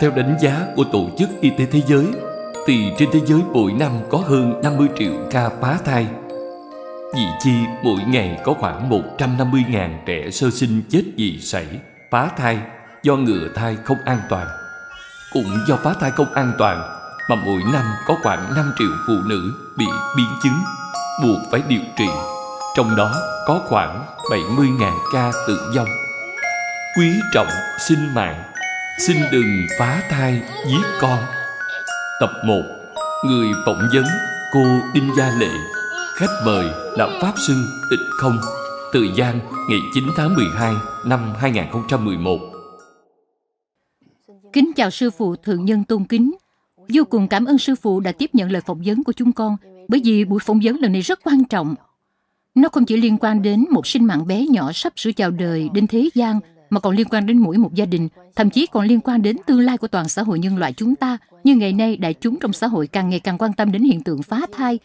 Theo đánh giá của Tổ chức Y tế Thế giới thì trên thế giới mỗi năm có hơn 50 triệu ca phá thai. Vì chi mỗi ngày có khoảng 150.000 trẻ sơ sinh chết vì sảy, phá thai do ngựa thai không an toàn. Cũng do phá thai không an toàn mà mỗi năm có khoảng 5 triệu phụ nữ bị biến chứng buộc phải điều trị, trong đó có khoảng 70.000 ca tử vong. Quý trọng sinh mạng, xin đừng phá thai giết con. Tập 1 Người phỏng vấn cô Đinh Gia Lệ Khách mời là Pháp Sư Tịch Không Từ gian ngày 9 tháng 12 năm 2011 Kính chào sư phụ Thượng Nhân Tôn Kính Vô cùng cảm ơn sư phụ đã tiếp nhận lời phỏng vấn của chúng con bởi vì buổi phỏng vấn lần này rất quan trọng. Nó không chỉ liên quan đến một sinh mạng bé nhỏ sắp sửa chào đời đến thế gian, mà còn liên quan đến mỗi một gia đình, thậm chí còn liên quan đến tương lai của toàn xã hội nhân loại chúng ta. Như ngày nay, đại chúng trong xã hội càng ngày càng quan tâm đến hiện tượng phá thai.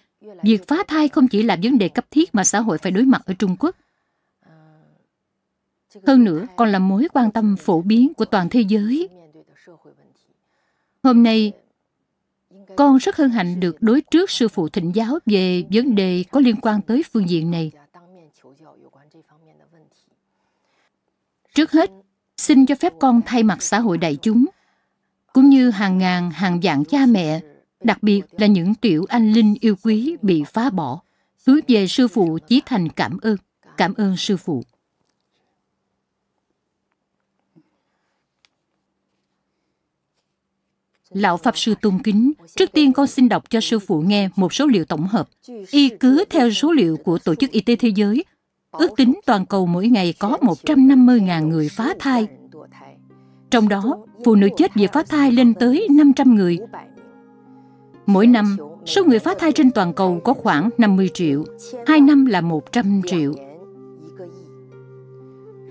Việc phá thai không chỉ là vấn đề cấp thiết mà xã hội phải đối mặt ở Trung Quốc. Hơn nữa, còn là mối quan tâm phổ biến của toàn thế giới. Hôm nay, con rất hân hạnh được đối trước sư phụ thịnh giáo về vấn đề có liên quan tới phương diện này. Trước hết, xin cho phép con thay mặt xã hội đại chúng, cũng như hàng ngàn hàng vạn cha mẹ, đặc biệt là những tiểu anh linh yêu quý bị phá bỏ, hướng về sư phụ chí thành cảm ơn. Cảm ơn sư phụ. Lão Pháp Sư Tôn Kính, trước tiên con xin đọc cho sư phụ nghe một số liệu tổng hợp. Y cứ theo số liệu của Tổ chức Y tế Thế giới, ước tính toàn cầu mỗi ngày có 150.000 người phá thai. Trong đó, phụ nữ chết vì phá thai lên tới 500 người. Mỗi năm, số người phá thai trên toàn cầu có khoảng 50 triệu, hai năm là 100 triệu.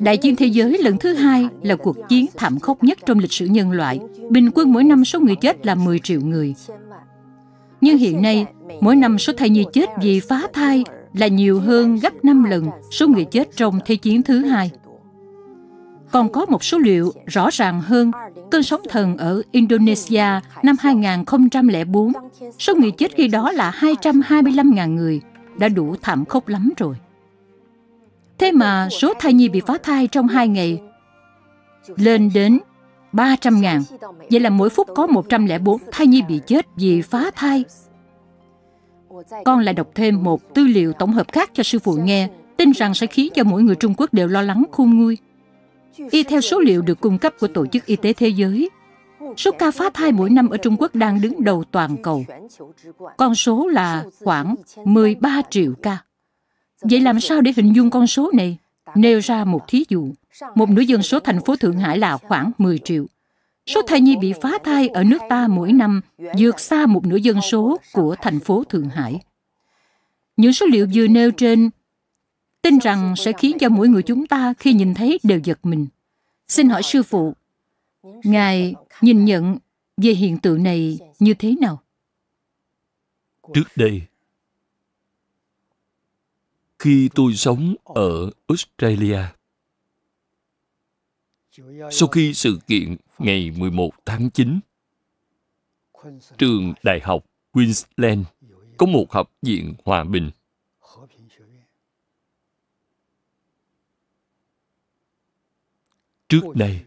Đại chiến thế giới lần thứ hai là cuộc chiến thảm khốc nhất trong lịch sử nhân loại. Bình quân mỗi năm số người chết là 10 triệu người. Nhưng hiện nay, mỗi năm số thai nhi chết vì phá thai là nhiều hơn gấp 5 lần số người chết trong Thế chiến thứ hai. Còn có một số liệu rõ ràng hơn, cơn sóng thần ở Indonesia năm 2004, số người chết khi đó là 225.000 người, đã đủ thảm khốc lắm rồi. Thế mà số thai nhi bị phá thai trong hai ngày lên đến 300 ngàn. Vậy là mỗi phút có 104 thai nhi bị chết vì phá thai. Con lại đọc thêm một tư liệu tổng hợp khác cho sư phụ nghe, tin rằng sẽ khiến cho mỗi người Trung Quốc đều lo lắng khôn nguôi. Y theo số liệu được cung cấp của Tổ chức Y tế Thế giới, số ca phá thai mỗi năm ở Trung Quốc đang đứng đầu toàn cầu. Con số là khoảng 13 triệu ca. Vậy làm sao để hình dung con số này? Nêu ra một thí dụ, một nửa dân số thành phố Thượng Hải là khoảng 10 triệu. Số thai nhi bị phá thai ở nước ta mỗi năm vượt xa một nửa dân số của thành phố Thượng Hải. Những số liệu vừa nêu trên tin rằng sẽ khiến cho mỗi người chúng ta khi nhìn thấy đều giật mình. Xin hỏi sư phụ, Ngài nhìn nhận về hiện tượng này như thế nào? Trước đây, khi tôi sống ở Australia. Sau khi sự kiện ngày 11 tháng 9, trường Đại học Queensland có một học viện hòa bình. Trước đây,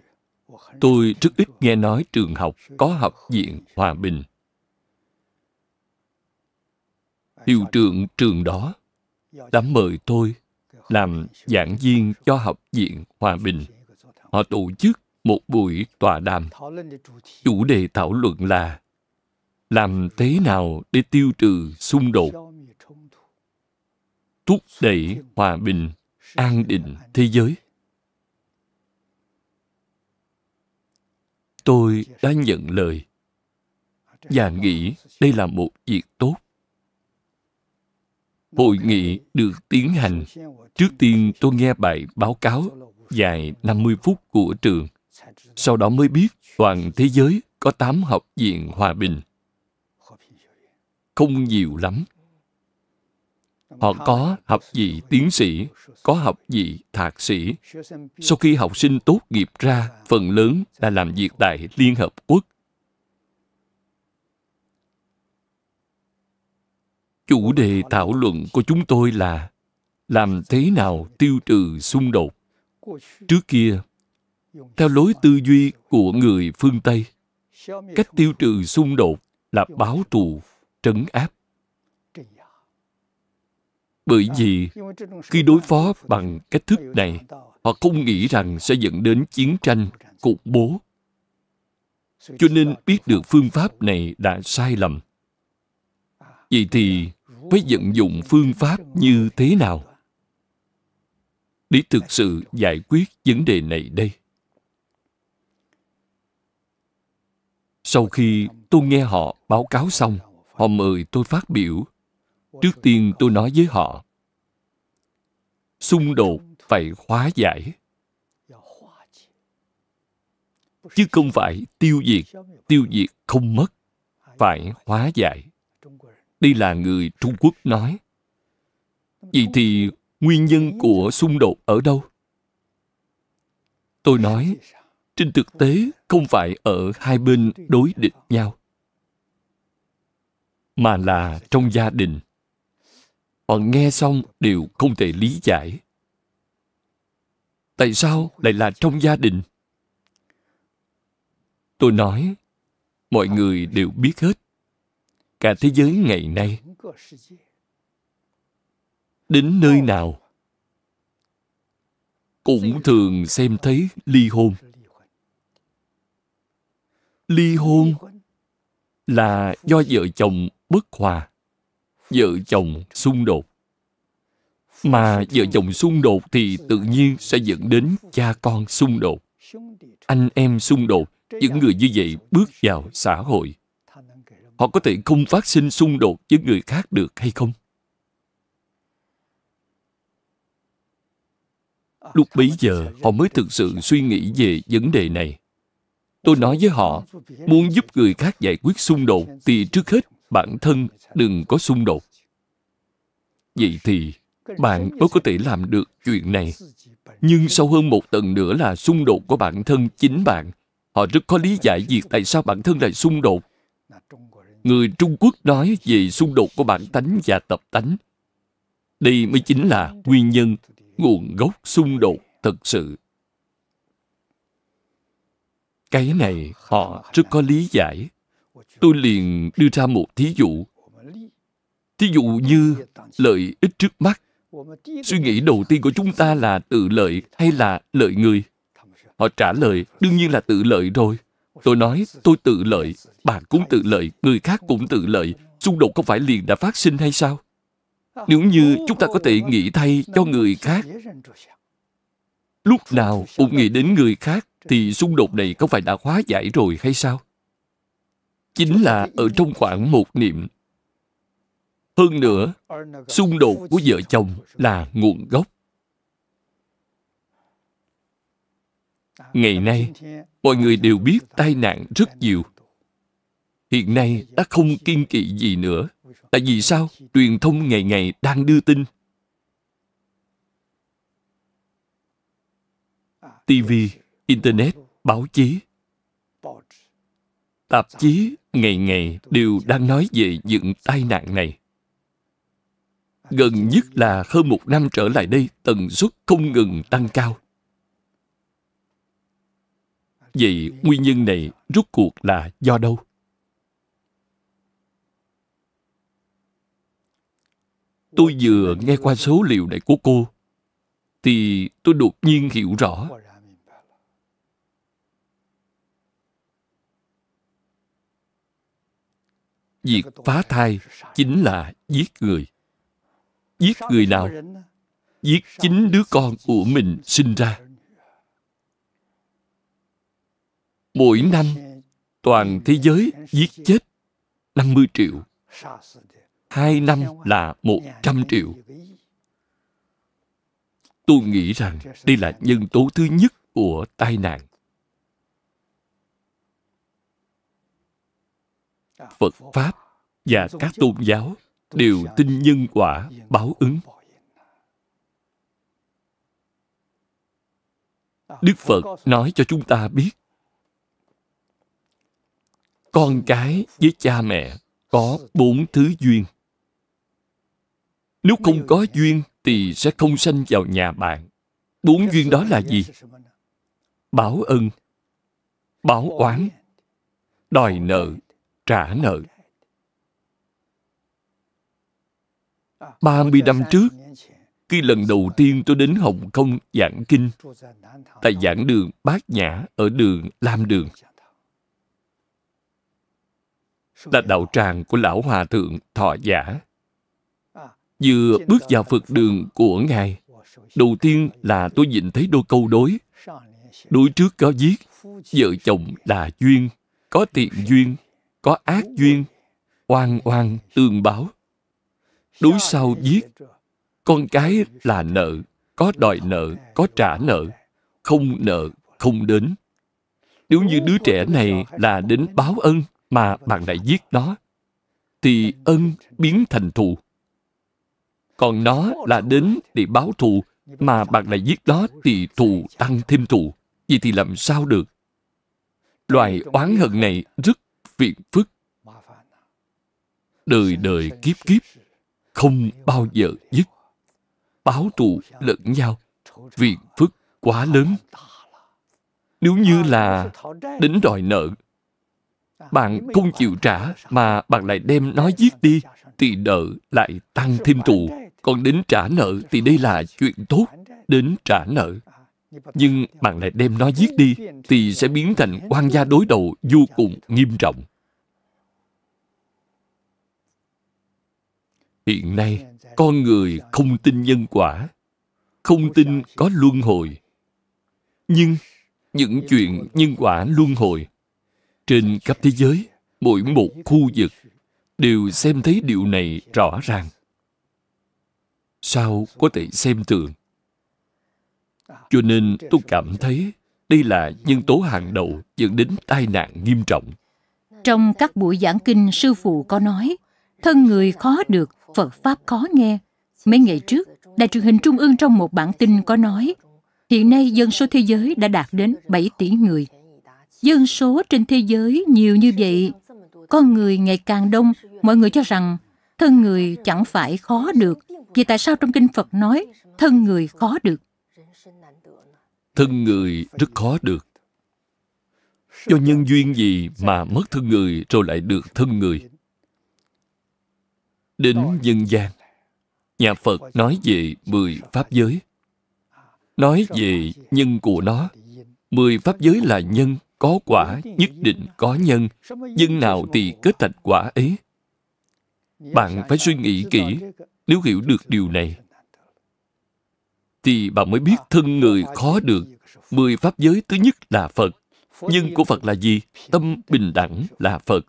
tôi rất ít nghe nói trường học có học viện hòa bình. Hiệu trưởng trường đó đã mời tôi làm giảng viên cho Học viện Hòa Bình. Họ tổ chức một buổi tòa đàm. Chủ đề thảo luận là làm thế nào để tiêu trừ xung đột, thúc đẩy hòa bình, an định thế giới. Tôi đã nhận lời và nghĩ đây là một việc tốt hội nghị được tiến hành. Trước tiên tôi nghe bài báo cáo dài 50 phút của trường. Sau đó mới biết toàn thế giới có 8 học viện hòa bình. Không nhiều lắm. Họ có học vị tiến sĩ, có học vị thạc sĩ. Sau khi học sinh tốt nghiệp ra, phần lớn là làm việc tại Liên Hợp Quốc chủ đề thảo luận của chúng tôi là làm thế nào tiêu trừ xung đột trước kia theo lối tư duy của người phương tây cách tiêu trừ xung đột là báo thù trấn áp bởi vì khi đối phó bằng cách thức này họ không nghĩ rằng sẽ dẫn đến chiến tranh cục bố cho nên biết được phương pháp này đã sai lầm vậy thì phải vận dụng phương pháp như thế nào để thực sự giải quyết vấn đề này đây sau khi tôi nghe họ báo cáo xong họ mời tôi phát biểu trước tiên tôi nói với họ xung đột phải hóa giải chứ không phải tiêu diệt tiêu diệt không mất phải hóa giải đây là người Trung Quốc nói. Vậy thì nguyên nhân của xung đột ở đâu? Tôi nói, trên thực tế không phải ở hai bên đối địch nhau, mà là trong gia đình. Họ nghe xong đều không thể lý giải. Tại sao lại là trong gia đình? Tôi nói, mọi người đều biết hết cả thế giới ngày nay đến nơi nào cũng thường xem thấy ly hôn ly hôn là do vợ chồng bất hòa vợ chồng xung đột mà vợ chồng xung đột thì tự nhiên sẽ dẫn đến cha con xung đột anh em xung đột những người như vậy bước vào xã hội họ có thể không phát sinh xung đột với người khác được hay không lúc bấy giờ họ mới thực sự suy nghĩ về vấn đề này tôi nói với họ muốn giúp người khác giải quyết xung đột thì trước hết bản thân đừng có xung đột vậy thì bạn mới có thể làm được chuyện này nhưng sau hơn một tuần nữa là xung đột của bản thân chính bạn họ rất khó lý giải việc tại sao bản thân lại xung đột người Trung Quốc nói về xung đột của bản tánh và tập tánh. Đây mới chính là nguyên nhân, nguồn gốc xung đột thật sự. Cái này họ rất có lý giải. Tôi liền đưa ra một thí dụ. Thí dụ như lợi ích trước mắt. Suy nghĩ đầu tiên của chúng ta là tự lợi hay là lợi người? Họ trả lời đương nhiên là tự lợi rồi. Tôi nói tôi tự lợi, bạn cũng tự lợi, người khác cũng tự lợi. Xung đột không phải liền đã phát sinh hay sao? Nếu như chúng ta có thể nghĩ thay cho người khác, lúc nào cũng nghĩ đến người khác, thì xung đột này không phải đã hóa giải rồi hay sao? Chính là ở trong khoảng một niệm. Hơn nữa, xung đột của vợ chồng là nguồn gốc. ngày nay mọi người đều biết tai nạn rất nhiều hiện nay đã không kiên kỵ gì nữa tại vì sao truyền thông ngày ngày đang đưa tin à, tv internet báo chí tạp chí ngày ngày đều đang nói về những tai nạn này gần nhất là hơn một năm trở lại đây tần suất không ngừng tăng cao Vậy nguyên nhân này rút cuộc là do đâu? Tôi vừa nghe qua số liệu này của cô thì tôi đột nhiên hiểu rõ việc phá thai chính là giết người giết người nào giết chính đứa con của mình sinh ra mỗi năm toàn thế giới giết chết 50 triệu. Hai năm là 100 triệu. Tôi nghĩ rằng đây là nhân tố thứ nhất của tai nạn. Phật Pháp và các tôn giáo đều tin nhân quả, báo ứng. Đức Phật nói cho chúng ta biết con cái với cha mẹ có bốn thứ duyên nếu không có duyên thì sẽ không sanh vào nhà bạn bốn duyên đó là gì báo ân báo oán đòi nợ trả nợ 30 năm trước, khi lần đầu tiên tôi đến Hồng Kông giảng kinh, tại giảng đường Bát Nhã ở đường Lam Đường, là đạo tràng của lão hòa thượng thọ giả vừa bước vào phật đường của ngài đầu tiên là tôi nhìn thấy đôi câu đối đối trước có viết vợ chồng là duyên có tiện duyên có ác duyên oan oan tương báo đối sau viết con cái là nợ có đòi nợ có trả nợ không nợ không đến nếu như đứa trẻ này là đến báo ân mà bạn lại giết nó thì ân biến thành thù còn nó là đến để báo thù mà bạn lại giết nó thì thù tăng thêm thù vậy thì làm sao được loài oán hận này rất phiền phức đời đời kiếp kiếp không bao giờ dứt báo thù lẫn nhau phiền phức quá lớn nếu như là đến đòi nợ bạn không chịu trả mà bạn lại đem nó giết đi thì nợ lại tăng thêm tù còn đến trả nợ thì đây là chuyện tốt đến trả nợ nhưng bạn lại đem nó giết đi thì sẽ biến thành quan gia đối đầu vô cùng nghiêm trọng hiện nay con người không tin nhân quả không tin có luân hồi nhưng những chuyện nhân quả luân hồi trên khắp thế giới mỗi một khu vực đều xem thấy điều này rõ ràng sao có thể xem tường cho nên tôi cảm thấy đây là nhân tố hàng đầu dẫn đến tai nạn nghiêm trọng trong các buổi giảng kinh sư phụ có nói thân người khó được phật pháp khó nghe mấy ngày trước đài truyền hình trung ương trong một bản tin có nói hiện nay dân số thế giới đã đạt đến 7 tỷ người dân số trên thế giới nhiều như vậy, con người ngày càng đông, mọi người cho rằng thân người chẳng phải khó được. Vì tại sao trong kinh Phật nói thân người khó được? Thân người rất khó được. Do nhân duyên gì mà mất thân người rồi lại được thân người? Đến nhân gian, nhà Phật nói về mười pháp giới. Nói về nhân của nó. Mười pháp giới là nhân, có quả nhất định có nhân nhân nào thì kết thành quả ấy bạn phải suy nghĩ kỹ nếu hiểu được điều này thì bạn mới biết thân người khó được mười pháp giới thứ nhất là phật nhân của phật là gì tâm bình đẳng là phật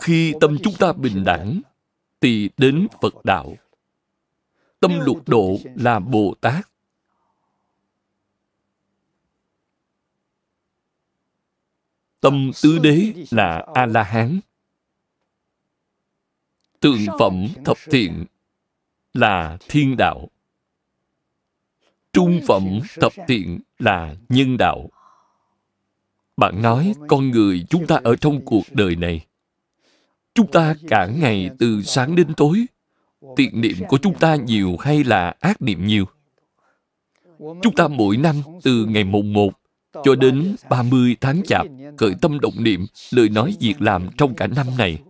khi tâm chúng ta bình đẳng thì đến phật đạo tâm lục độ là bồ tát Tâm tứ đế là A-la-hán. Tượng phẩm thập thiện là thiên đạo. Trung phẩm thập thiện là nhân đạo. Bạn nói con người chúng ta ở trong cuộc đời này Chúng ta cả ngày từ sáng đến tối Tiện niệm của chúng ta nhiều hay là ác niệm nhiều? Chúng ta mỗi năm từ ngày mùng một cho đến 30 tháng chạp, cởi tâm động niệm, lời nói việc làm trong cả năm này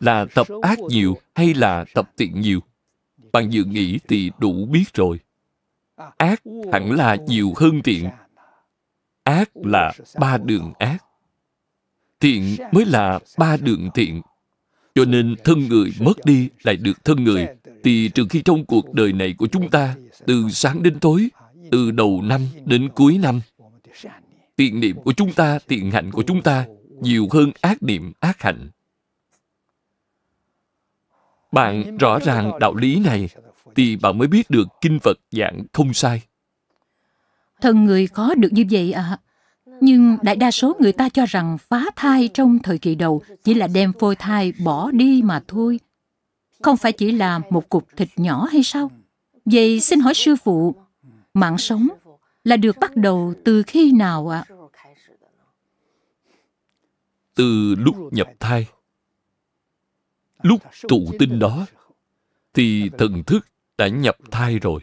là tập ác nhiều hay là tập tiện nhiều? Bạn dự nghĩ thì đủ biết rồi. Ác hẳn là nhiều hơn tiện. Ác là ba đường ác. thiện mới là ba đường thiện. Cho nên thân người mất đi lại được thân người. Thì trừ khi trong cuộc đời này của chúng ta, từ sáng đến tối, từ đầu năm đến cuối năm, Tiện niệm của chúng ta, tiện hạnh của chúng ta nhiều hơn ác niệm, ác hạnh. Bạn rõ ràng đạo lý này thì bạn mới biết được kinh Phật dạng không sai. Thần người có được như vậy ạ. À. Nhưng đại đa số người ta cho rằng phá thai trong thời kỳ đầu chỉ là đem phôi thai bỏ đi mà thôi. Không phải chỉ là một cục thịt nhỏ hay sao? Vậy xin hỏi sư phụ, mạng sống là được bắt đầu từ khi nào ạ? À? Từ lúc nhập thai. Lúc tụ tinh đó thì thần thức đã nhập thai rồi.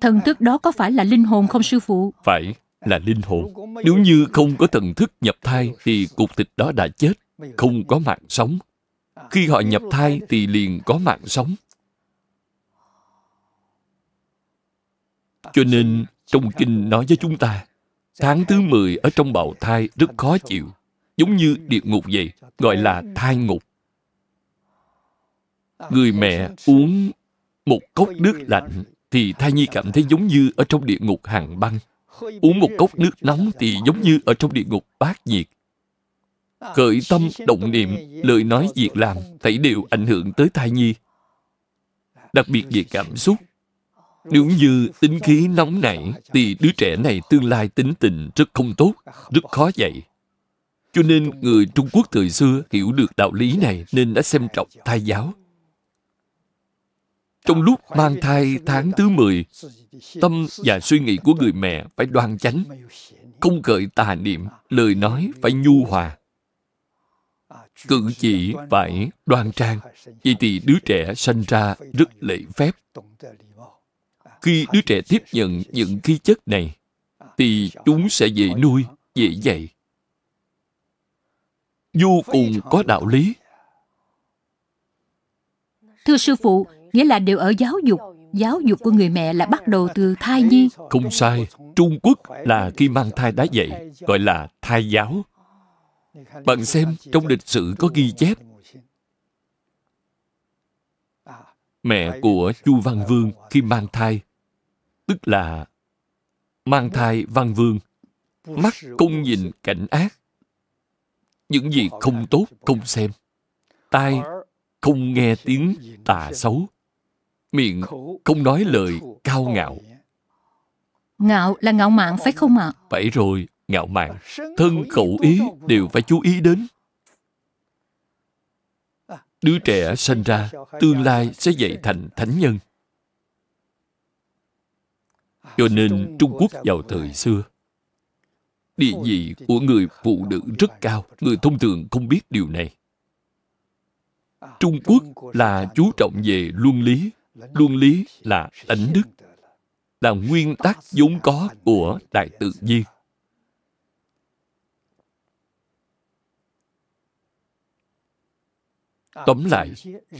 Thần thức đó có phải là linh hồn không sư phụ? Phải, là linh hồn. Nếu như không có thần thức nhập thai thì cục thịt đó đã chết, không có mạng sống. Khi họ nhập thai thì liền có mạng sống. Cho nên trong kinh nói với chúng ta Tháng thứ 10 ở trong bào thai rất khó chịu Giống như địa ngục vậy Gọi là thai ngục Người mẹ uống một cốc nước lạnh Thì thai nhi cảm thấy giống như ở trong địa ngục hàng băng Uống một cốc nước nóng thì giống như ở trong địa ngục bát nhiệt Khởi tâm, động niệm, lời nói việc làm Thảy đều ảnh hưởng tới thai nhi Đặc biệt về cảm xúc nếu như tính khí nóng nảy thì đứa trẻ này tương lai tính tình rất không tốt, rất khó dạy. Cho nên người Trung Quốc thời xưa hiểu được đạo lý này nên đã xem trọng thai giáo. Trong lúc mang thai tháng thứ 10, tâm và suy nghĩ của người mẹ phải đoan chánh, không gợi tà niệm, lời nói phải nhu hòa. Cử chỉ phải đoan trang, vậy thì đứa trẻ sanh ra rất lễ phép, khi đứa trẻ tiếp nhận những khí chất này thì chúng sẽ dễ nuôi dễ dạy vô cùng có đạo lý thưa sư phụ nghĩa là đều ở giáo dục giáo dục của người mẹ là bắt đầu từ thai nhi không sai trung quốc là khi mang thai đã dạy gọi là thai giáo bạn xem trong lịch sử có ghi chép mẹ của chu văn vương khi mang thai tức là mang thai văn vương mắt không nhìn cảnh ác những gì không tốt không xem tai không nghe tiếng tà xấu miệng không nói lời cao ngạo ngạo là ngạo mạn phải không ạ à? phải rồi ngạo mạn thân khẩu ý đều phải chú ý đến đứa trẻ sinh ra tương lai sẽ dạy thành thánh nhân cho nên Trung Quốc vào thời xưa Địa vị của người phụ nữ rất cao Người thông thường không biết điều này à, Trung Quốc là chú trọng về luân lý Luân lý là ảnh đức Là nguyên tắc vốn có của à, đại tự nhiên Tóm lại,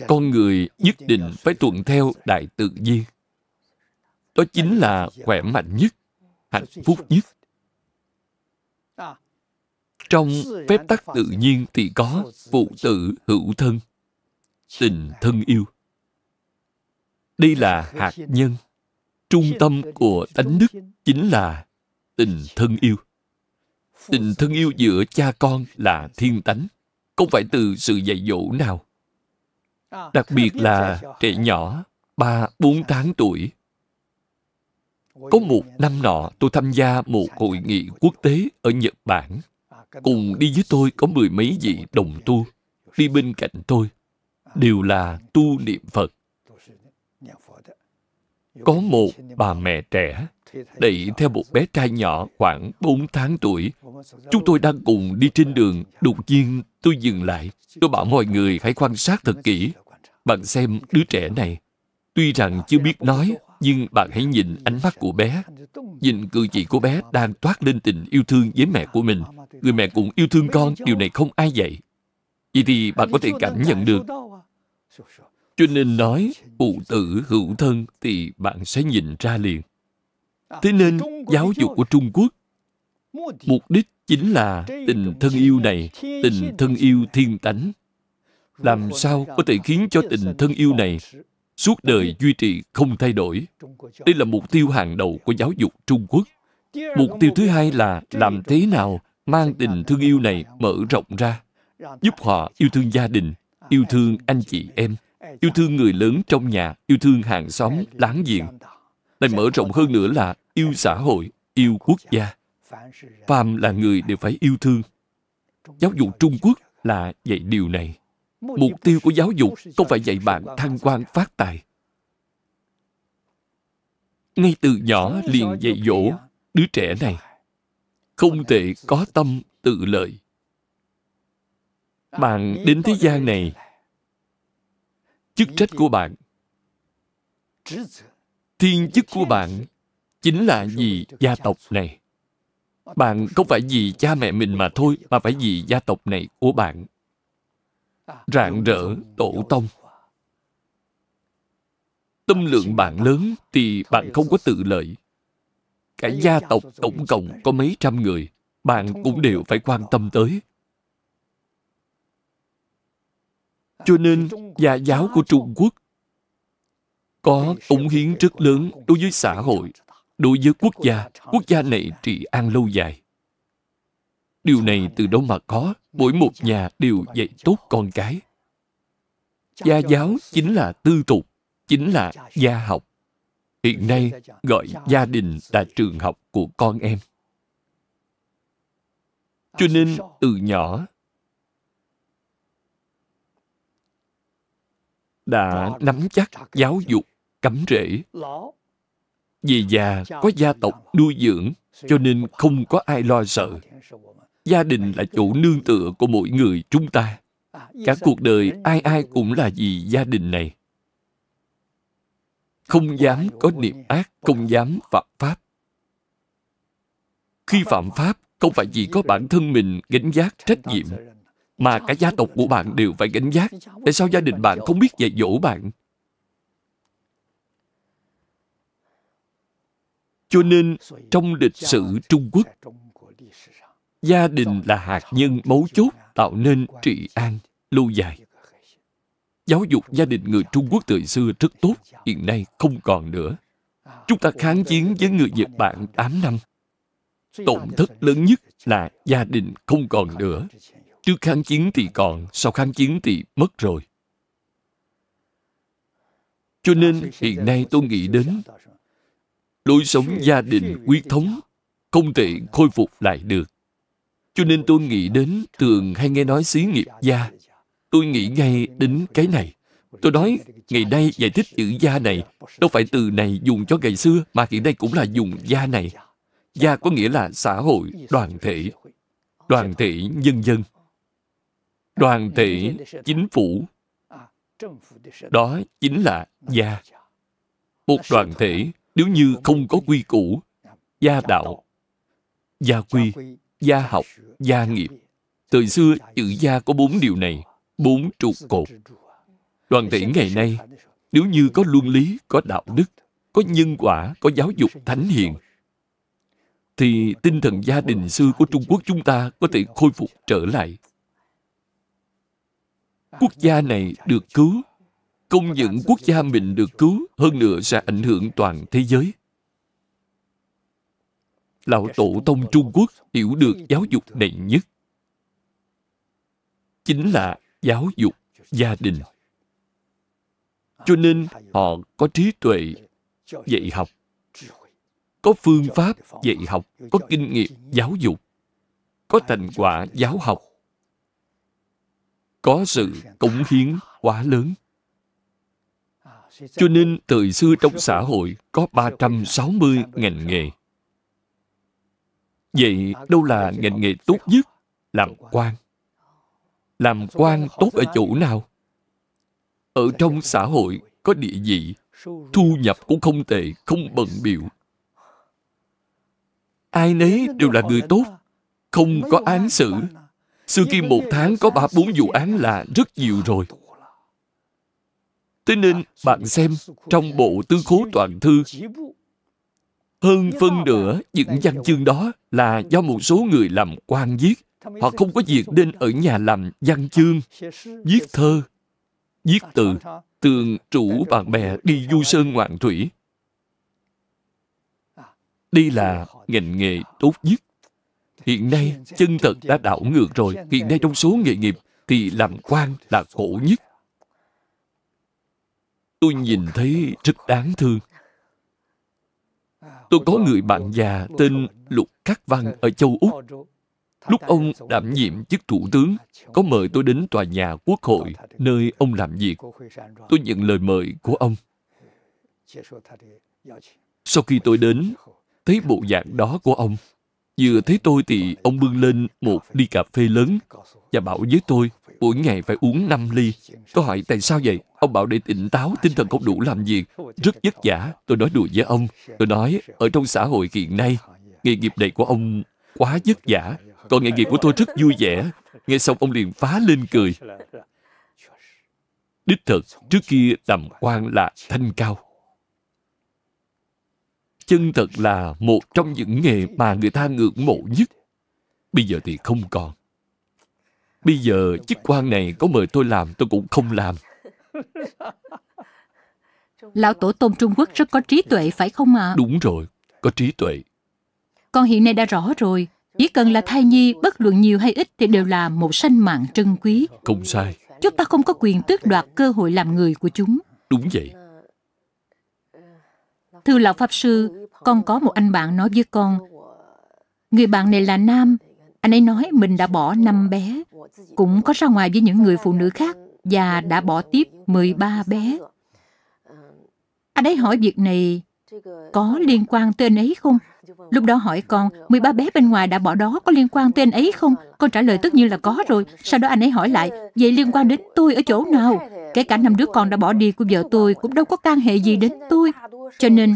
con người nhất định phải tuân theo đại tự nhiên đó chính là khỏe mạnh nhất hạnh phúc nhất trong phép tắc tự nhiên thì có phụ tử hữu thân tình thân yêu đây là hạt nhân trung tâm của tánh đức chính là tình thân yêu tình thân yêu giữa cha con là thiên tánh không phải từ sự dạy dỗ nào đặc biệt là trẻ nhỏ ba bốn tháng tuổi có một năm nọ, tôi tham gia một hội nghị quốc tế ở Nhật Bản. À, cùng đi với tôi có mười mấy vị đồng tu. Đi bên cạnh tôi, à, đều là tu niệm Phật. Có một bà mẹ trẻ đẩy theo một bé trai nhỏ khoảng 4 tháng tuổi. Chúng tôi đang cùng đi trên đường, đột nhiên tôi dừng lại. Tôi bảo mọi người hãy quan sát thật kỹ. Bạn xem đứa trẻ này, tuy rằng à, chưa biết nói, nhưng bạn hãy nhìn ánh mắt của bé nhìn cử chỉ của bé đang toát lên tình yêu thương với mẹ của mình người mẹ cũng yêu thương con điều này không ai dạy. vậy thì bạn có thể cảm nhận được cho nên nói phụ tử hữu thân thì bạn sẽ nhìn ra liền thế nên giáo dục của trung quốc mục đích chính là tình thân yêu này tình thân yêu thiên tánh làm sao có thể khiến cho tình thân yêu này suốt đời duy trì không thay đổi. Đây là mục tiêu hàng đầu của giáo dục Trung Quốc. Mục tiêu thứ hai là làm thế nào mang tình thương yêu này mở rộng ra, giúp họ yêu thương gia đình, yêu thương anh chị em, yêu thương người lớn trong nhà, yêu thương hàng xóm, láng giềng. Lại mở rộng hơn nữa là yêu xã hội, yêu quốc gia. Phàm là người đều phải yêu thương. Giáo dục Trung Quốc là dạy điều này. Mục tiêu của giáo dục không phải dạy bạn thăng quan phát tài. Ngay từ nhỏ liền dạy dỗ đứa trẻ này không thể có tâm tự lợi. Bạn đến thế gian này, chức trách của bạn, thiên chức của bạn chính là vì gia tộc này. Bạn không phải vì cha mẹ mình mà thôi, mà phải vì gia tộc này của bạn rạng rỡ tổ tông tâm lượng bạn lớn thì bạn không có tự lợi cả gia tộc tổng cộng có mấy trăm người bạn cũng đều phải quan tâm tới cho nên gia giáo của trung quốc có cống hiến rất lớn đối với xã hội đối với quốc gia quốc gia này trị an lâu dài điều này từ đâu mà có mỗi một nhà đều dạy tốt con cái gia giáo chính là tư tục chính là gia học hiện nay gọi gia đình là trường học của con em cho nên từ nhỏ đã nắm chắc giáo dục cắm rễ về già có gia tộc nuôi dưỡng cho nên không có ai lo sợ gia đình là chỗ nương tựa của mỗi người chúng ta cả cuộc đời ai ai cũng là vì gia đình này không dám có niệm ác không dám phạm pháp khi phạm pháp không phải chỉ có bản thân mình gánh giác trách nhiệm mà cả gia tộc của bạn đều phải gánh giác tại sao gia đình bạn không biết dạy dỗ bạn cho nên trong lịch sử trung quốc gia đình là hạt nhân mấu chốt tạo nên trị an lâu dài giáo dục gia đình người trung quốc thời xưa rất tốt hiện nay không còn nữa chúng ta kháng chiến với người nhật bản 8 năm tổn thất lớn nhất là gia đình không còn nữa trước kháng chiến thì còn sau kháng chiến thì mất rồi cho nên hiện nay tôi nghĩ đến lối sống gia đình quyết thống không thể khôi phục lại được cho nên tôi nghĩ đến thường hay nghe nói xí nghiệp gia. Tôi nghĩ ngay đến cái này. Tôi nói, ngày nay giải thích chữ gia này, đâu phải từ này dùng cho ngày xưa, mà hiện nay cũng là dùng gia này. Gia có nghĩa là xã hội, đoàn thể, đoàn thể nhân dân, đoàn thể chính phủ. Đó chính là gia. Một đoàn thể, nếu như không có quy củ, gia đạo, gia quy gia học, gia nghiệp. Từ xưa, chữ gia có bốn điều này, bốn trụ cột. Đoàn thể ngày nay, nếu như có luân lý, có đạo đức, có nhân quả, có giáo dục thánh hiền, thì tinh thần gia đình xưa của Trung Quốc chúng ta có thể khôi phục trở lại. Quốc gia này được cứu, công nhận quốc gia mình được cứu hơn nữa sẽ ảnh hưởng toàn thế giới. Lão Tổ Tông Trung Quốc hiểu được giáo dục này nhất. Chính là giáo dục gia đình. Cho nên họ có trí tuệ dạy học, có phương pháp dạy học, có kinh nghiệm giáo dục, có thành quả giáo học, có sự cống hiến quá lớn. À, cho nên thời xưa trong xã hội có 360 ngành nghề. Vậy đâu là ngành nghề tốt nhất? Làm quan. Làm quan tốt ở chỗ nào? Ở trong xã hội có địa vị, thu nhập cũng không tệ, không bận biểu. Ai nấy đều là người tốt, không có án xử. Xưa kia một tháng có ba bốn vụ án là rất nhiều rồi. Thế nên bạn xem trong bộ tư khố toàn thư hơn phân nửa những văn chương đó là do một số người làm quan viết. Họ không có việc nên ở nhà làm văn chương, viết thơ, viết từ, tường chủ bạn bè đi du sơn ngoạn thủy. À, Đây là ngành nghề tốt nhất. Hiện nay, chân thật đã đảo ngược rồi. Hiện nay trong số nghề nghiệp thì làm quan là khổ nhất. Tôi nhìn thấy rất đáng thương tôi có người bạn già tên Lục Khắc Văn ở châu Úc. Lúc ông đảm nhiệm chức thủ tướng, có mời tôi đến tòa nhà quốc hội nơi ông làm việc. Tôi nhận lời mời của ông. Sau khi tôi đến, thấy bộ dạng đó của ông. Vừa thấy tôi thì ông bưng lên một ly cà phê lớn và bảo với tôi Mỗi ngày phải uống 5 ly. Tôi hỏi tại sao vậy? Ông bảo để tỉnh táo, tinh thần không đủ làm việc. Rất vất vả. Tôi nói đùa với ông. Tôi nói, ở trong xã hội hiện nay, nghề nghiệp này của ông quá vất vả. Còn nghề nghiệp của tôi rất vui vẻ. Nghe xong ông liền phá lên cười. Đích thực, trước kia tầm quan là thanh cao. Chân thật là một trong những nghề mà người ta ngưỡng mộ nhất. Bây giờ thì không còn. Bây giờ chức quan này có mời tôi làm tôi cũng không làm. Lão Tổ Tôn Trung Quốc rất có trí tuệ phải không ạ? À? Đúng rồi, có trí tuệ. Con hiện nay đã rõ rồi, chỉ cần là thai nhi bất luận nhiều hay ít thì đều là một sanh mạng trân quý. Không sai. Chúng ta không có quyền tước đoạt cơ hội làm người của chúng. Đúng vậy. Thưa Lão Pháp Sư, con có một anh bạn nói với con, người bạn này là nam, anh ấy nói mình đã bỏ năm bé, cũng có ra ngoài với những người phụ nữ khác và đã bỏ tiếp 13 bé. Anh ấy hỏi việc này có liên quan tên ấy không? Lúc đó hỏi con, 13 bé bên ngoài đã bỏ đó có liên quan tên ấy không? Con trả lời tất nhiên là có rồi. Sau đó anh ấy hỏi lại, vậy liên quan đến tôi ở chỗ nào? Kể cả năm đứa con đã bỏ đi của vợ tôi cũng đâu có can hệ gì đến tôi. Cho nên,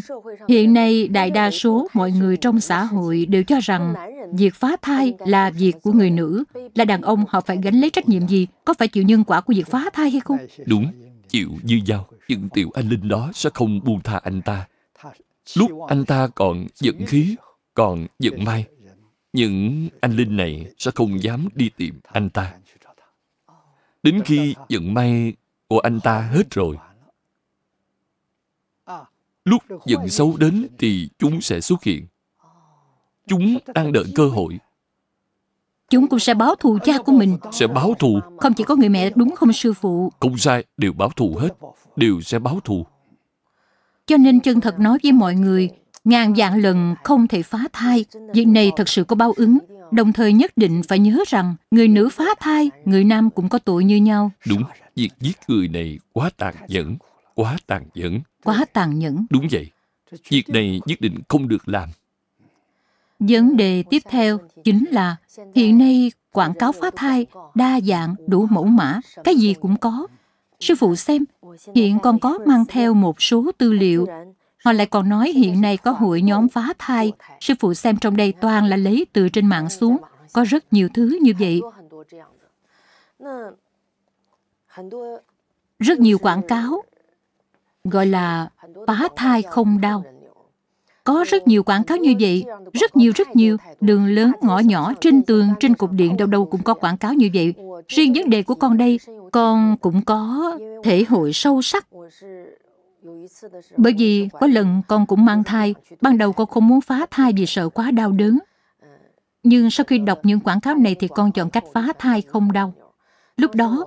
hiện nay đại đa số mọi người trong xã hội đều cho rằng việc phá thai là việc của người nữ, là đàn ông họ phải gánh lấy trách nhiệm gì, có phải chịu nhân quả của việc phá thai hay không? Đúng, chịu như dao, nhưng tiểu anh Linh đó sẽ không buông tha anh ta. Lúc anh ta còn giận khí, còn giận mai, những anh Linh này sẽ không dám đi tìm anh ta. Đến khi giận may của anh ta hết rồi, Lúc giận xấu đến thì chúng sẽ xuất hiện. Chúng đang đợi cơ hội. Chúng cũng sẽ báo thù cha của mình. Sẽ báo thù. Không chỉ có người mẹ đúng không sư phụ? Không sai, đều báo thù hết. Đều sẽ báo thù. Cho nên chân thật nói với mọi người, ngàn vạn lần không thể phá thai. Việc này thật sự có báo ứng. Đồng thời nhất định phải nhớ rằng, người nữ phá thai, người nam cũng có tội như nhau. Đúng, việc giết người này quá tàn nhẫn, quá tàn nhẫn quá tàn nhẫn đúng vậy việc này nhất định không được làm vấn đề tiếp theo chính là hiện nay quảng cáo phá thai đa dạng đủ mẫu mã cái gì cũng có sư phụ xem hiện con có mang theo một số tư liệu họ lại còn nói hiện nay có hội nhóm phá thai sư phụ xem trong đây toàn là lấy từ trên mạng xuống có rất nhiều thứ như vậy rất nhiều quảng cáo gọi là phá thai không đau có rất nhiều quảng cáo như vậy rất nhiều rất nhiều đường lớn ngõ nhỏ trên tường trên cục điện đâu đâu cũng có quảng cáo như vậy riêng vấn đề của con đây con cũng có thể hội sâu sắc bởi vì có lần con cũng mang thai ban đầu con không muốn phá thai vì sợ quá đau đớn nhưng sau khi đọc những quảng cáo này thì con chọn cách phá thai không đau lúc đó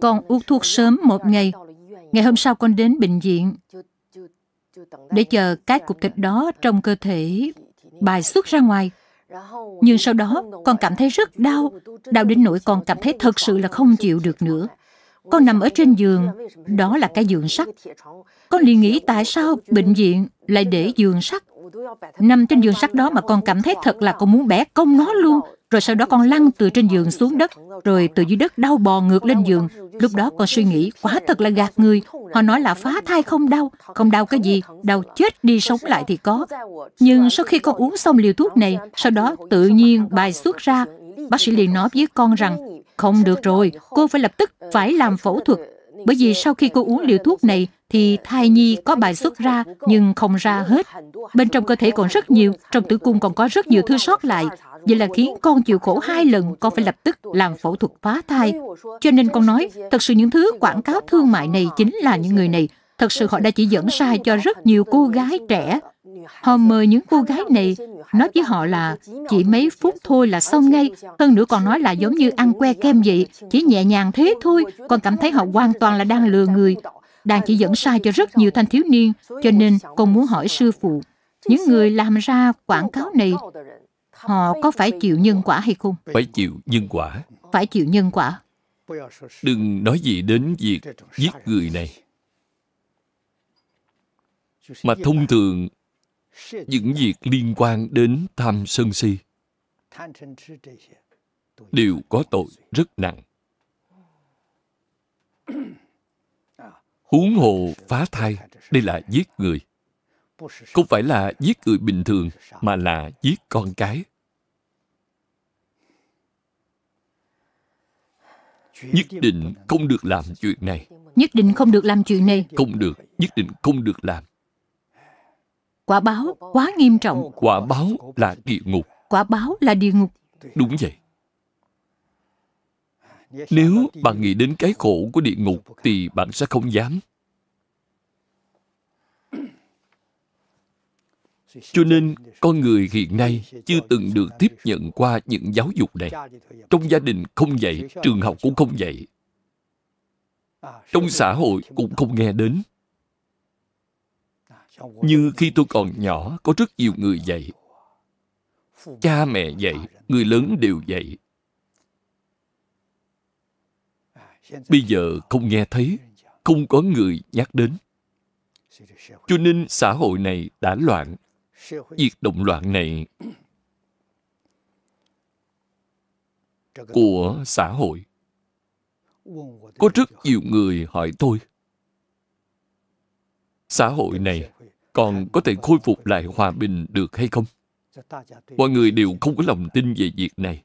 con uống thuốc sớm một ngày Ngày hôm sau con đến bệnh viện để chờ các cục thịt đó trong cơ thể bài xuất ra ngoài. Nhưng sau đó con cảm thấy rất đau, đau đến nỗi con cảm thấy thật sự là không chịu được nữa. Con nằm ở trên giường, đó là cái giường sắt. Con liền nghĩ tại sao bệnh viện lại để giường sắt Nằm trên giường sắt đó mà con cảm thấy thật là con muốn bẻ cong nó luôn. Rồi sau đó con lăn từ trên giường xuống đất, rồi từ dưới đất đau bò ngược lên giường. Lúc đó con suy nghĩ, quá thật là gạt người. Họ nói là phá thai không đau, không đau cái gì, đau chết đi sống lại thì có. Nhưng sau khi con uống xong liều thuốc này, sau đó tự nhiên bài xuất ra. Bác sĩ liền nói với con rằng, không được rồi, cô phải lập tức phải làm phẫu thuật. Bởi vì sau khi cô uống liều thuốc này, thì thai nhi có bài xuất ra nhưng không ra hết. Bên trong cơ thể còn rất nhiều, trong tử cung còn có rất nhiều thứ sót lại. Vậy là khiến con chịu khổ hai lần, con phải lập tức làm phẫu thuật phá thai. Cho nên con nói, thật sự những thứ quảng cáo thương mại này chính là những người này. Thật sự họ đã chỉ dẫn sai cho rất nhiều cô gái trẻ. Họ mời những cô gái này nói với họ là chỉ mấy phút thôi là xong ngay. Hơn nữa còn nói là giống như ăn que kem vậy, chỉ nhẹ nhàng thế thôi. Con cảm thấy họ hoàn toàn là đang lừa người đang chỉ dẫn sai cho rất nhiều thanh thiếu niên, cho nên con muốn hỏi sư phụ, những người làm ra quảng cáo này, họ có phải chịu nhân quả hay không? Phải chịu nhân quả. Phải chịu nhân quả. Đừng nói gì đến việc giết người này. Mà thông thường, những việc liên quan đến tham sân si đều có tội rất nặng huống hồ phá thai đây là giết người không phải là giết người bình thường mà là giết con cái nhất định không được làm chuyện này nhất định không được làm chuyện này không được nhất định không được làm quả báo quá nghiêm trọng quả báo là địa ngục quả báo là địa ngục đúng vậy nếu bạn nghĩ đến cái khổ của địa ngục thì bạn sẽ không dám. Cho nên, con người hiện nay chưa từng được tiếp nhận qua những giáo dục này. Trong gia đình không dạy, trường học cũng không dạy. Trong xã hội cũng không nghe đến. Như khi tôi còn nhỏ, có rất nhiều người dạy. Cha mẹ dạy, người lớn đều dạy. bây giờ không nghe thấy không có người nhắc đến cho nên xã hội này đã loạn việc động loạn này của xã hội có rất nhiều người hỏi tôi xã hội này còn có thể khôi phục lại hòa bình được hay không mọi người đều không có lòng tin về việc này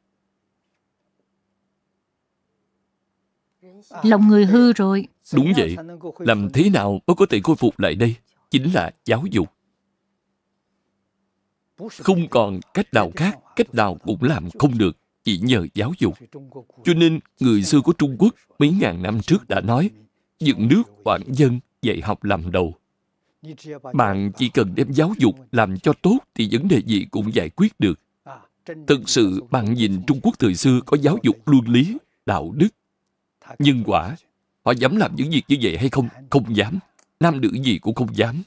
À, lòng người hư rồi. Đúng vậy. Làm thế nào mới có thể khôi phục lại đây? Chính là giáo dục. Không còn cách nào khác, cách nào cũng làm không được, chỉ nhờ giáo dục. Cho nên, người xưa của Trung Quốc mấy ngàn năm trước đã nói, dựng nước quản dân, dạy học làm đầu. Bạn chỉ cần đem giáo dục làm cho tốt thì vấn đề gì cũng giải quyết được. Thực sự, bạn nhìn Trung Quốc thời xưa có giáo dục luân lý, đạo đức, nhân quả họ dám làm những việc như vậy hay không không dám nam nữ gì cũng không dám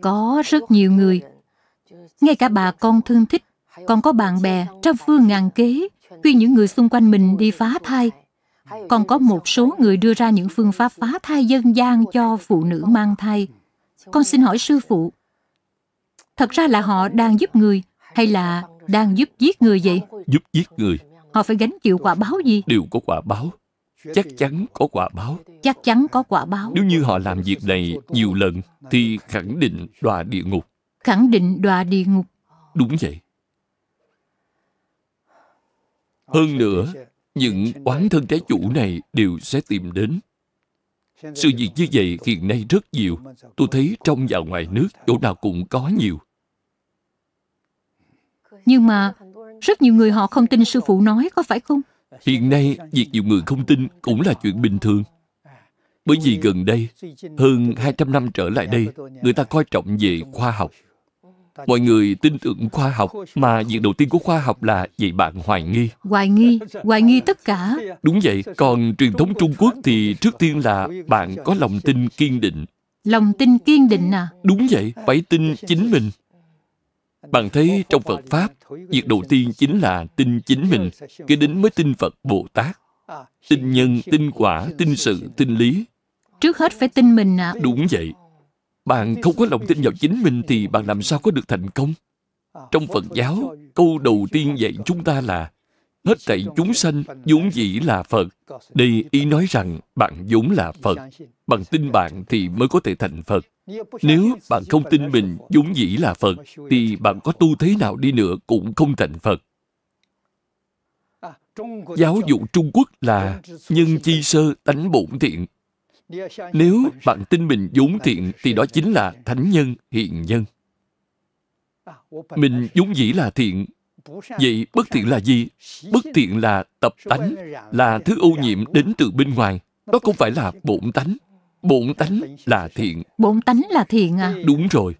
có rất nhiều người ngay cả bà con thương thích còn có bạn bè trăm phương ngàn kế khi những người xung quanh mình đi phá thai còn có một số người đưa ra những phương pháp phá thai dân gian cho phụ nữ mang thai con xin hỏi sư phụ thật ra là họ đang giúp người hay là đang giúp giết người vậy? Giúp giết người. Họ phải gánh chịu quả báo gì? Đều có quả báo. Chắc chắn có quả báo. Chắc chắn có quả báo. Nếu như họ làm việc này nhiều lần thì khẳng định đọa địa ngục. Khẳng định đọa địa ngục. Đúng vậy. Hơn nữa, những oán thân trái chủ này đều sẽ tìm đến. Sự việc như vậy hiện nay rất nhiều. Tôi thấy trong và ngoài nước chỗ nào cũng có nhiều. Nhưng mà rất nhiều người họ không tin sư phụ nói, có phải không? Hiện nay, việc nhiều người không tin cũng là chuyện bình thường. Bởi vì gần đây, hơn 200 năm trở lại đây, người ta coi trọng về khoa học. Mọi người tin tưởng khoa học, mà việc đầu tiên của khoa học là dạy bạn hoài nghi. Hoài nghi, hoài nghi tất cả. Đúng vậy, còn truyền thống Trung Quốc thì trước tiên là bạn có lòng tin kiên định. Lòng tin kiên định à? Đúng vậy, phải tin chính mình. Bạn thấy trong Phật Pháp, việc đầu tiên chính là tin chính mình, cái đến mới tin Phật Bồ Tát. Tin nhân, tin quả, tin sự, tin lý. Trước hết phải tin mình ạ. À. Đúng vậy. Bạn không có lòng tin vào chính mình thì bạn làm sao có được thành công? Trong Phật giáo, câu đầu tiên dạy chúng ta là Hết thảy chúng sanh vốn dĩ là Phật. Đây ý nói rằng bạn vốn là Phật. Bằng tin bạn thì mới có thể thành Phật. Nếu bạn không tin mình vốn dĩ là Phật, thì bạn có tu thế nào đi nữa cũng không thành Phật. Giáo dục Trung Quốc là nhân chi sơ tánh bổn thiện. Nếu bạn tin mình vốn thiện thì đó chính là thánh nhân, hiện nhân. Mình vốn dĩ là thiện, Vậy bất thiện là gì? Bất thiện là tập tánh, là thứ ô nhiễm đến từ bên ngoài. Đó không phải là bổn tánh. Bổn tánh là thiện. Bổn tánh là thiện à? Đúng rồi.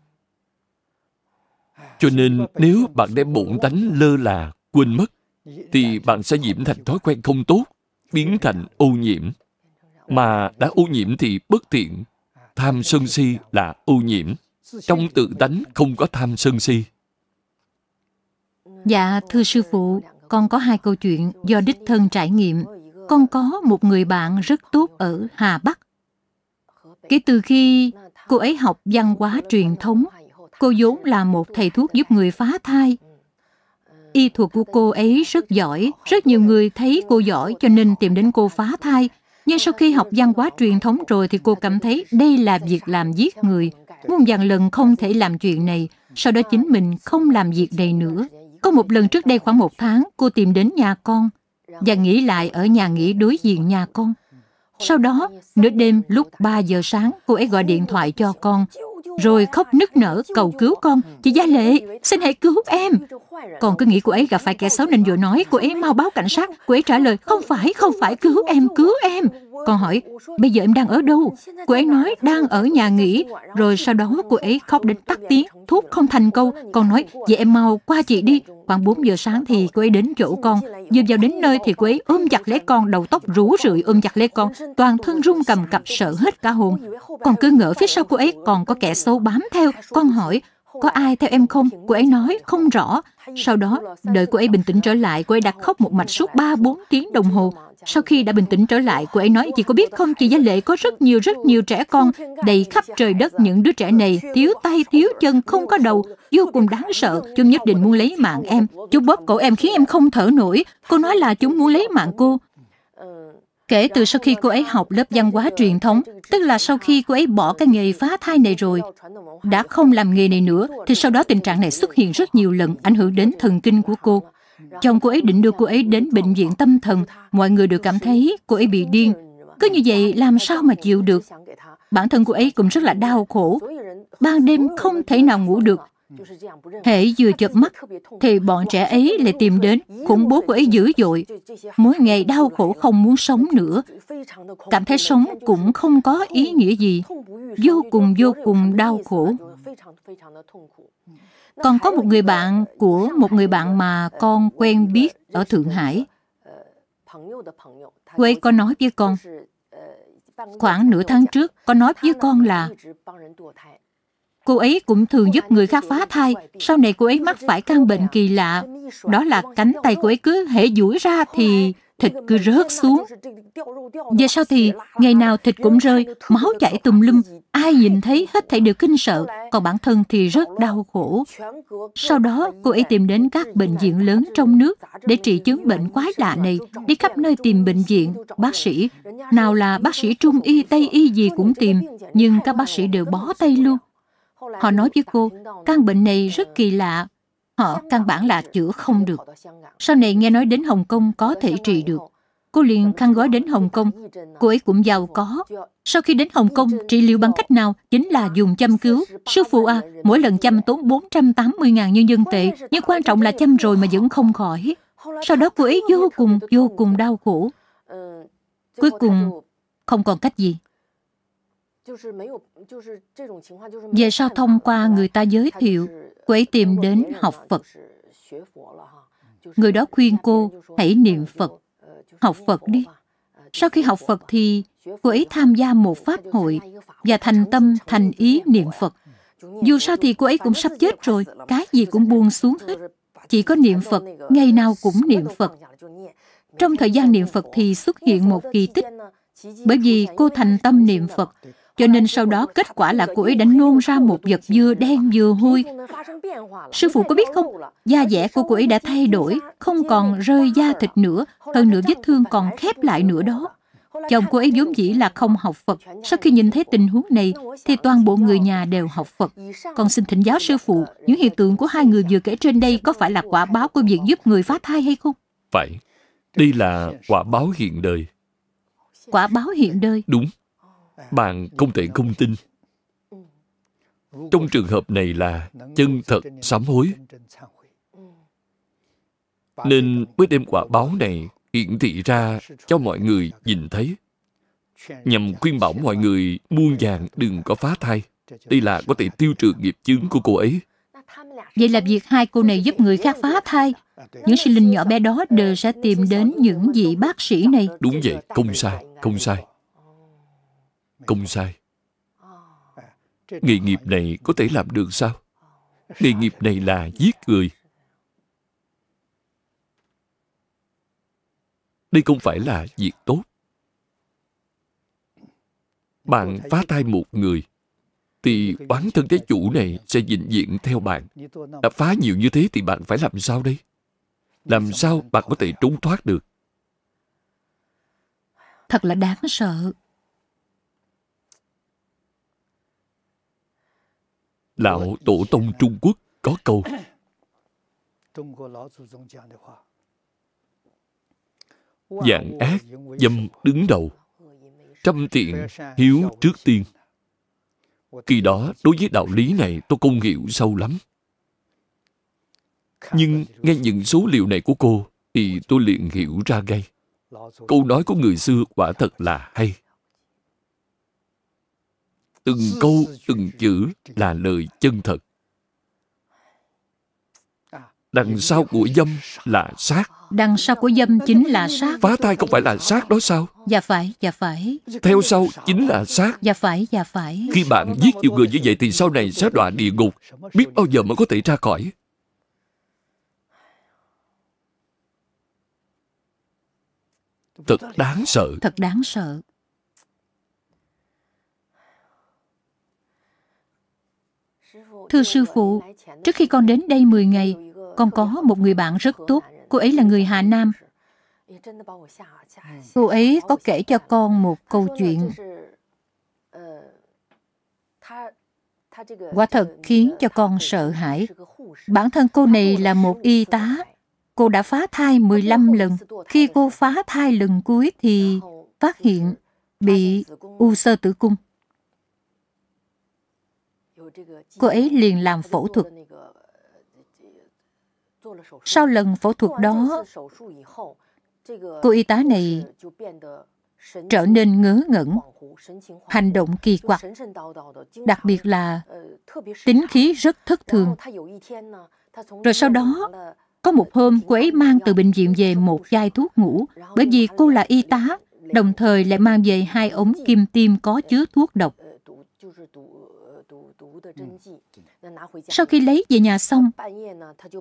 Cho nên nếu bạn đem bổn tánh lơ là, quên mất, thì bạn sẽ nhiễm thành thói quen không tốt, biến thành ô nhiễm. Mà đã ô nhiễm thì bất tiện. Tham sân si là ô nhiễm. Trong tự tánh không có tham sân si. Dạ, thưa sư phụ, con có hai câu chuyện do đích thân trải nghiệm. Con có một người bạn rất tốt ở Hà Bắc. Kể từ khi cô ấy học văn hóa truyền thống, cô vốn là một thầy thuốc giúp người phá thai. Y thuật của cô ấy rất giỏi, rất nhiều người thấy cô giỏi cho nên tìm đến cô phá thai. Nhưng sau khi học văn hóa truyền thống rồi thì cô cảm thấy đây là việc làm giết người. Muôn vàng lần không thể làm chuyện này, sau đó chính mình không làm việc này nữa. Có một lần trước đây khoảng một tháng, cô tìm đến nhà con và nghĩ lại ở nhà nghỉ đối diện nhà con. Sau đó, nửa đêm lúc 3 giờ sáng, cô ấy gọi điện thoại cho con, rồi khóc nức nở cầu cứu con. Chị Gia Lệ, xin hãy cứu em. Con cứ nghĩ cô ấy gặp phải kẻ xấu nên vừa nói, cô ấy mau báo cảnh sát. Cô ấy trả lời, không phải, không phải, cứu em, cứu em. Con hỏi, bây giờ em đang ở đâu? Cô ấy nói, đang ở nhà nghỉ. Rồi sau đó cô ấy khóc đến tắt tiếng, thuốc không thành câu. Con nói, vậy em mau qua chị đi. Khoảng 4 giờ sáng thì cô ấy đến chỗ con. Vừa vào đến nơi thì cô ấy ôm chặt lấy con, đầu tóc rủ rượi ôm chặt lấy con, toàn thân run cầm cập sợ hết cả hồn. còn cứ ngỡ phía sau cô ấy còn có kẻ xấu bám theo. Con hỏi, có ai theo em không? Cô ấy nói, không rõ. Sau đó, đợi cô ấy bình tĩnh trở lại, cô ấy đã khóc một mạch suốt 3-4 tiếng đồng hồ. Sau khi đã bình tĩnh trở lại, cô ấy nói, chị có biết không, chị Gia Lệ có rất nhiều rất nhiều trẻ con, đầy khắp trời đất những đứa trẻ này, thiếu tay, thiếu chân, không có đầu, vô cùng đáng sợ. Chúng nhất định muốn lấy mạng em. Chúng bóp cổ em khiến em không thở nổi. Cô nói là chúng muốn lấy mạng cô. Kể từ sau khi cô ấy học lớp văn hóa truyền thống, tức là sau khi cô ấy bỏ cái nghề phá thai này rồi, đã không làm nghề này nữa, thì sau đó tình trạng này xuất hiện rất nhiều lần, ảnh hưởng đến thần kinh của cô. Chồng cô ấy định đưa cô ấy đến bệnh viện tâm thần, mọi người đều cảm thấy cô ấy bị điên. Cứ như vậy làm sao mà chịu được? Bản thân cô ấy cũng rất là đau khổ. Ban đêm không thể nào ngủ được, Ừ. hễ vừa chợp mắt thì bọn trẻ ấy lại tìm đến, khủng bố của ấy dữ dội. Mỗi ngày đau khổ không muốn sống nữa. Cảm thấy sống cũng không có ý nghĩa gì. Vô cùng vô cùng đau khổ. Còn có một người bạn của một người bạn mà con quen biết ở Thượng Hải. Cô ấy có nói với con, khoảng nửa tháng trước, con nói với con là Cô ấy cũng thường giúp người khác phá thai. Sau này cô ấy mắc phải căn bệnh kỳ lạ. Đó là cánh tay cô ấy cứ hễ duỗi ra thì thịt cứ rớt xuống. Về sau thì, ngày nào thịt cũng rơi, máu chảy tùm lum, ai nhìn thấy hết thảy đều kinh sợ, còn bản thân thì rất đau khổ. Sau đó, cô ấy tìm đến các bệnh viện lớn trong nước để trị chứng bệnh quái lạ này, đi khắp nơi tìm bệnh viện, bác sĩ. Nào là bác sĩ trung y, tây y gì cũng tìm, nhưng các bác sĩ đều bó tay luôn. Họ nói với cô, căn bệnh này rất kỳ lạ, họ căn bản là chữa không được. Sau này nghe nói đến Hồng Kông có thể trị được. Cô liền khăn gói đến Hồng Kông, cô ấy cũng giàu có. Sau khi đến Hồng Kông, trị liệu bằng cách nào chính là dùng chăm cứu. Sư phụ à, mỗi lần chăm tốn 480.000 nhân dân tệ, nhưng quan trọng là chăm rồi mà vẫn không khỏi. Sau đó cô ấy vô cùng, vô cùng đau khổ. Ờ, Cuối cùng, không còn cách gì. Về sau thông qua người ta giới thiệu, cô ấy tìm đến học Phật. Người đó khuyên cô hãy niệm Phật, học Phật đi. Sau khi học Phật thì cô ấy tham gia một pháp hội và thành tâm thành ý niệm Phật. Dù sao thì cô ấy cũng sắp chết rồi, cái gì cũng buông xuống hết. Chỉ có niệm Phật, ngày nào cũng niệm Phật. Trong thời gian niệm Phật thì xuất hiện một kỳ tích, bởi vì cô thành tâm niệm Phật, cho nên sau đó kết quả là cô ấy đã nôn ra một vật vừa đen vừa hôi. Sư phụ có biết không, da dẻ của cô ấy đã thay đổi, không còn rơi da thịt nữa, hơn nữa vết thương còn khép lại nữa đó. Chồng cô ấy vốn dĩ là không học Phật. Sau khi nhìn thấy tình huống này, thì toàn bộ người nhà đều học Phật. Còn xin thỉnh giáo sư phụ, những hiện tượng của hai người vừa kể trên đây có phải là quả báo của việc giúp người phá thai hay không? Phải. Đây là quả báo hiện đời. Quả báo hiện đời? Đúng bạn không thể không tin trong trường hợp này là chân thật sám hối nên mới đem quả báo này hiển thị ra cho mọi người nhìn thấy nhằm khuyên bảo mọi người muôn vàng đừng có phá thai đây là có thể tiêu trừ nghiệp chướng của cô ấy vậy là việc hai cô này giúp người khác phá thai những sinh linh nhỏ bé đó đều sẽ tìm đến những vị bác sĩ này đúng vậy không sai không sai không sai. Nghề nghiệp này có thể làm được sao? Nghề nghiệp này là giết người. Đây không phải là việc tốt. Bạn phá thai một người, thì oán thân thế chủ này sẽ vĩnh diện theo bạn. Đã phá nhiều như thế thì bạn phải làm sao đây? Làm sao bạn có thể trốn thoát được? Thật là đáng sợ. Lão Tổ Tông Trung Quốc có câu Dạng ác, dâm đứng đầu Trăm tiện, hiếu trước tiên Khi đó, đối với đạo lý này tôi không hiểu sâu lắm Nhưng nghe những số liệu này của cô Thì tôi liền hiểu ra ngay Câu nói của người xưa quả thật là hay từng câu từng chữ là lời chân thật à, đằng sau của dâm là sát đằng sau của dâm chính là sát phá thai không phải là sát đó sao dạ phải dạ phải theo sau chính là sát dạ phải dạ phải khi bạn giết nhiều người như vậy thì sau này sẽ đọa địa ngục biết bao giờ mới có thể ra khỏi thật đáng sợ thật đáng sợ Thưa sư phụ, trước khi con đến đây 10 ngày, con có một người bạn rất tốt. Cô ấy là người Hà Nam. Cô ấy có kể cho con một câu chuyện. Quả thật khiến cho con sợ hãi. Bản thân cô này là một y tá. Cô đã phá thai 15 lần. Khi cô phá thai lần cuối thì phát hiện bị u sơ tử cung cô ấy liền làm phẫu thuật. Sau lần phẫu thuật đó, cô y tá này trở nên ngớ ngẩn, hành động kỳ quặc, đặc biệt là tính khí rất thất thường. Rồi sau đó, có một hôm cô ấy mang từ bệnh viện về một chai thuốc ngủ, bởi vì cô là y tá, đồng thời lại mang về hai ống kim tiêm có chứa thuốc độc. Sau khi lấy về nhà xong,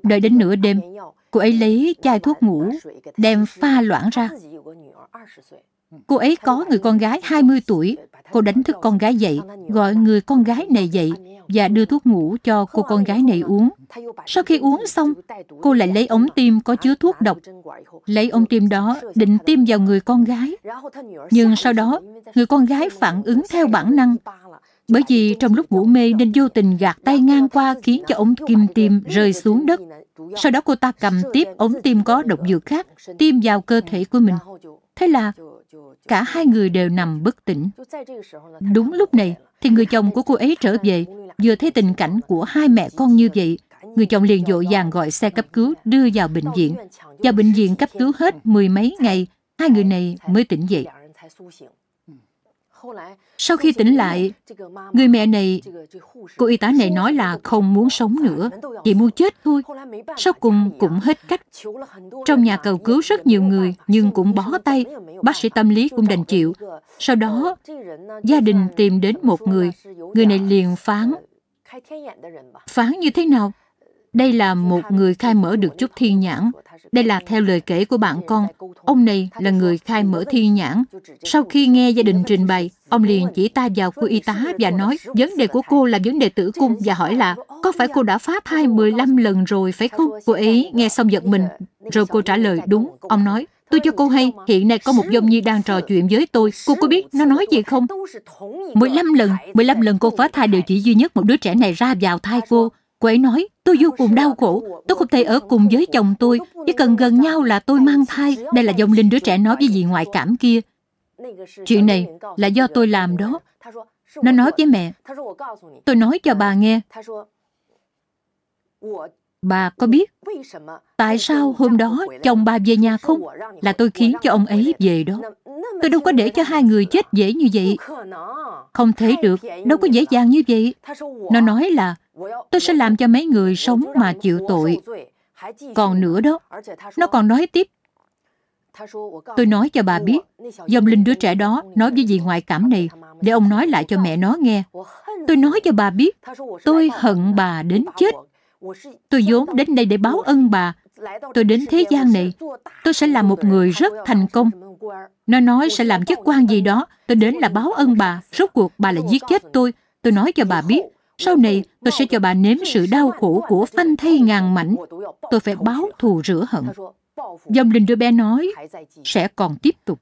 đợi đến nửa đêm, cô ấy lấy chai thuốc ngủ, đem pha loãng ra. Cô ấy có người con gái 20 tuổi, cô đánh thức con gái dậy, gọi người con gái này dậy và đưa thuốc ngủ cho cô con gái này uống. Sau khi uống xong, cô lại lấy ống tiêm có chứa thuốc độc, lấy ống tiêm đó định tiêm vào người con gái. Nhưng sau đó, người con gái phản ứng theo bản năng, bởi vì trong lúc ngủ mê nên vô tình gạt tay ngang qua khiến cho ống kim tim rơi xuống đất. Sau đó cô ta cầm tiếp ống tim có độc dược khác, tiêm vào cơ thể của mình. Thế là cả hai người đều nằm bất tỉnh. Đúng lúc này thì người chồng của cô ấy trở về, vừa thấy tình cảnh của hai mẹ con như vậy, người chồng liền vội vàng gọi xe cấp cứu đưa vào bệnh viện. Vào bệnh viện cấp cứu hết mười mấy ngày, hai người này mới tỉnh dậy. Sau khi tỉnh lại, người mẹ này, cô y tá này nói là không muốn sống nữa, chỉ muốn chết thôi. Sau cùng cũng hết cách. Trong nhà cầu cứu rất nhiều người nhưng cũng bó tay, bác sĩ tâm lý cũng đành chịu. Sau đó, ờ, ờ, gia đình tìm đến một người, người này liền phán. Ờ, phán như thế nào? Đây là một người khai mở được chút thiên nhãn. Đây là theo lời kể của bạn con. Ông này là người khai mở thiên nhãn. Sau khi nghe gia đình trình bày, ông liền chỉ tay vào cô y tá và nói vấn đề của cô là vấn đề tử cung và hỏi là có phải cô đã phá thai 15 lần rồi phải không? Cô ấy nghe xong giật mình. Rồi cô trả lời đúng. Ông nói Tôi cho cô hay, hiện nay có một dông nhi đang trò chuyện với tôi. Cô có biết nó nói gì không? 15 lần, 15 lần cô phá thai đều chỉ duy nhất một đứa trẻ này ra vào thai cô. Cô ấy nói, tôi vô cùng đau khổ, tôi không thể ở cùng với chồng tôi, chỉ cần gần nhau là tôi mang thai. Đây là dòng linh đứa trẻ nói với dì ngoại cảm kia. Chuyện này là do tôi làm đó. Nó nói với mẹ, tôi nói cho bà nghe. Bà có biết tại sao hôm đó chồng bà về nhà không? Là tôi khiến cho ông ấy về đó. Tôi đâu có để cho hai người chết dễ như vậy. Không thể được, đâu có dễ dàng như vậy. Nó nói là Tôi sẽ làm cho mấy người sống mà chịu tội. Còn nữa đó, nó còn nói tiếp. Tôi nói cho bà biết, dòng linh đứa trẻ đó nói với dì ngoại cảm này để ông nói lại cho mẹ nó nghe. Tôi nói cho bà biết, tôi hận bà đến chết. Tôi vốn đến đây để báo ân bà. Tôi đến thế gian này, tôi sẽ là một người rất thành công. Nó nói sẽ làm chức quan gì đó, tôi đến là báo ân bà. Rốt cuộc bà là giết chết tôi. Tôi nói cho bà biết, sau này tôi sẽ cho bà nếm sự đau khổ của phanh thay ngàn mảnh. Tôi phải báo thù rửa hận. Dòng linh đứa bé nói sẽ còn tiếp tục.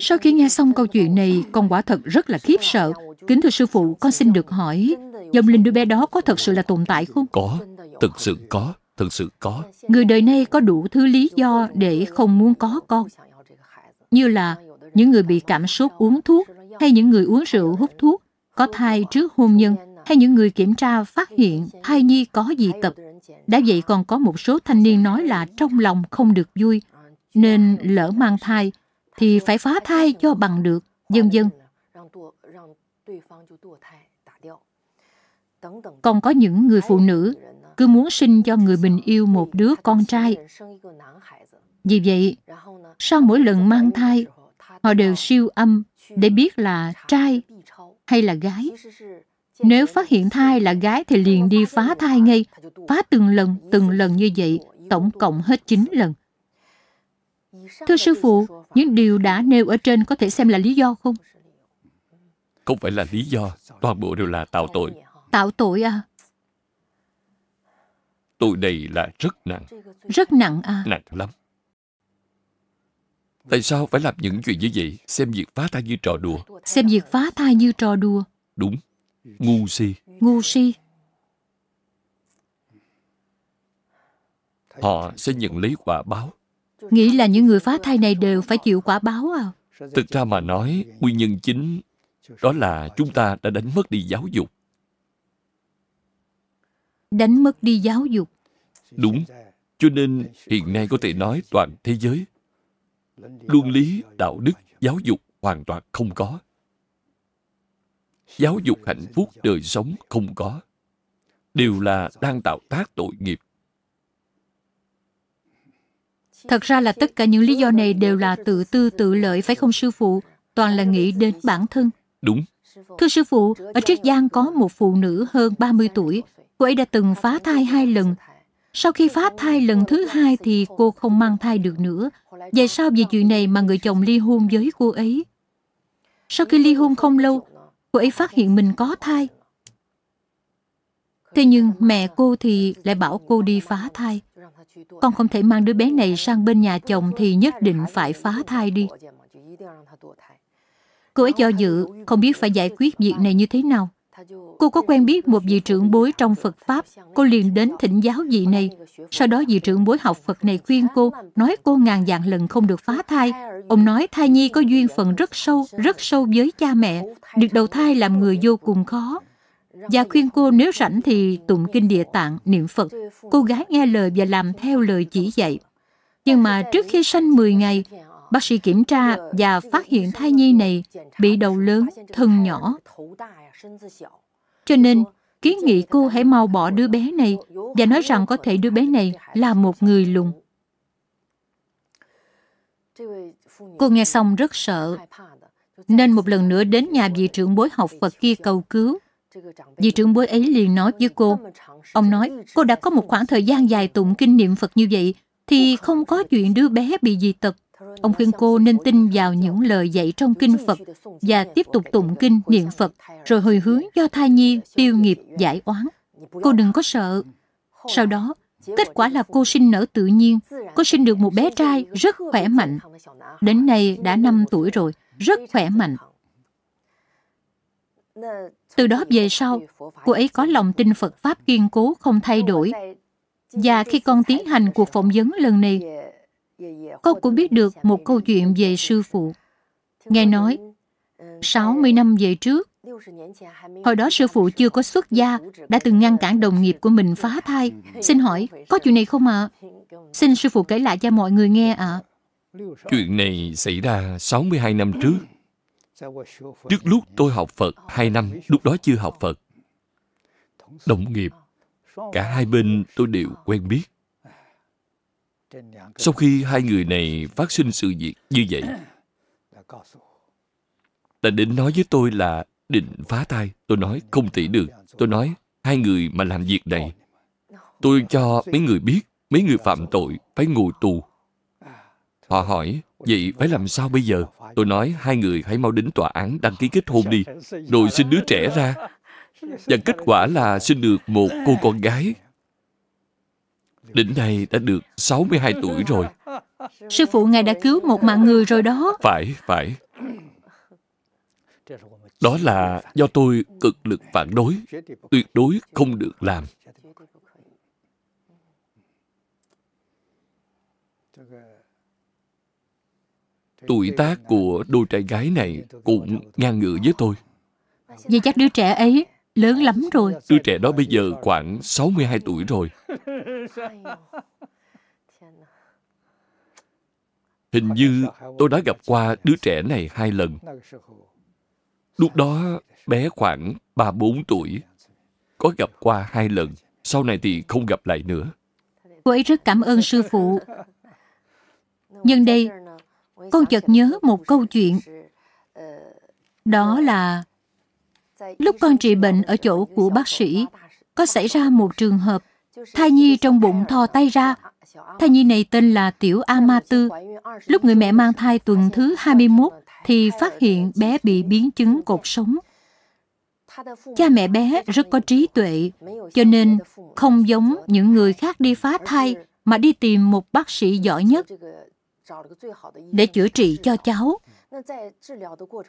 Sau khi nghe xong câu chuyện này, con quả thật rất là khiếp sợ. Kính thưa sư phụ, con xin được hỏi, dòng linh đứa bé đó có thật sự là tồn tại không? Có, thực sự có, thực sự có. Người đời nay có đủ thứ lý do để không muốn có con. Như là những người bị cảm sốt uống thuốc hay những người uống rượu hút thuốc, có thai trước hôn nhân hay những người kiểm tra phát hiện thai nhi có dị tật. Đã vậy còn có một số thanh niên nói là trong lòng không được vui, nên lỡ mang thai thì phải phá thai cho bằng được, dân dân. Còn có những người phụ nữ cứ muốn sinh cho người mình yêu một đứa con trai. Vì vậy, sau mỗi lần mang thai, họ đều siêu âm để biết là trai hay là gái. Nếu phát hiện thai là gái thì liền đi phá thai ngay, phá từng lần, từng lần như vậy, tổng cộng hết 9 lần. Thưa sư phụ, những điều đã nêu ở trên có thể xem là lý do không? Không phải là lý do, toàn bộ đều là tạo tội. Tạo tội à? Tội này là rất nặng. Rất nặng à? Nặng lắm. Tại sao phải làm những chuyện như vậy, xem việc phá thai như trò đùa? Xem việc phá thai như trò đùa. Đúng. Ngu si. Ngu si. Họ sẽ nhận lấy quả báo. Nghĩ là những người phá thai này đều phải chịu quả báo à? Thực ra mà nói, nguyên nhân chính đó là chúng ta đã đánh mất đi giáo dục. Đánh mất đi giáo dục. Đúng. Cho nên hiện nay có thể nói toàn thế giới luân lý, đạo đức, giáo dục hoàn toàn không có giáo dục hạnh phúc đời sống không có đều là đang tạo tác tội nghiệp thật ra là tất cả những lý do này đều là tự tư tự lợi phải không sư phụ toàn là nghĩ đến bản thân đúng thưa sư phụ ở triết giang có một phụ nữ hơn 30 tuổi cô ấy đã từng phá thai hai lần sau khi phá thai lần thứ hai thì cô không mang thai được nữa Vậy sao vì chuyện này mà người chồng ly hôn với cô ấy sau khi ly hôn không lâu cô ấy phát hiện mình có thai. Thế nhưng mẹ cô thì lại bảo cô đi phá thai. Con không thể mang đứa bé này sang bên nhà chồng thì nhất định phải phá thai đi. Cô ấy do dự, không biết phải giải quyết việc này như thế nào. Cô có quen biết một vị trưởng bối trong Phật Pháp, cô liền đến thỉnh giáo vị này. Sau đó vị trưởng bối học Phật này khuyên cô, nói cô ngàn dạng lần không được phá thai. Ông nói thai nhi có duyên phận rất sâu, rất sâu với cha mẹ, được đầu thai làm người vô cùng khó. Và khuyên cô nếu rảnh thì tụng kinh địa tạng, niệm Phật. Cô gái nghe lời và làm theo lời chỉ dạy. Nhưng mà trước khi sanh 10 ngày, Bác sĩ kiểm tra và phát hiện thai nhi này bị đầu lớn, thân nhỏ. Cho nên, kiến nghị cô hãy mau bỏ đứa bé này và nói rằng có thể đứa bé này là một người lùn. Cô nghe xong rất sợ, nên một lần nữa đến nhà vị trưởng bối học Phật kia cầu cứu. Vị trưởng bối ấy liền nói với cô, ông nói cô đã có một khoảng thời gian dài tụng kinh niệm Phật như vậy, thì không có chuyện đứa bé bị dị tật. Ông khuyên cô nên tin vào những lời dạy trong kinh Phật và tiếp tục tụng kinh niệm Phật, rồi hồi hướng do thai nhi tiêu nghiệp giải oán. Cô đừng có sợ. Sau đó, kết quả là cô sinh nở tự nhiên. Cô sinh được một bé trai rất khỏe mạnh. Đến nay đã 5 tuổi rồi, rất khỏe mạnh. Từ đó về sau, cô ấy có lòng tin Phật Pháp kiên cố không thay đổi. Và khi con tiến hành cuộc phỏng vấn lần này, con cũng biết được một câu chuyện về sư phụ. Nghe nói, 60 năm về trước, hồi đó sư phụ chưa có xuất gia, đã từng ngăn cản đồng nghiệp của mình phá thai. Xin hỏi, có chuyện này không ạ? À? Xin sư phụ kể lại cho mọi người nghe ạ. À. Chuyện này xảy ra 62 năm trước. Trước lúc tôi học Phật 2 năm, lúc đó chưa học Phật. Đồng nghiệp, cả hai bên tôi đều quen biết. Sau khi hai người này phát sinh sự việc như vậy, ta đến nói với tôi là định phá thai. Tôi nói không tỷ được. Tôi nói hai người mà làm việc này, tôi cho mấy người biết mấy người phạm tội phải ngồi tù. Họ hỏi, vậy phải làm sao bây giờ? Tôi nói hai người hãy mau đến tòa án đăng ký kết hôn đi, rồi xin đứa trẻ ra. Và kết quả là xin được một cô con gái Đỉnh này đã được 62 tuổi rồi Sư phụ Ngài đã cứu một mạng người rồi đó Phải, phải Đó là do tôi cực lực phản đối Tuyệt đối không được làm Tuổi tác của đôi trai gái này cũng ngang ngựa với tôi Vậy chắc đứa trẻ ấy lớn lắm rồi. Đứa trẻ đó bây giờ khoảng 62 tuổi rồi. Hình như tôi đã gặp qua đứa trẻ này hai lần. Lúc đó bé khoảng 3-4 tuổi. Có gặp qua hai lần, sau này thì không gặp lại nữa. Cô ấy rất cảm ơn sư phụ. Nhưng đây, con chợt nhớ một câu chuyện. Đó là Lúc con trị bệnh ở chỗ của bác sĩ, có xảy ra một trường hợp thai nhi trong bụng thò tay ra. Thai nhi này tên là Tiểu Tư Lúc người mẹ mang thai tuần thứ 21 thì phát hiện bé bị biến chứng cột sống. Cha mẹ bé rất có trí tuệ, cho nên không giống những người khác đi phá thai mà đi tìm một bác sĩ giỏi nhất để chữa trị cho cháu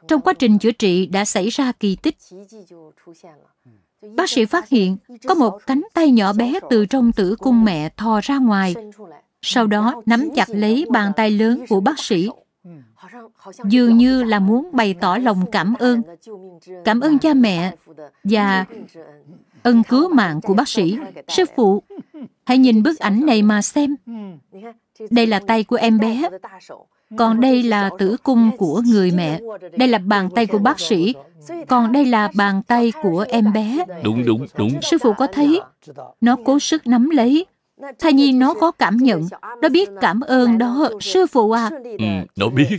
trong quá trình chữa trị đã xảy ra kỳ tích. Bác sĩ phát hiện có một cánh tay nhỏ bé từ trong tử cung mẹ thò ra ngoài, sau đó nắm chặt lấy bàn tay lớn của bác sĩ dường như là muốn bày tỏ lòng cảm ơn cảm ơn cha mẹ và ân cứu mạng của bác sĩ sư phụ hãy nhìn bức ảnh này mà xem đây là tay của em bé còn đây là tử cung của người mẹ đây là bàn tay của bác sĩ còn đây là bàn tay của em bé đúng đúng đúng sư phụ có thấy nó cố sức nắm lấy thai nhi nó có cảm nhận nó biết cảm ơn đó sư phụ à ừ, nó biết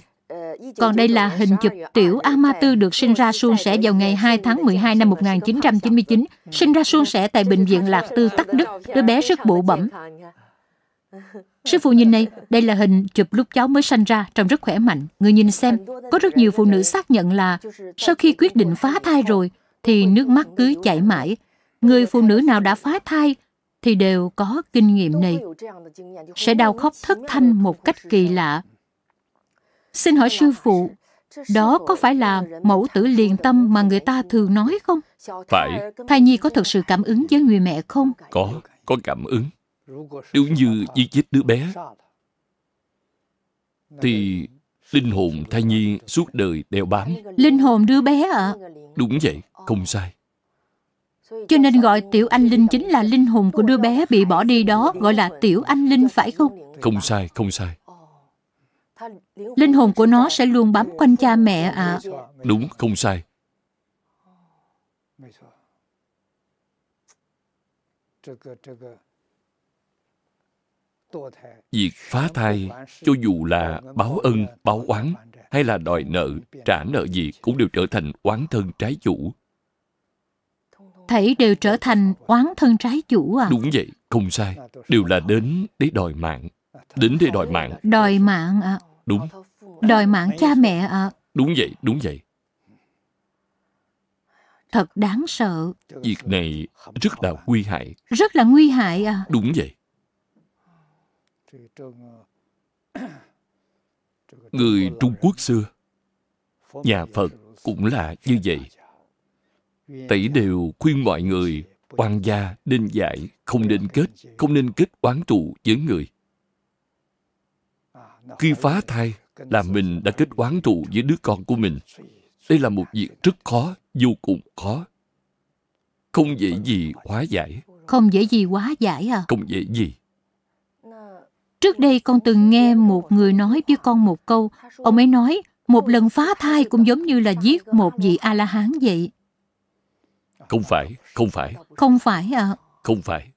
còn đây là hình chụp tiểu Amatu được sinh ra suôn sẻ vào ngày 2 tháng 12 năm 1999, sinh ra suôn sẻ tại bệnh viện Lạc Tư Tắc Đức, đứa bé rất bụ bẩm. Sư phụ nhìn này, đây là hình chụp lúc cháu mới sanh ra, trông rất khỏe mạnh. Người nhìn xem, có rất nhiều phụ nữ xác nhận là sau khi quyết định phá thai rồi, thì nước mắt cứ chảy mãi. Người phụ nữ nào đã phá thai thì đều có kinh nghiệm này. Sẽ đau khóc thất thanh một cách kỳ lạ. Xin hỏi sư phụ, đó có phải là mẫu tử liền tâm mà người ta thường nói không? Phải. Thai nhi có thực sự cảm ứng với người mẹ không? Có, có cảm ứng. Nếu như giết chết đứa bé Thì linh hồn thai nhi suốt đời đeo bám Linh hồn đứa bé ạ à? Đúng vậy, không sai Cho nên gọi tiểu anh linh chính là linh hồn của đứa bé bị bỏ đi đó Gọi là tiểu anh linh phải không? Không sai, không sai Linh hồn của nó sẽ luôn bám quanh cha mẹ ạ à. Đúng, không sai việc phá thai cho dù là báo ân báo oán hay là đòi nợ trả nợ gì cũng đều trở thành oán thân trái chủ thảy đều trở thành oán thân trái chủ à đúng vậy không sai đều là đến để đòi mạng đến để đòi mạng đòi mạng à đúng đòi mạng cha mẹ à đúng vậy đúng vậy thật đáng sợ việc này rất là nguy hại rất là nguy hại à đúng vậy Ờ, người Trung Quốc xưa, nhà Phật cũng là như vậy. Tỷ đều khuyên mọi người quan gia nên dạy không nên kết không nên kết oán thù với người à, khi phá thai là mình đã kết oán thù với đứa con của mình đây là một việc rất khó vô cùng khó không dễ gì hóa giải không dễ gì hóa giải à không dễ gì Trước đây con từng nghe một người nói với con một câu, ông ấy nói một lần phá thai cũng giống như là giết một vị A-la-hán vậy. Không phải, không phải. Không phải ạ. À. Không phải.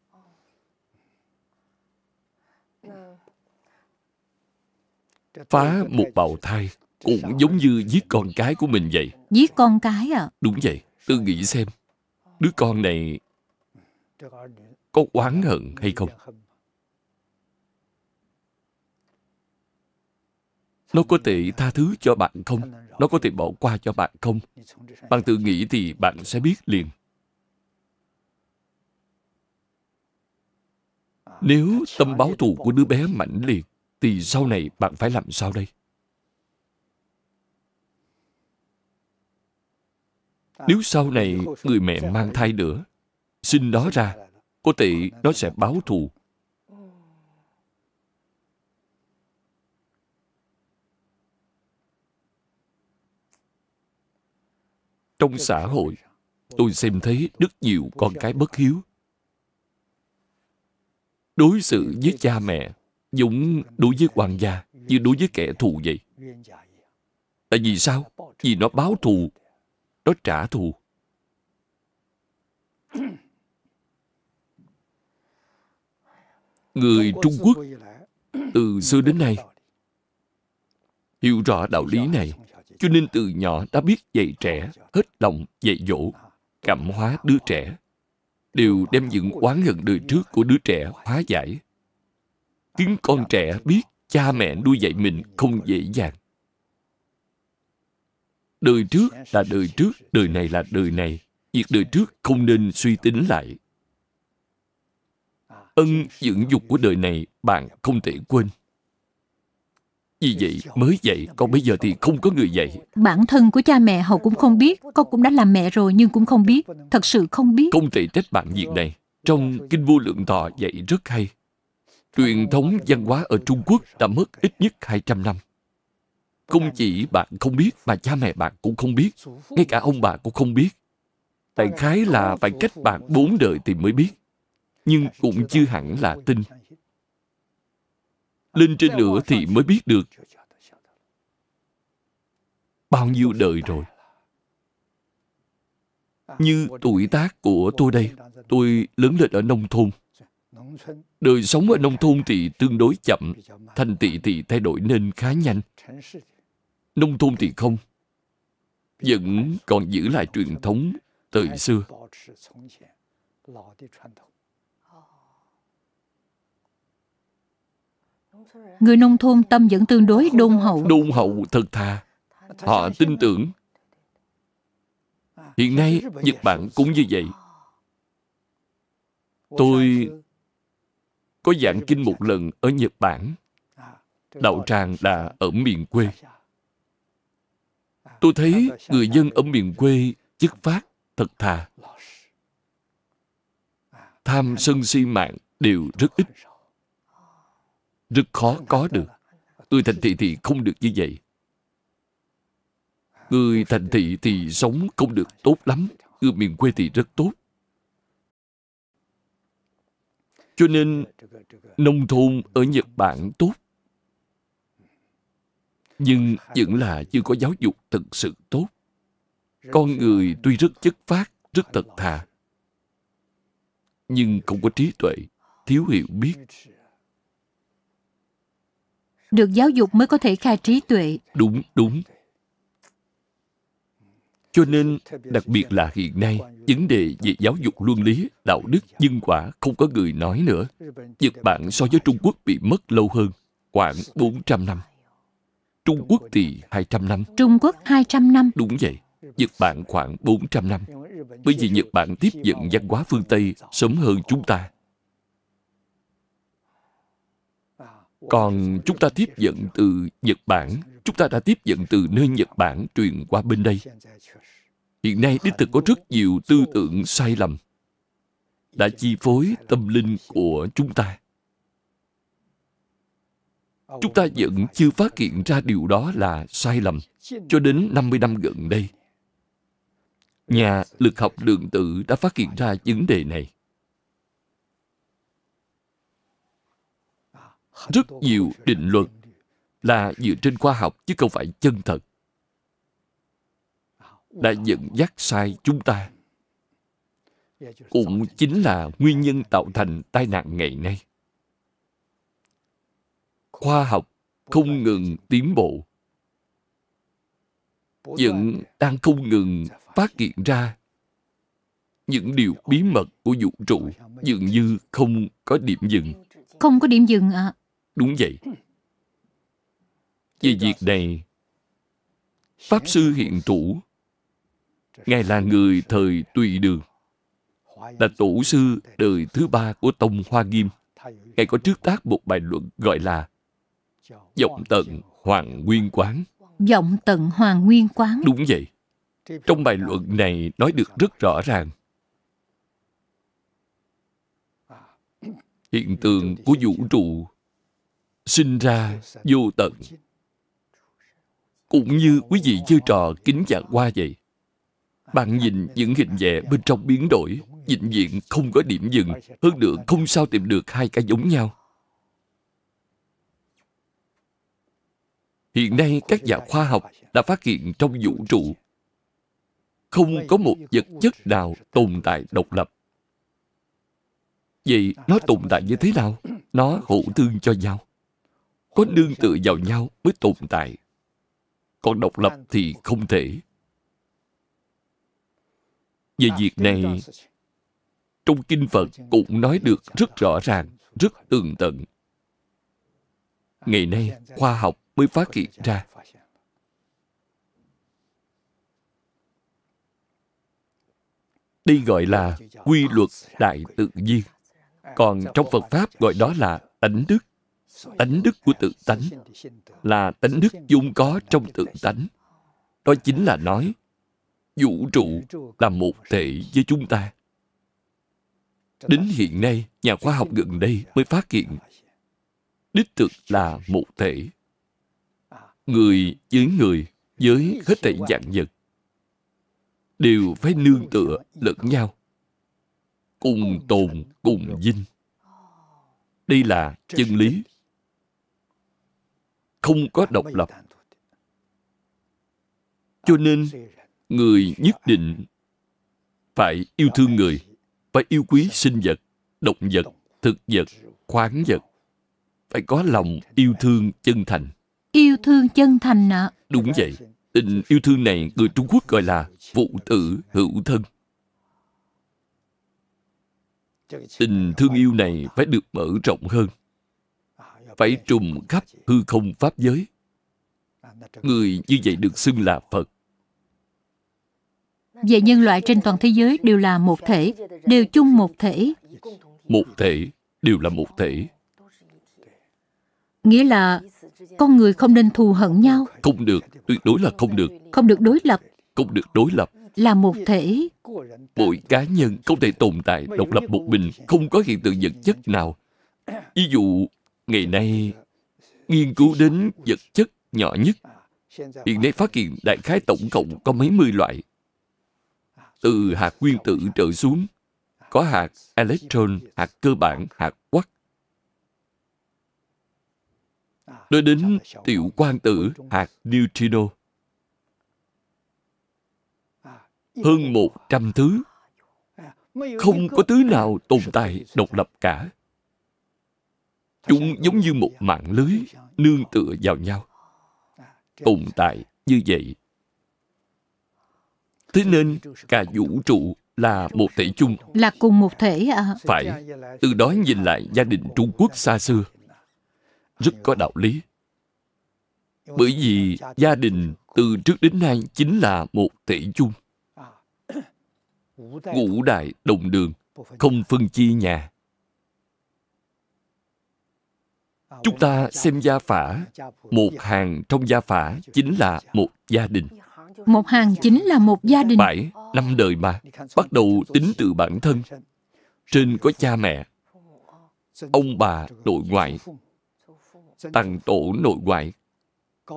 Phá một bào thai cũng giống như giết con cái của mình vậy. Giết con cái ạ. À. Đúng vậy, tôi nghĩ xem, đứa con này có oán hận hay không? Nó có thể tha thứ cho bạn không? Nó có thể bỏ qua cho bạn không? Bạn tự nghĩ thì bạn sẽ biết liền. Nếu tâm báo thù của đứa bé mãnh liệt, thì sau này bạn phải làm sao đây? Nếu sau này người mẹ mang thai nữa, sinh đó ra, có thể nó sẽ báo thù trong xã hội tôi xem thấy rất nhiều con cái bất hiếu đối xử với cha mẹ dũng đối với hoàng gia như đối với kẻ thù vậy tại vì sao vì nó báo thù nó trả thù người trung quốc từ xưa đến nay hiểu rõ đạo lý này cho nên từ nhỏ đã biết dạy trẻ hết lòng dạy dỗ cảm hóa đứa trẻ đều đem những oán hận đời trước của đứa trẻ hóa giải khiến con trẻ biết cha mẹ nuôi dạy mình không dễ dàng đời trước là đời trước đời này là đời này việc đời trước không nên suy tính lại ân dưỡng dục của đời này bạn không thể quên vì vậy mới vậy Còn bây giờ thì không có người dạy Bản thân của cha mẹ hầu cũng không biết Con cũng đã làm mẹ rồi nhưng cũng không biết Thật sự không biết Không thể trách bạn việc này Trong Kinh Vô Lượng Thọ dạy rất hay Truyền thống văn hóa ở Trung Quốc đã mất ít nhất 200 năm Không chỉ bạn không biết mà cha mẹ bạn cũng không biết Ngay cả ông bà cũng không biết Tại khái là phải cách bạn bốn đời thì mới biết Nhưng cũng chưa hẳn là tin lên trên nữa thì mới biết được bao nhiêu đời rồi như tuổi tác của tôi đây tôi lớn lên ở nông thôn đời sống ở nông thôn thì tương đối chậm thành thị thì thay đổi nên khá nhanh nông thôn thì không vẫn còn giữ lại truyền thống thời xưa Người nông thôn tâm vẫn tương đối đôn hậu. Đôn hậu thật thà. Họ tin tưởng. Hiện nay, Nhật Bản cũng như vậy. Tôi có giảng kinh một lần ở Nhật Bản. Đạo tràng là ở miền quê. Tôi thấy người dân ở miền quê chức phát, thật thà. Tham sân si mạng đều rất ít rất khó có được người thành thị thì không được như vậy người thành thị thì sống không được tốt lắm người miền quê thì rất tốt cho nên nông thôn ở nhật bản tốt nhưng vẫn là chưa có giáo dục thật sự tốt con người tuy rất chất phát rất thật thà nhưng không có trí tuệ thiếu hiểu biết được giáo dục mới có thể khai trí tuệ. Đúng, đúng. Cho nên, đặc biệt là hiện nay, vấn đề về giáo dục luân lý, đạo đức, nhân quả không có người nói nữa. Nhật Bản so với Trung Quốc bị mất lâu hơn, khoảng 400 năm. Trung Quốc thì 200 năm. Trung Quốc 200 năm. Đúng vậy. Nhật Bản khoảng 400 năm. Bởi vì Nhật Bản tiếp nhận văn hóa phương Tây sớm hơn chúng ta. còn chúng ta tiếp nhận từ nhật bản chúng ta đã tiếp nhận từ nơi nhật bản truyền qua bên đây hiện nay đích thực có rất nhiều tư tưởng sai lầm đã chi phối tâm linh của chúng ta chúng ta vẫn chưa phát hiện ra điều đó là sai lầm cho đến 50 năm gần đây. Nhà lực học lượng tử đã phát hiện ra vấn đề này. rất nhiều định luật là dựa trên khoa học chứ không phải chân thật đã dẫn dắt sai chúng ta cũng chính là nguyên nhân tạo thành tai nạn ngày nay khoa học không ngừng tiến bộ vẫn đang không ngừng phát hiện ra những điều bí mật của vũ trụ dường như không có điểm dừng không có điểm dừng ạ à. Đúng vậy. Ừ. Về việc này, Pháp Sư Hiện Chủ, Ngài là người thời Tùy Đường, là tổ sư đời thứ ba của Tông Hoa Nghiêm. Ngài có trước tác một bài luận gọi là Giọng tận Hoàng Nguyên Quán. Giọng tận Hoàng Nguyên Quán. Đúng vậy. Trong bài luận này nói được rất rõ ràng. À. Hiện tượng của vũ trụ sinh ra vô tận cũng như quý vị chưa trò kính dạng hoa vậy bạn nhìn những hình vẽ bên trong biến đổi vĩnh viễn không có điểm dừng hơn nữa không sao tìm được hai cái giống nhau hiện nay các nhà khoa học đã phát hiện trong vũ trụ không có một vật chất nào tồn tại độc lập vậy nó tồn tại như thế nào nó hữu thương cho nhau có nương tựa vào nhau mới tồn tại còn độc lập thì không thể về việc này trong kinh phật cũng nói được rất rõ ràng rất tường tận ngày nay khoa học mới phát hiện ra đây gọi là quy luật đại tự nhiên còn trong phật pháp gọi đó là tánh đức tánh đức của tự tánh là tánh đức vốn có trong tự tánh đó chính là nói vũ trụ là một thể với chúng ta đến hiện nay nhà khoa học gần đây mới phát hiện đích thực là một thể người với người với hết thảy dạng vật đều phải nương tựa lẫn nhau cùng tồn cùng dinh đây là chân lý không có độc lập cho nên người nhất định phải yêu thương người phải yêu quý sinh vật động vật thực vật khoáng vật phải có lòng yêu thương chân thành yêu thương chân thành ạ à? đúng vậy tình yêu thương này người trung quốc gọi là phụ tử hữu thân tình thương yêu này phải được mở rộng hơn phải trùng khắp hư không pháp giới người như vậy được xưng là phật về nhân loại trên toàn thế giới đều là một thể đều chung một thể một thể đều là một thể nghĩa là con người không nên thù hận nhau không được tuyệt đối là không được không được đối lập không được đối lập là một thể mỗi cá nhân không thể tồn tại độc lập một mình không có hiện tượng vật chất nào ví dụ ngày nay nghiên cứu đến vật chất nhỏ nhất hiện nay phát hiện đại khái tổng cộng có mấy mươi loại từ hạt nguyên tử trở xuống có hạt electron hạt cơ bản hạt quắc nói đến tiểu quan tử hạt neutrino hơn một trăm thứ không có thứ nào tồn tại độc lập cả chúng giống như một mạng lưới nương tựa vào nhau tồn tại như vậy thế nên cả vũ trụ là một thể chung là cùng một thể à. phải từ đó nhìn lại gia đình trung quốc xa xưa rất có đạo lý bởi vì gia đình từ trước đến nay chính là một thể chung ngũ đại đồng đường không phân chia nhà chúng ta xem gia phả một hàng trong gia phả chính là một gia đình một hàng chính là một gia đình bảy năm đời mà bắt đầu tính từ bản thân trên có cha mẹ ông bà nội ngoại tầng tổ nội ngoại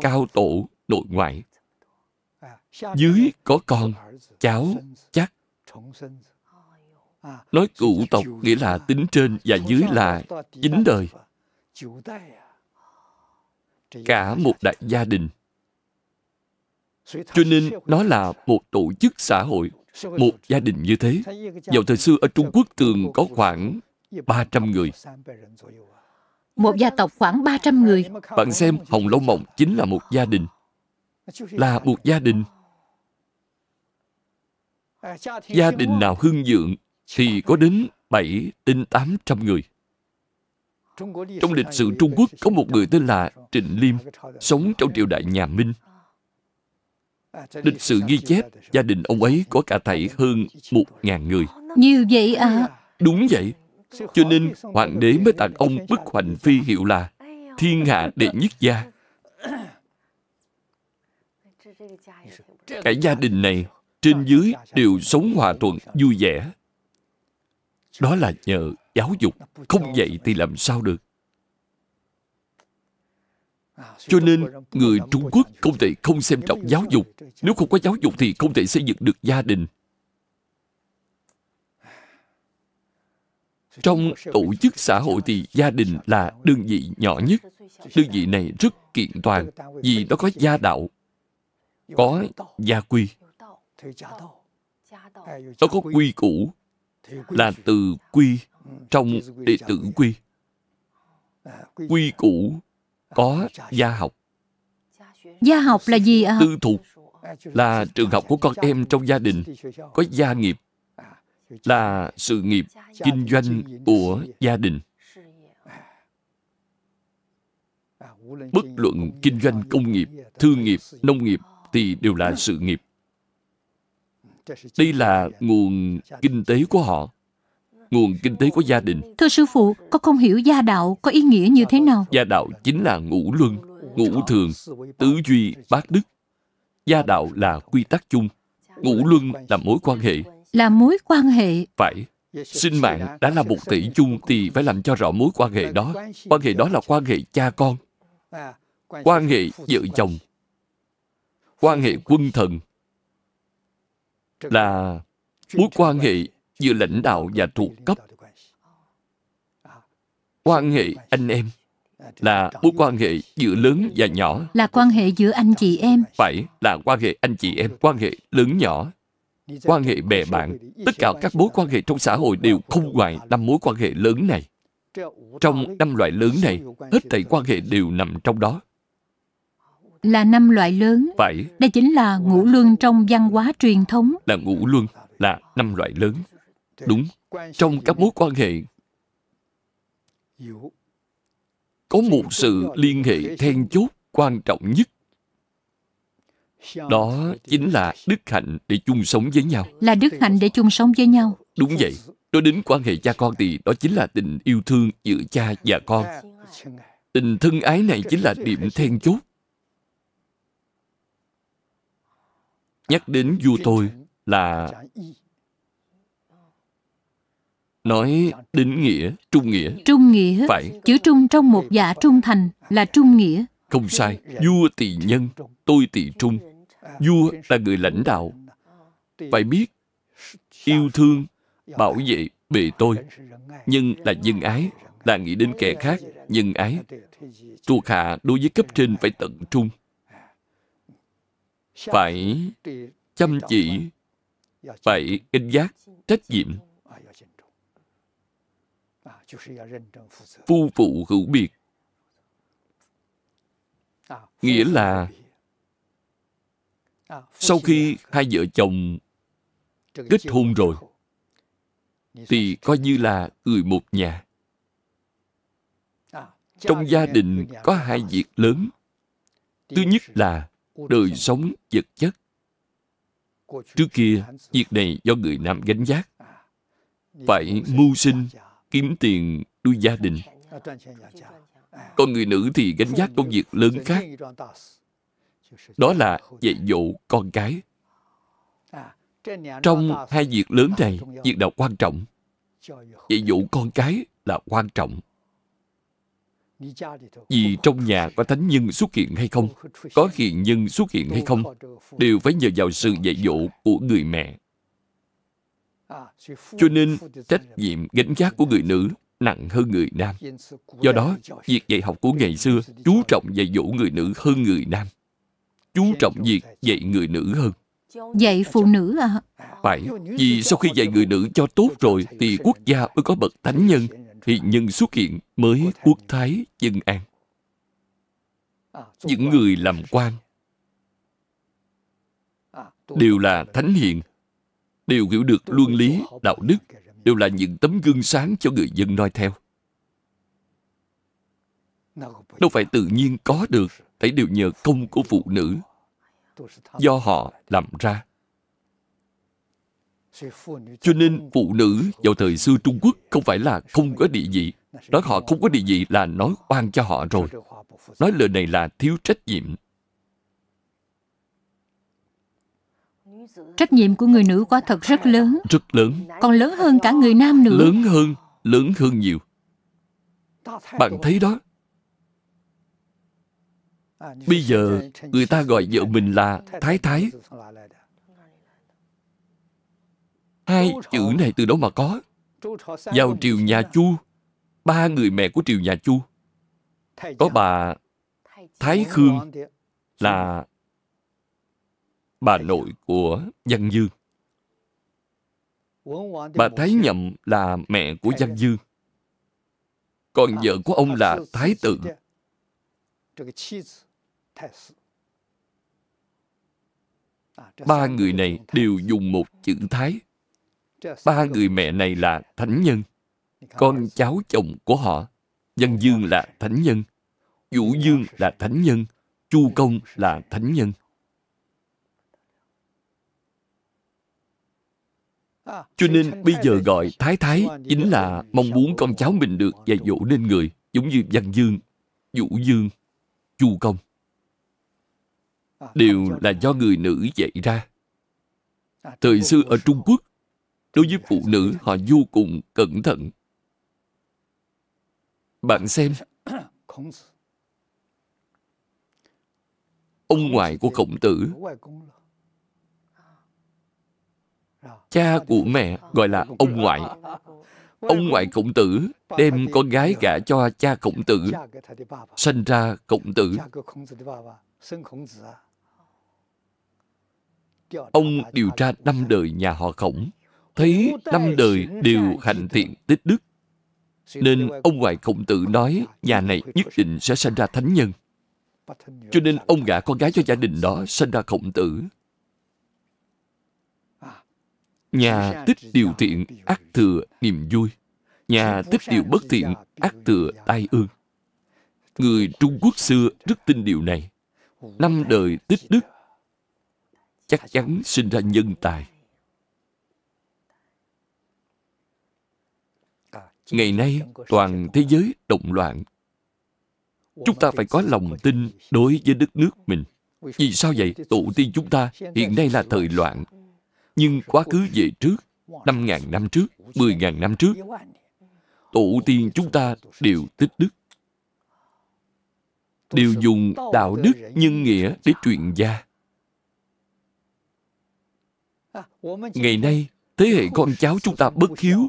cao tổ nội ngoại dưới có con cháu chắc nói cụ tộc nghĩa là tính trên và dưới là chín đời À? cả một đại gia đình cho nên nó là một tổ chức xã hội một gia đình như thế vào thời xưa ở trung quốc thường có khoảng 300 người à? một gia tộc khoảng 300 người bạn xem hồng lâu mộng chính là một gia đình là một gia đình à, gia đình nào hưng dượng thì có đến 7 đến 800 người. Trong lịch sử Trung Quốc có một người tên là Trịnh Liêm, sống trong triều đại nhà Minh. Lịch sử ghi chép, gia đình ông ấy có cả thảy hơn một ngàn người. Nhiều vậy À? Đúng vậy. Cho nên hoàng đế mới tặng ông bức hoành phi hiệu là thiên hạ đệ nhất gia. Cả gia đình này trên dưới đều sống hòa thuận, vui vẻ. Đó là nhờ giáo dục không dạy thì làm sao được cho nên người trung quốc không thể không xem trọng giáo dục nếu không có giáo dục thì không thể xây dựng được gia đình trong tổ chức xã hội thì gia đình là đơn vị nhỏ nhất đơn vị này rất kiện toàn vì nó có gia đạo có gia quy nó có quy củ là từ quy trong đệ tử quy à, quy cũ à, có gia học gia học là gì ạ à? tư thục à, là trường học của con em trong gia đình có gia nghiệp là sự nghiệp kinh doanh của gia đình bất luận kinh doanh công nghiệp thương nghiệp nông nghiệp thì đều là sự nghiệp ừ, đây là nguồn kinh tế của họ nguồn kinh tế của gia đình Thưa sư phụ, con không hiểu gia đạo có ý nghĩa như thế nào Gia đạo chính là ngũ luân, ngũ thường, tứ duy, bát đức Gia đạo là quy tắc chung Ngũ luân là mối quan hệ Là mối quan hệ Phải Sinh mạng đã là một tỷ chung thì phải làm cho rõ mối quan hệ đó. Quan hệ đó là quan hệ cha con, quan hệ vợ chồng, quan hệ quân thần là mối quan hệ giữa lãnh đạo và thuộc cấp. Quan hệ anh em là mối quan hệ giữa lớn và nhỏ. Là quan hệ giữa anh chị em. Phải, là quan hệ anh chị em, quan hệ lớn nhỏ, quan hệ bè bạn. Tất cả các mối quan hệ trong xã hội đều không ngoài năm mối quan hệ lớn này. Trong năm loại lớn này, hết thảy quan hệ đều nằm trong đó là năm loại lớn. Phải. Đây chính là ngũ luân trong văn hóa truyền thống. Là ngũ luân, là năm loại lớn đúng trong các mối quan hệ có một sự liên hệ then chốt quan trọng nhất đó chính là đức hạnh để chung sống với nhau là đức hạnh để chung sống với nhau đúng vậy nói đến quan hệ cha con thì đó chính là tình yêu thương giữa cha và con tình thân ái này chính là điểm then chốt nhắc đến vua tôi là Nói định nghĩa, trung nghĩa Trung nghĩa Phải Chữ trung trong một dạ trung thành là trung nghĩa Không sai Vua tỳ nhân, tôi tỳ trung Vua là người lãnh đạo Phải biết Yêu thương, bảo vệ bề tôi Nhân là nhân ái Là nghĩ đến kẻ khác, nhân ái Thuộc hạ đối với cấp trên phải tận trung Phải chăm chỉ Phải canh giác, trách nhiệm phu phụ hữu biệt à, nghĩa là à, sau khi hai vợ chồng kết hôn rồi thì coi như là người một nhà à, trong gia đình có hai việc lớn thứ nhất là đời sống vật chất trước kia việc này do người nam gánh vác phải mưu sinh kiếm tiền nuôi gia đình Còn người nữ thì gánh vác công việc lớn khác Đó là dạy dỗ con cái Trong hai việc lớn này Việc nào quan trọng Dạy dỗ con cái là quan trọng vì trong nhà có thánh nhân xuất hiện hay không có hiện nhân xuất hiện hay không đều phải nhờ vào sự dạy dỗ của người mẹ À, cho nên, trách nhiệm gánh giác của người nữ nặng hơn người nam. Do đó, việc dạy học của ngày xưa chú trọng dạy dỗ người nữ hơn người nam. Chú trọng việc dạy người nữ hơn. Dạy phụ nữ à? Phải, vì sau khi dạy người nữ cho tốt rồi thì quốc gia mới có bậc thánh nhân. Thì nhân xuất hiện mới quốc thái dân an. À, Những người làm quan à, đều là thánh hiền đều hiểu được luân lý, đạo đức, đều là những tấm gương sáng cho người dân noi theo. Đâu phải tự nhiên có được, phải đều nhờ công của phụ nữ, do họ làm ra. Cho nên phụ nữ vào thời xưa Trung Quốc không phải là không có địa vị. Nói họ không có địa vị là nói oan cho họ rồi. Nói lời này là thiếu trách nhiệm. Trách nhiệm của người nữ quả thật rất lớn Rất lớn Còn lớn hơn cả người nam nữa Lớn hơn, lớn hơn nhiều Bạn thấy đó Bây giờ người ta gọi vợ mình là Thái Thái Hai chữ này từ đâu mà có Vào triều nhà Chu Ba người mẹ của triều nhà Chu Có bà Thái Khương Là bà nội của Văn Dương. Bà Thái Nhậm là mẹ của Văn Dương. Còn vợ của ông là Thái Tự. Ba người này đều dùng một chữ Thái. Ba người mẹ này là thánh nhân. Con cháu chồng của họ, Văn Dương là thánh nhân, Vũ Dương là thánh nhân, Chu Công là thánh nhân. Cho nên bây giờ gọi Thái Thái Chính là mong muốn con cháu mình được dạy dỗ nên người Giống như Văn Dương, Vũ Dương, Chu Công Đều là do người nữ dạy ra Thời xưa ở Trung Quốc Đối với phụ nữ họ vô cùng cẩn thận Bạn xem Ông ngoại của khổng tử cha của mẹ gọi là ông ngoại ông ngoại khổng tử đem con gái gả cho cha khổng tử sinh ra khổng tử ông điều tra năm đời nhà họ khổng thấy năm đời đều hành thiện tích đức nên ông ngoại khổng tử nói nhà này nhất định sẽ sinh ra thánh nhân cho nên ông gả con gái cho gia đình đó sinh ra khổng tử Nhà tích điều thiện ác thừa niềm vui. Nhà tích điều bất thiện ác thừa tai ương. Người Trung Quốc xưa rất tin điều này. Năm đời tích đức chắc chắn sinh ra nhân tài. Ngày nay, toàn thế giới động loạn. Chúng ta phải có lòng tin đối với đất nước mình. Vì sao vậy? Tổ tiên chúng ta hiện nay là thời loạn, nhưng quá khứ về trước, 5.000 năm trước, 10.000 năm trước, tổ tiên chúng ta đều tích đức. Đều dùng đạo đức nhân nghĩa để truyền gia. Ngày nay, thế hệ con cháu chúng ta bất hiếu,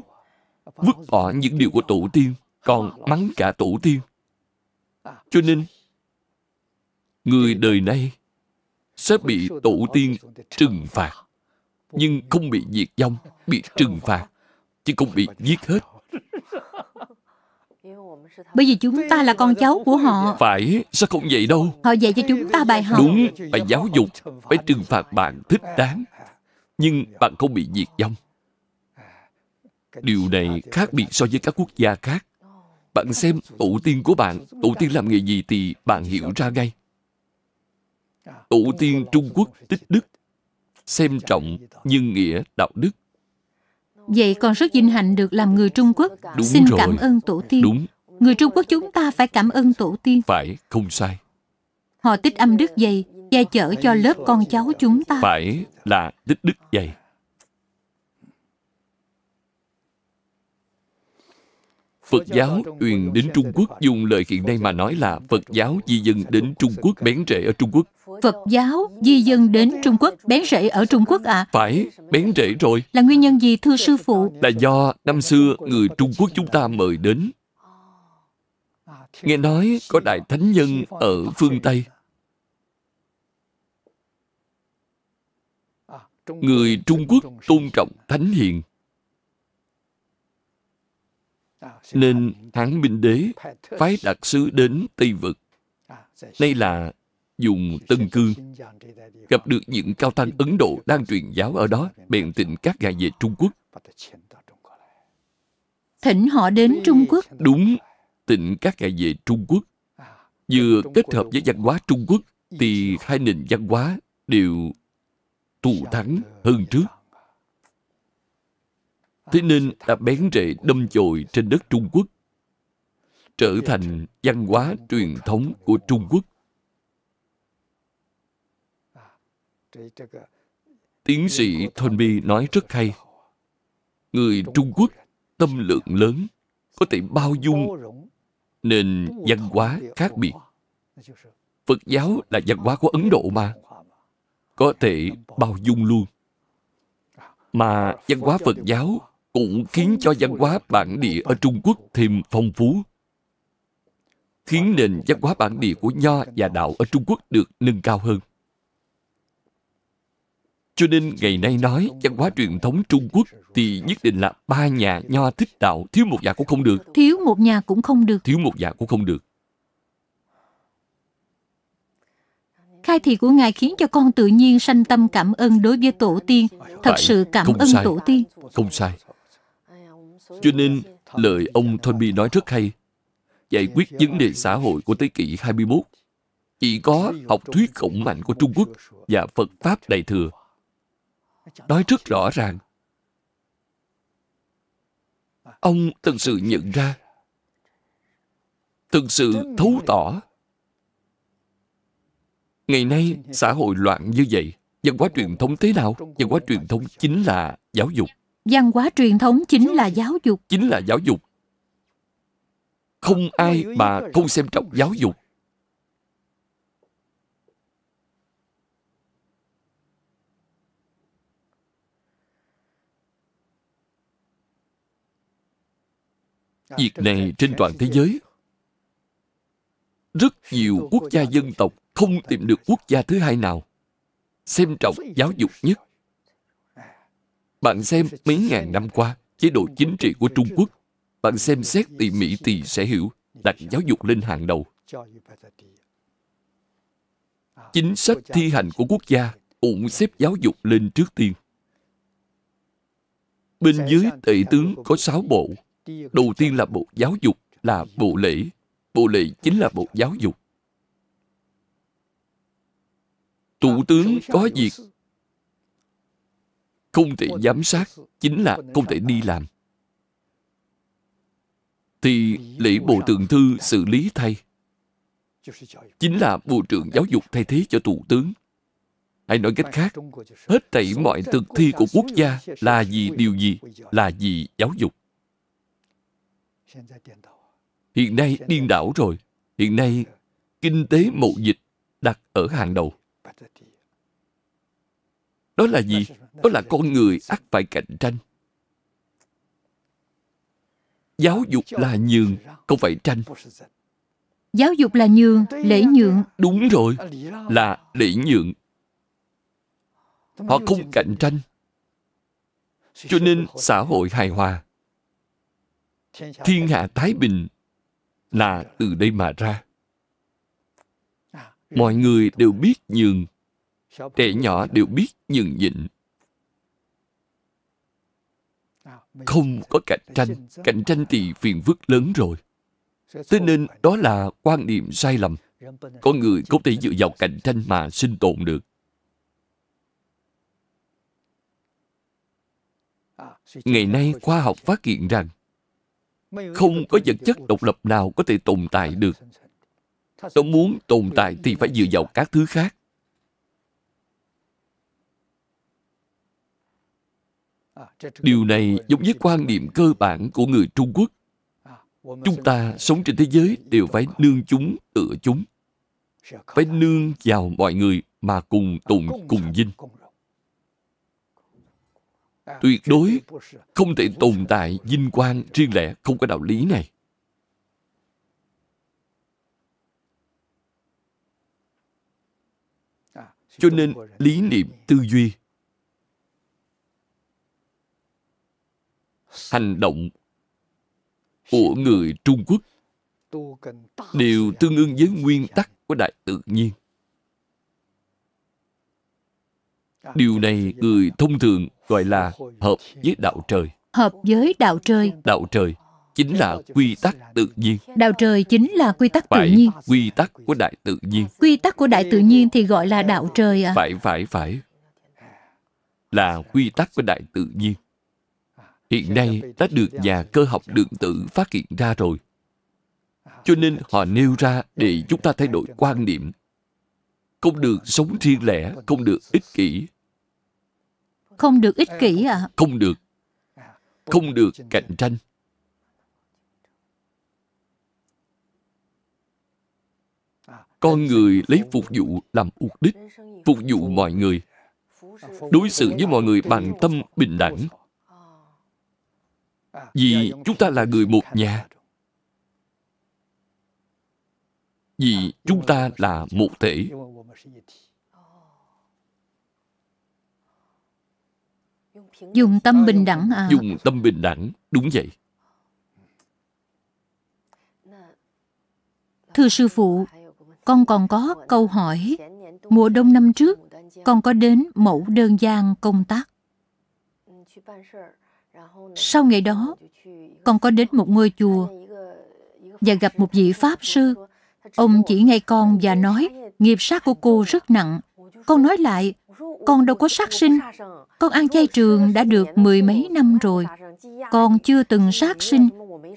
vứt bỏ những điều của tổ tiên, còn mắng cả tổ tiên. Cho nên, người đời nay sẽ bị tổ tiên trừng phạt nhưng không bị diệt vong bị trừng phạt chứ không bị giết hết bởi vì chúng ta là con cháu của họ phải sao không vậy đâu họ dạy cho chúng ta bài học đúng phải giáo dục phải trừng phạt bạn thích đáng nhưng bạn không bị diệt vong điều này khác biệt so với các quốc gia khác bạn xem tổ tiên của bạn tổ tiên làm nghề gì thì bạn hiểu ra ngay tổ tiên trung quốc tích đức xem trọng nhân nghĩa đạo đức vậy còn rất vinh hạnh được làm người trung quốc Đúng xin rồi. cảm ơn tổ tiên Đúng. người trung quốc chúng ta phải cảm ơn tổ tiên phải không sai họ tích âm đức dày che chở cho lớp con cháu chúng ta phải là tích đức dày Phật giáo uyên đến Trung Quốc dùng lời hiện nay mà nói là Phật giáo di dân đến Trung Quốc bén rễ ở Trung Quốc. Phật giáo di dân đến Trung Quốc bén rễ ở Trung Quốc à? Phải, bén rễ rồi. Là nguyên nhân gì thưa sư phụ? Là do năm xưa người Trung Quốc chúng ta mời đến. Nghe nói có đại thánh nhân ở phương Tây. Người Trung Quốc tôn trọng thánh hiền nên hán minh đế phái đặc sứ đến tây vực đây là dùng Tân Cương gặp được những cao tăng Ấn Độ đang truyền giáo ở đó bèn tịnh các ngài về Trung Quốc thỉnh họ đến Trung Quốc đúng tịnh các ngài về Trung Quốc vừa kết hợp với văn hóa Trung Quốc thì hai nền văn hóa đều thù thắng hơn trước Thế nên đã bén rễ đâm chồi trên đất Trung Quốc, trở thành văn hóa truyền thống của Trung Quốc. Tiến sĩ Thornby nói rất hay. Người Trung Quốc tâm lượng lớn, có thể bao dung nên văn hóa khác biệt. Phật giáo là văn hóa của Ấn Độ mà. Có thể bao dung luôn. Mà văn hóa Phật giáo cũng khiến cho văn hóa bản địa ở Trung Quốc thêm phong phú, khiến nền văn hóa bản địa của Nho và Đạo ở Trung Quốc được nâng cao hơn. Cho nên ngày nay nói văn hóa truyền thống Trung Quốc thì nhất định là ba nhà Nho thích đạo, thiếu một nhà cũng không được. Thiếu một nhà cũng không được. Thiếu một nhà cũng không được. Khai thị của Ngài khiến cho con tự nhiên sanh tâm cảm ơn đối với tổ tiên. Thật sự cảm ơn tổ tiên. Không sai. Cho nên, lời ông Tommy nói rất hay. Giải quyết vấn đề xã hội của thế kỷ 21 chỉ có học thuyết khổng mạnh của Trung Quốc và Phật Pháp Đại Thừa. Nói rất rõ ràng. Ông thật sự nhận ra, thật sự thấu tỏ. Ngày nay, xã hội loạn như vậy, văn hóa truyền thống thế nào? Văn hóa truyền thống chính là giáo dục. Văn hóa truyền thống chính là giáo dục. Chính là giáo dục. Không ai mà không xem trọng giáo dục. Việc này trên toàn thế giới Rất nhiều quốc gia dân tộc Không tìm được quốc gia thứ hai nào Xem trọng giáo dục nhất bạn xem mấy ngàn năm qua, chế độ chính trị của Trung Quốc, bạn xem xét tỉ mỉ thì sẽ hiểu, đặt giáo dục lên hàng đầu. Chính sách thi hành của quốc gia cũng xếp giáo dục lên trước tiên. Bên dưới tệ tướng có sáu bộ. Đầu tiên là bộ giáo dục, là bộ lễ. Bộ lễ chính là bộ giáo dục. Thủ tướng có việc không thể giám sát chính là không thể đi làm thì lễ bộ thượng thư xử lý thay chính là bộ trưởng giáo dục thay thế cho thủ tướng hay nói cách khác hết thảy mọi thực thi của quốc gia là gì điều gì là gì giáo dục hiện nay điên đảo rồi hiện nay kinh tế mậu dịch đặt ở hàng đầu đó là gì? Đó là con người ắt phải cạnh tranh. Giáo dục là nhường, không phải tranh. Giáo dục là nhường, lễ nhượng. Đúng rồi, là lễ nhượng. Họ không cạnh tranh. Cho nên xã hội hài hòa, thiên hạ thái bình là từ đây mà ra. Mọi người đều biết nhường, trẻ nhỏ đều biết nhường nhịn không có cạnh tranh cạnh tranh thì phiền phức lớn rồi thế nên đó là quan niệm sai lầm con người không thể dựa vào cạnh tranh mà sinh tồn được ngày nay khoa học phát hiện rằng không có vật chất độc lập nào có thể tồn tại được nó muốn tồn tại thì phải dựa vào các thứ khác điều này giống với quan điểm cơ bản của người trung quốc chúng ta sống trên thế giới đều phải nương chúng tựa chúng phải nương vào mọi người mà cùng tụng cùng dinh tuyệt đối không thể tồn tại vinh quang riêng lẻ không có đạo lý này cho nên lý niệm tư duy hành động của người Trung Quốc đều tương ứng với nguyên tắc của đại tự nhiên. Điều này người thông thường gọi là hợp với đạo trời. Hợp với đạo trời. Đạo trời chính là quy tắc tự nhiên. Đạo trời chính là quy tắc phải, tự nhiên. Quy tắc của đại tự nhiên. Quy tắc của đại tự nhiên thì gọi là đạo trời à? Phải, phải, phải. Là quy tắc của đại tự nhiên hiện nay đã được nhà cơ học lượng tử phát hiện ra rồi à, cho nên họ nêu ra để chúng ta thay đổi quan niệm không được sống riêng lẻ không được ích kỷ không được ích kỷ ạ à? không được à, không được cạnh tranh à, con người lấy phục vụ làm mục đích phục vụ mọi người đối xử với mọi người bằng tâm bình đẳng vì chúng ta là người một nhà vì chúng ta là một thể dùng tâm bình đẳng à dùng tâm bình đẳng đúng vậy thưa sư phụ con còn có câu hỏi mùa đông năm trước con có đến mẫu đơn Giang công tác sau ngày đó, con có đến một ngôi chùa và gặp một vị Pháp sư. Ông chỉ ngay con và nói, nghiệp sát của cô rất nặng. Con nói lại, con đâu có sát sinh. Con ăn chay trường đã được mười mấy năm rồi. Con chưa từng sát sinh,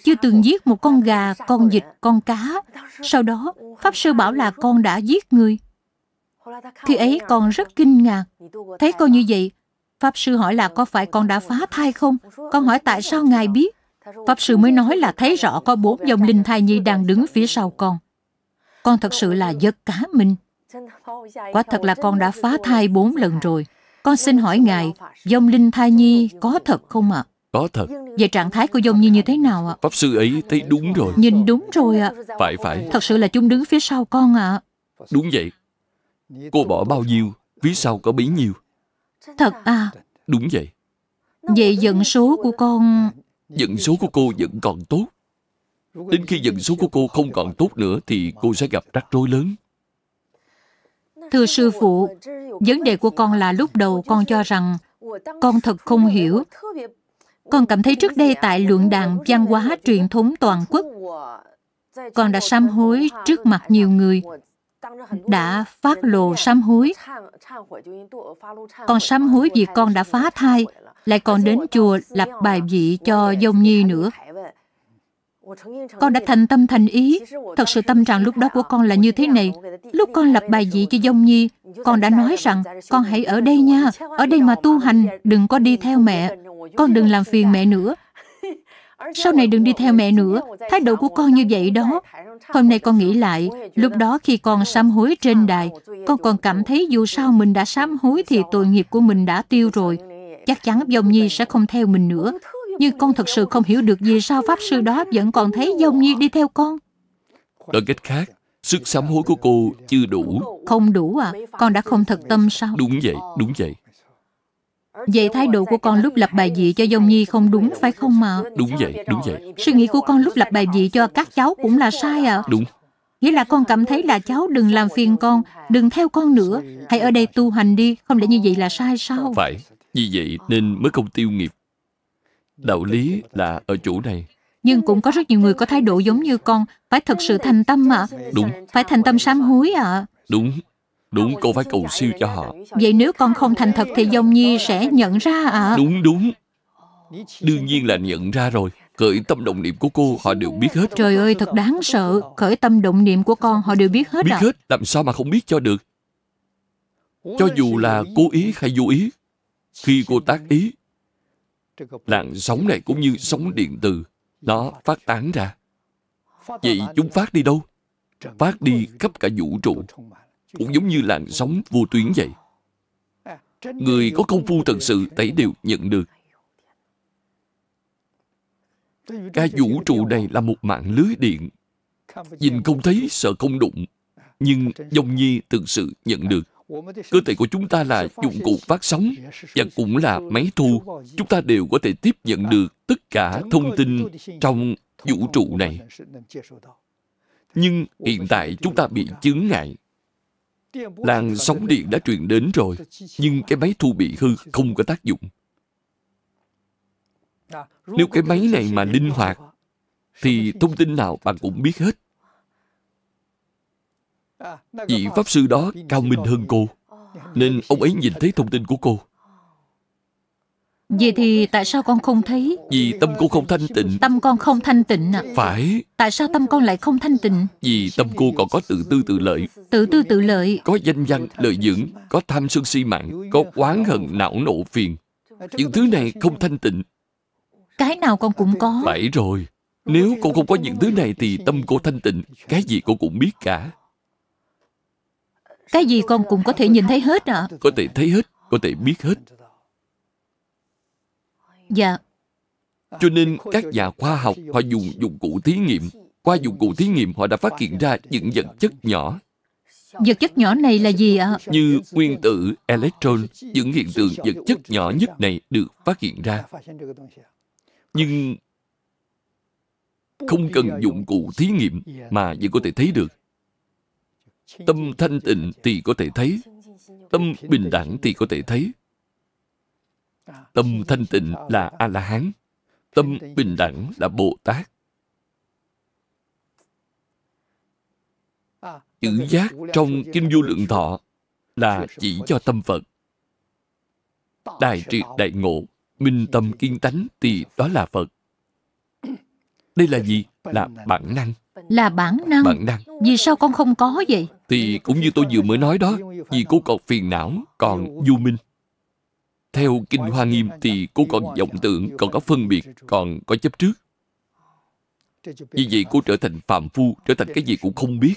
chưa từng giết một con gà, con vịt, con cá. Sau đó, Pháp sư bảo là con đã giết người. Khi ấy con rất kinh ngạc. Thấy con như vậy, Pháp sư hỏi là có phải con đã phá thai không? Con hỏi tại sao ngài biết? Pháp sư mới nói là thấy rõ có bốn dòng linh thai nhi đang đứng phía sau con. Con thật sự là giật cá mình. Quả thật là con đã phá thai bốn lần rồi. Con xin hỏi ngài, dòng linh thai nhi có thật không ạ? À? Có thật. Về trạng thái của dòng nhi như thế nào ạ? À? Pháp sư ấy thấy đúng rồi. Nhìn đúng rồi ạ. À. Phải phải. Thật sự là chúng đứng phía sau con ạ. À. Đúng vậy. Cô bỏ bao nhiêu, phía sau có bấy nhiêu. Thật à Đúng vậy Vậy dẫn số của con Dẫn số của cô vẫn còn tốt Đến khi dẫn số của cô không còn tốt nữa Thì cô sẽ gặp rắc rối lớn Thưa sư phụ Vấn đề của con là lúc đầu con cho rằng Con thật không hiểu Con cảm thấy trước đây tại luận đàn văn hóa truyền thống toàn quốc Con đã sám hối trước mặt nhiều người đã phát lồ sám hối. còn sám hối vì con đã phá thai, lại còn đến chùa lập bài vị cho dông nhi nữa. Con đã thành tâm thành ý, thật sự tâm trạng lúc đó của con là như thế này. Lúc con lập bài vị cho dông nhi, con đã nói rằng con hãy ở đây nha, ở đây mà tu hành, đừng có đi theo mẹ, con đừng làm phiền mẹ nữa, sau này đừng đi theo mẹ nữa, thái độ của con như vậy đó. Hôm nay con nghĩ lại, lúc đó khi con sám hối trên đài, con còn cảm thấy dù sao mình đã sám hối thì tội nghiệp của mình đã tiêu rồi. Chắc chắn Dông Nhi sẽ không theo mình nữa. Nhưng con thật sự không hiểu được vì sao Pháp Sư đó vẫn còn thấy Dông Nhi đi theo con. Nói cách khác, sức sám hối của cô chưa đủ. Không đủ à? Con đã không thật tâm sao? Đúng vậy, đúng vậy. Vậy thái độ của con lúc lập bài vị cho Dông Nhi không đúng phải không ạ? Đúng vậy, đúng vậy. Suy nghĩ của con lúc lập bài vị cho các cháu cũng là sai ạ. À? Đúng. Nghĩa là con cảm thấy là cháu đừng làm phiền con, đừng theo con nữa. Hãy ở đây tu hành đi, không lẽ như vậy là sai sao? Phải, như vậy nên mới không tiêu nghiệp. Đạo lý là ở chỗ này. Nhưng cũng có rất nhiều người có thái độ giống như con, phải thật sự thành tâm ạ. À? Đúng. Phải thành tâm sám hối ạ. À? Đúng, Đúng, con phải cầu siêu cho họ. Vậy nếu con không thành thật thì Dông Nhi sẽ nhận ra à? Đúng, đúng. Đương nhiên là nhận ra rồi. Khởi tâm động niệm của cô họ đều biết hết. Trời ơi, thật đáng sợ. Khởi tâm động niệm của con họ đều biết hết Biết à? hết, làm sao mà không biết cho được. Cho dù là cố ý hay vô ý, khi cô tác ý, làn sóng này cũng như sóng điện từ, nó phát tán ra. Vậy chúng phát đi đâu? Phát đi khắp cả vũ trụ cũng giống như làn sóng vô tuyến vậy người có công phu thật sự tẩy đều nhận được cái vũ trụ này là một mạng lưới điện nhìn không thấy sợ không đụng nhưng dông nhi thực sự nhận được cơ thể của chúng ta là dụng cụ phát sóng và cũng là máy thu chúng ta đều có thể tiếp nhận được tất cả thông tin trong vũ trụ này nhưng hiện tại chúng ta bị chướng ngại Làn sóng điện đã truyền đến rồi, nhưng cái máy thu bị hư không có tác dụng. Nếu cái máy này mà linh hoạt, thì thông tin nào bạn cũng biết hết. Vị Pháp Sư đó cao minh hơn cô, nên ông ấy nhìn thấy thông tin của cô. Vậy thì tại sao con không thấy Vì tâm cô không thanh tịnh Tâm con không thanh tịnh à Phải Tại sao tâm con lại không thanh tịnh Vì tâm cô còn có tự tư tự lợi Tự tư tự lợi Có danh văn, lợi dưỡng Có tham sân si mạng Có oán hận, não nộ, phiền Những thứ này không thanh tịnh Cái nào con cũng có Phải rồi Nếu cô không có những thứ này thì tâm cô thanh tịnh Cái gì cô cũng biết cả Cái gì con cũng có thể nhìn thấy hết à Có thể thấy hết Có thể biết hết Dạ. Cho nên các nhà khoa học họ dùng dụng cụ thí nghiệm. Qua dụng cụ thí nghiệm họ đã phát hiện ra những vật chất nhỏ. Vật chất nhỏ này là gì ạ? Như nguyên tử, electron, những hiện tượng vật chất nhỏ nhất này được phát hiện ra. Nhưng không cần dụng cụ thí nghiệm mà vẫn có thể thấy được. Tâm thanh tịnh thì có thể thấy, tâm bình đẳng thì có thể thấy. Tâm thanh tịnh là A-la-hán. Tâm bình đẳng là Bồ-Tát. À, Chữ giác trong Kinh Du Lượng Thọ là chỉ cho tâm Phật. Đại triệt đại ngộ, minh tâm kiên tánh thì đó là Phật. Đây là gì? Là bản năng. Là bản năng. Bản năng. Vì sao con không có vậy? Thì cũng như tôi vừa mới nói đó, vì cô cọc phiền não còn du minh. Theo Kinh Hoa Nghiêm thì cô còn vọng tưởng, còn có phân biệt, còn có chấp trước. Vì vậy cô trở thành phàm phu, trở thành cái gì cũng không biết.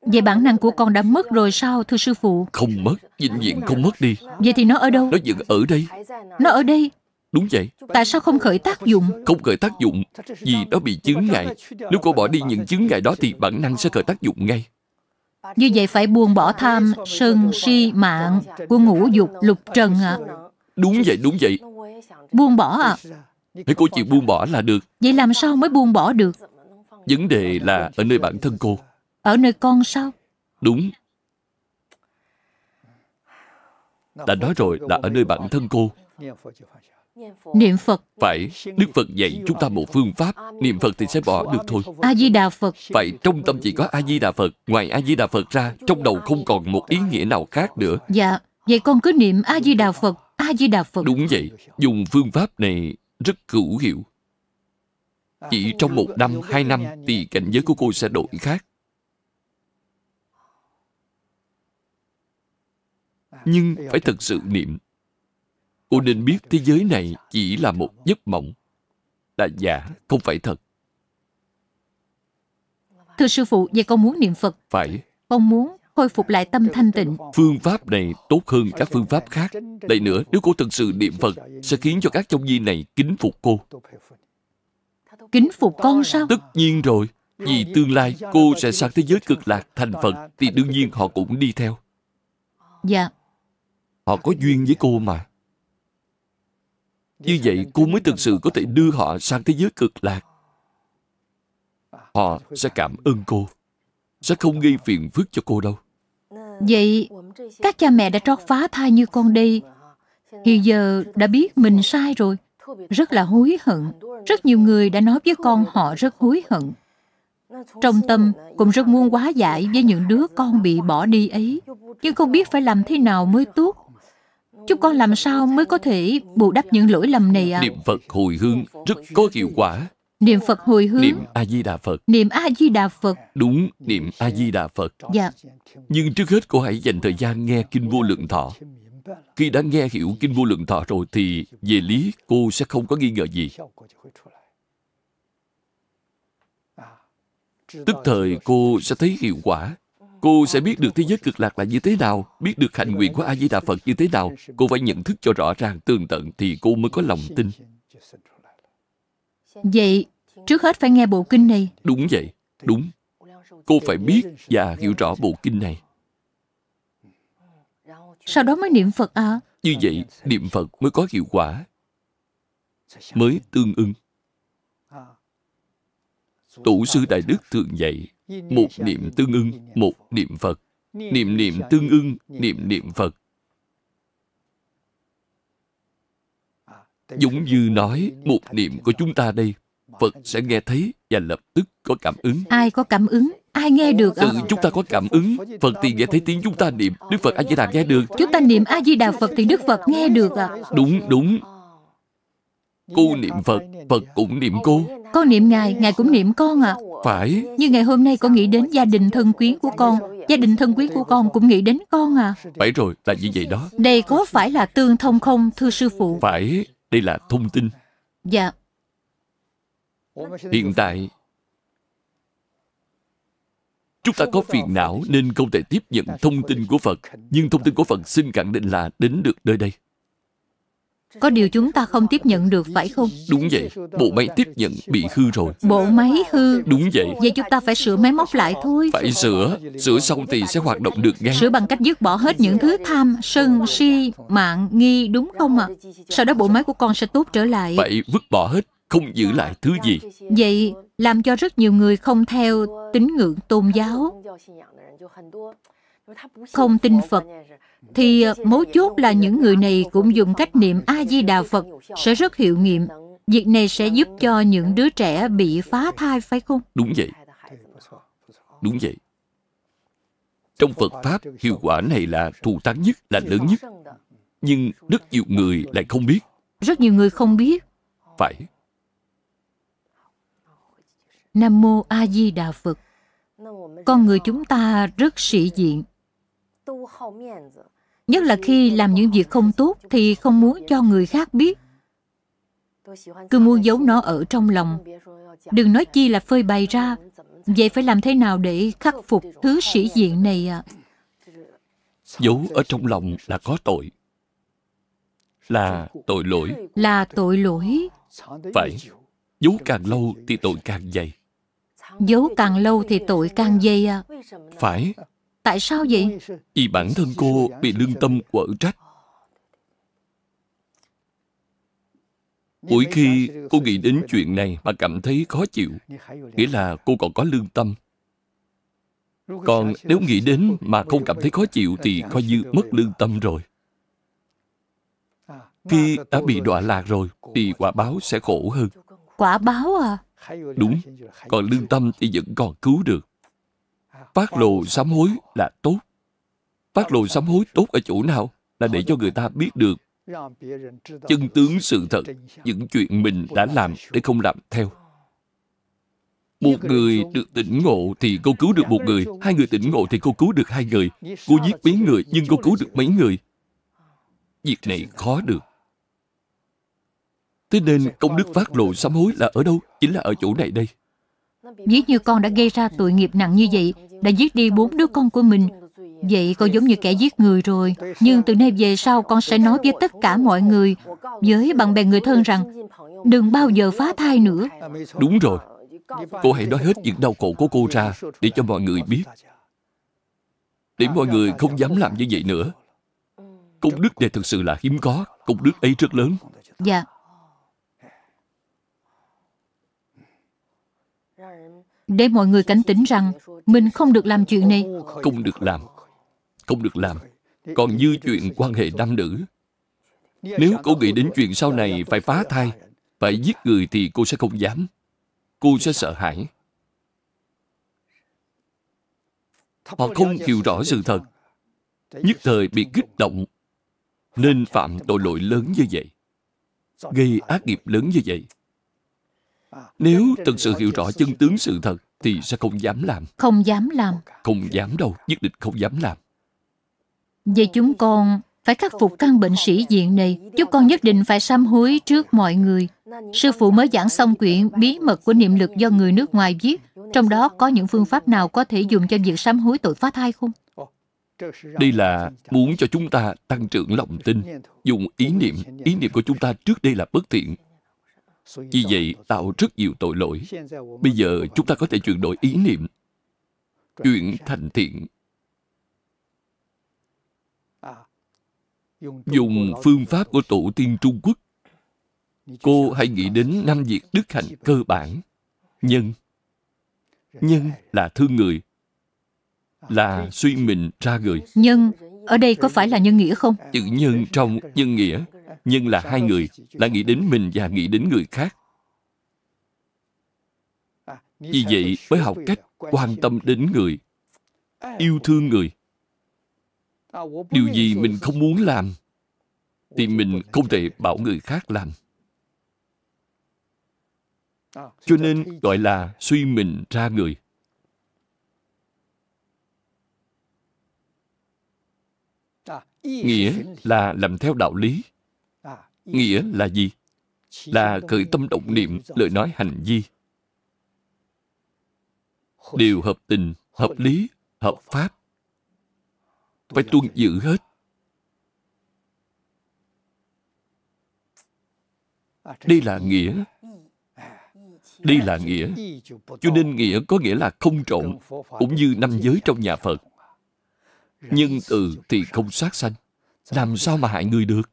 Vậy bản năng của con đã mất rồi sao, thưa sư phụ? Không mất, vĩnh viễn không mất đi. Vậy thì nó ở đâu? Nó vẫn ở đây. Nó ở đây. Đúng vậy. Tại sao không khởi tác dụng? Không khởi tác dụng vì nó bị chướng ngại. Nếu cô bỏ đi những chướng ngại đó thì bản năng sẽ khởi tác dụng ngay. Như vậy phải buông bỏ tham, sân, si, mạng của ngũ dục, lục trần ạ. À. Đúng vậy, đúng vậy. Buông bỏ ạ. À. Nếu cô chịu buông bỏ là được. Vậy làm sao mới buông bỏ được? Vấn đề là ở nơi bản thân cô. Ở nơi con sao? Đúng. Đã nói rồi là ở nơi bản thân cô. Niệm Phật Phải, Đức Phật dạy chúng ta một phương pháp Niệm Phật thì sẽ bỏ được thôi A-di-đà Phật Phải, trong tâm chỉ có A-di-đà Phật Ngoài A-di-đà Phật ra, trong đầu không còn một ý nghĩa nào khác nữa Dạ, vậy con cứ niệm A-di-đà Phật A-di-đà Phật Đúng vậy, dùng phương pháp này rất cửu hiệu Chỉ trong một năm, hai năm Thì cảnh giới của cô sẽ đổi khác Nhưng phải thật sự niệm cô nên biết thế giới này chỉ là một giấc mộng là giả không phải thật thưa sư phụ vậy con muốn niệm phật phải con muốn khôi phục lại tâm thanh tịnh phương pháp này tốt hơn các phương pháp khác lại nữa nếu cô thật sự niệm phật sẽ khiến cho các trong di này kính phục cô kính phục con sao tất nhiên rồi vì tương lai cô sẽ sang thế giới cực lạc thành phật thì đương nhiên họ cũng đi theo dạ họ có duyên với cô mà như vậy cô mới thực sự có thể đưa họ sang thế giới cực lạc Họ sẽ cảm ơn cô Sẽ không gây phiền phức cho cô đâu Vậy các cha mẹ đã trót phá thai như con đây, Hiện giờ đã biết mình sai rồi Rất là hối hận Rất nhiều người đã nói với con họ rất hối hận Trong tâm cũng rất muốn quá giải với những đứa con bị bỏ đi ấy Nhưng không biết phải làm thế nào mới tốt Chúng con làm sao mới có thể bù đắp những lỗi lầm này ạ? À? Niệm Phật hồi hương rất có hiệu quả. Niệm Phật hồi hướng. Niệm A-di-đà Phật. Niệm A-di-đà Phật. Đúng, niệm A-di-đà Phật. Dạ. Nhưng trước hết cô hãy dành thời gian nghe Kinh Vô Lượng Thọ. Khi đã nghe hiểu Kinh Vô Lượng Thọ rồi thì về lý cô sẽ không có nghi ngờ gì. Tức thời cô sẽ thấy hiệu quả Cô sẽ biết được thế giới cực lạc là như thế nào, biết được hành nguyện của A-di-đà Phật như thế nào. Cô phải nhận thức cho rõ ràng tường tận thì cô mới có lòng tin. Vậy, trước hết phải nghe bộ kinh này. Đúng vậy, đúng. Cô phải biết và hiểu rõ bộ kinh này. Sau đó mới niệm Phật à? Như vậy, niệm Phật mới có hiệu quả, mới tương ưng. Tổ sư Đại Đức thường dạy một niệm tương ưng một niệm phật niệm niệm tương ưng à, niệm niệm phật giống như nói một niệm của chúng ta đây phật sẽ nghe thấy và lập tức có cảm ứng ai có cảm ứng ai nghe được tự chúng ta có cảm ứng phật thì nghe thấy tiếng chúng ta niệm đức phật a di đà nghe được chúng ta niệm a di đà phật thì đức phật nghe được ạ à? đúng đúng Cô niệm Phật, Phật cũng niệm cô Con niệm Ngài, Ngài cũng niệm con ạ à. Phải Như ngày hôm nay con nghĩ đến gia đình thân quyến của con Gia đình thân quyến của con cũng nghĩ đến con à Phải rồi, là như vậy đó Đây có phải là tương thông không, thưa sư phụ Phải, đây là thông tin Dạ Hiện tại Chúng ta có phiền não nên không thể tiếp nhận thông tin của Phật Nhưng thông tin của Phật xin khẳng định là đến được nơi đây có điều chúng ta không tiếp nhận được phải không? Đúng vậy, bộ máy tiếp nhận bị hư rồi. Bộ máy hư? Đúng vậy. Vậy chúng ta phải sửa máy móc lại thôi. Phải sửa, sửa xong thì sẽ hoạt động được ngay. Sửa bằng cách dứt bỏ hết những thứ tham, sân, si, mạng, nghi, đúng không ạ? À? Sau đó bộ máy của con sẽ tốt trở lại. vậy vứt bỏ hết, không giữ lại thứ gì. Vậy làm cho rất nhiều người không theo tín ngưỡng tôn giáo không tin Phật, thì mấu chốt là những người này cũng dùng cách niệm A-di-đà Phật sẽ rất hiệu nghiệm. Việc này sẽ giúp cho những đứa trẻ bị phá thai phải không? Đúng vậy. Đúng vậy. Trong Phật Pháp, hiệu quả này là thù thắng nhất, là lớn nhất. Nhưng rất nhiều người lại không biết. Rất nhiều người không biết. Phải. Nam Mô A Di Đà Phật Con người chúng ta rất sĩ diện Nhất là khi làm những việc không tốt thì không muốn cho người khác biết. Cứ muốn giấu nó ở trong lòng. Đừng nói chi là phơi bày ra. Vậy phải làm thế nào để khắc phục thứ sĩ diện này ạ? À? Giấu ở trong lòng là có tội. Là tội lỗi. Là tội lỗi. Phải. Giấu càng lâu thì tội càng dày. Giấu càng lâu thì tội càng dày à. Phải. Tại sao vậy? Vì bản thân cô bị lương tâm quở trách. Mỗi khi cô nghĩ đến chuyện này mà cảm thấy khó chịu, nghĩa là cô còn có lương tâm. Còn nếu nghĩ đến mà không cảm thấy khó chịu thì coi như mất lương tâm rồi. Khi đã bị đọa lạc rồi thì quả báo sẽ khổ hơn. Quả báo à? Đúng, còn lương tâm thì vẫn còn cứu được. Phát lộ sám hối là tốt. Phát lộ sám hối tốt ở chỗ nào? Là để cho người ta biết được chân tướng sự thật, những chuyện mình đã làm để không làm theo. Một người được tỉnh ngộ thì cô cứu được một người, hai người tỉnh ngộ thì cô cứu được hai người. Cô giết mấy người nhưng cô cứu được mấy người. Việc này khó được. Thế nên công đức phát lộ sám hối là ở đâu? Chính là ở chỗ này đây. Ví như con đã gây ra tội nghiệp nặng như vậy, đã giết đi bốn đứa con của mình. Vậy con giống như kẻ giết người rồi. Nhưng từ nay về sau con sẽ nói với tất cả mọi người, với bạn bè người thân rằng, đừng bao giờ phá thai nữa. Đúng rồi. Cô hãy nói hết những đau khổ của cô ra để cho mọi người biết. Để mọi người không dám làm như vậy nữa. Công đức này thực sự là hiếm có. Công đức ấy rất lớn. Dạ, để mọi người cảnh tỉnh rằng mình không được làm chuyện này không được làm không được làm còn như chuyện quan hệ nam nữ nếu cô nghĩ đến chuyện sau này phải phá thai phải giết người thì cô sẽ không dám cô sẽ sợ hãi họ không hiểu rõ sự thật nhất thời bị kích động nên phạm tội lỗi lớn như vậy gây ác nghiệp lớn như vậy nếu thực sự hiểu rõ chân tướng sự thật Thì sẽ không dám làm Không dám làm Không dám đâu, nhất định không dám làm Vậy chúng con phải khắc phục căn bệnh sĩ diện này Chúng con nhất định phải sám hối trước mọi người Sư phụ mới giảng xong quyển Bí mật của niệm lực do người nước ngoài viết Trong đó có những phương pháp nào có thể dùng cho việc sám hối tội phá thai không? Đây là muốn cho chúng ta tăng trưởng lòng tin Dùng ý niệm Ý niệm của chúng ta trước đây là bất thiện vì vậy tạo rất nhiều tội lỗi Bây giờ chúng ta có thể chuyển đổi ý niệm Chuyển thành thiện à, Dùng phương pháp của tổ tiên Trung Quốc Cô hãy nghĩ đến năm việc đức hạnh cơ bản Nhân Nhân là thương người à, Là suy mình ra người Nhân ở đây có phải là nhân nghĩa không? Chữ nhân trong nhân nghĩa nhưng là hai người là nghĩ đến mình và nghĩ đến người khác vì vậy mới học cách quan tâm đến người yêu thương người điều gì mình không muốn làm thì mình không thể bảo người khác làm cho nên gọi là suy mình ra người nghĩa là làm theo đạo lý nghĩa là gì là khởi tâm động niệm lời nói hành vi đều hợp tình hợp lý hợp pháp phải tuân giữ hết đây là nghĩa đây là nghĩa cho nên nghĩa có nghĩa là không trộn cũng như năm giới trong nhà phật nhân từ thì không sát sanh làm sao mà hại người được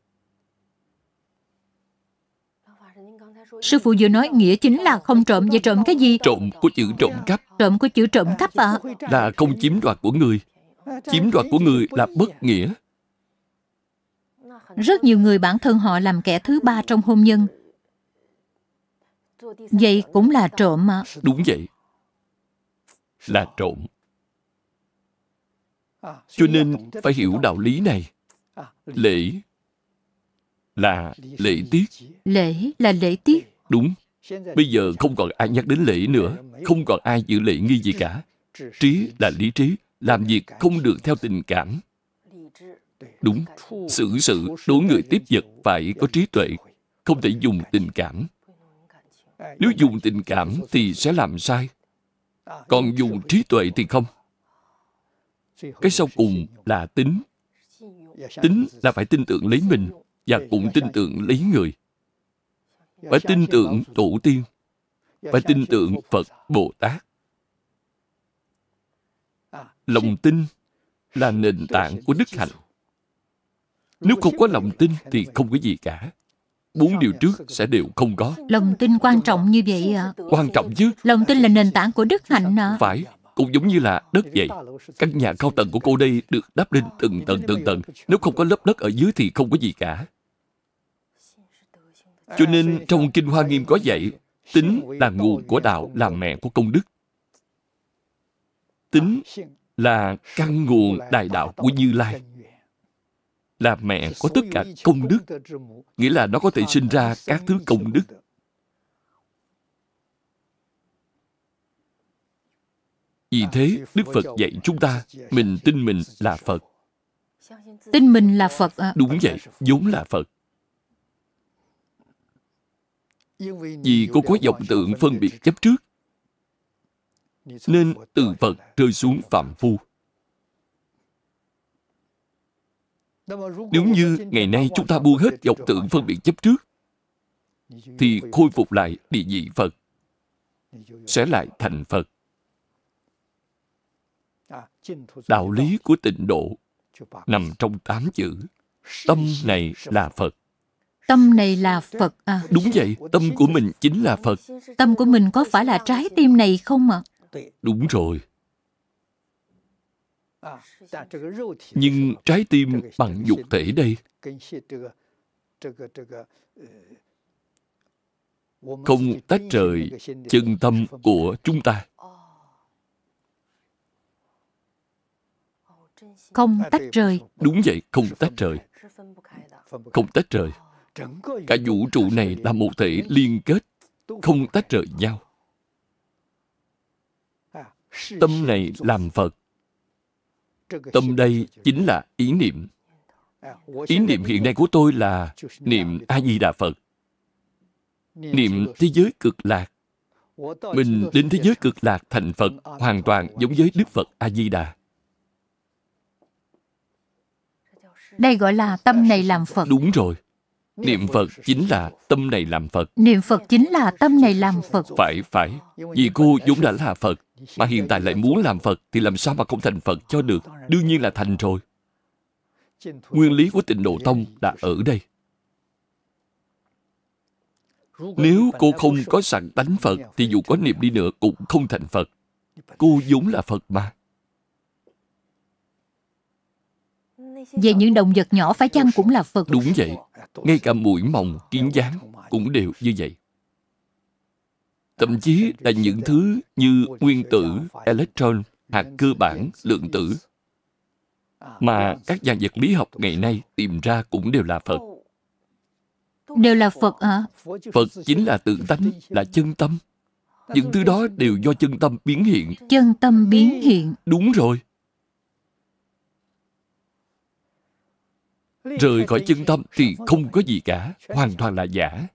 Sư phụ vừa nói nghĩa chính là không trộm và trộm cái gì? Trộm của chữ trộm cắp Trộm của chữ trộm cắp ạ à? Là không chiếm đoạt của người Chiếm đoạt của người là bất nghĩa Rất nhiều người bản thân họ làm kẻ thứ ba trong hôn nhân Vậy cũng là trộm mà Đúng vậy Là trộm Cho nên phải hiểu đạo lý này Lễ là lễ tiết lễ là lễ tiết đúng bây giờ không còn ai nhắc đến lễ nữa không còn ai giữ lễ nghi gì cả trí là lý trí làm việc không được theo tình cảm đúng xử sự đối người tiếp vật phải có trí tuệ không thể dùng tình cảm nếu dùng tình cảm thì sẽ làm sai còn dùng trí tuệ thì không cái sau cùng là tính tính là phải tin tưởng lấy mình và cũng tin tưởng lấy người phải tin tưởng tổ tiên phải tin tưởng phật bồ tát lòng tin là nền tảng của đức hạnh nếu không có lòng tin thì không có gì cả bốn điều trước sẽ đều không có lòng tin quan trọng như vậy ạ à. quan trọng chứ lòng tin là nền tảng của đức hạnh ạ à. phải cũng giống như là đất vậy căn nhà cao tầng của cô đây được đắp lên từng tầng từng tầng nếu không có lớp đất ở dưới thì không có gì cả cho nên trong Kinh Hoa Nghiêm có dạy, tính là nguồn của đạo, là mẹ của công đức. Tính là căn nguồn đại đạo của Như Lai là mẹ của tất cả công đức nghĩa là nó có thể sinh ra các thứ công đức vì thế đức phật dạy chúng ta mình tin mình là phật tin mình là phật à. đúng vậy vốn là phật vì cô có vọng tượng phân biệt chấp trước Nên từ Phật rơi xuống phạm phu Nếu như ngày nay chúng ta buông hết vọng tượng phân biệt chấp trước Thì khôi phục lại địa vị Phật Sẽ lại thành Phật Đạo lý của tịnh độ nằm trong tám chữ Tâm này là Phật tâm này là phật à đúng vậy tâm của mình chính là phật tâm của mình có phải là trái tim này không ạ à? đúng rồi à, dạ, nhưng trái tim bằng dục thể đây không tách rời chân tâm của chúng ta không tách rời đúng vậy không tách rời không tách rời cả vũ trụ này là một thể liên kết không tách rời nhau tâm này làm phật tâm đây chính là ý niệm ý niệm hiện nay của tôi là niệm a di đà phật niệm thế giới cực lạc mình đến thế giới cực lạc thành phật hoàn toàn giống với đức phật a di đà đây gọi là tâm này làm phật đúng rồi Niệm Phật chính là tâm này làm Phật. Niệm Phật chính là tâm này làm Phật. Phải, phải. Vì cô vốn đã là Phật, mà hiện tại lại muốn làm Phật thì làm sao mà không thành Phật cho được? Đương nhiên là thành rồi. Nguyên lý của tịnh độ tông đã ở đây. Nếu cô không có sẵn tánh Phật thì dù có niệm đi nữa cũng không thành Phật. Cô vốn là Phật mà. Về những động vật nhỏ phải chăng cũng là Phật Đúng vậy Ngay cả mũi mồng, kiến gián cũng đều như vậy Thậm chí là những thứ như nguyên tử, electron, hạt cơ bản, lượng tử Mà các nhà vật lý học ngày nay tìm ra cũng đều là Phật Đều là Phật hả? Phật chính là tự tánh, là chân tâm Những thứ đó đều do chân tâm biến hiện Chân tâm biến hiện Đúng rồi rời khỏi chân tâm thì không có gì cả hoàn toàn là giả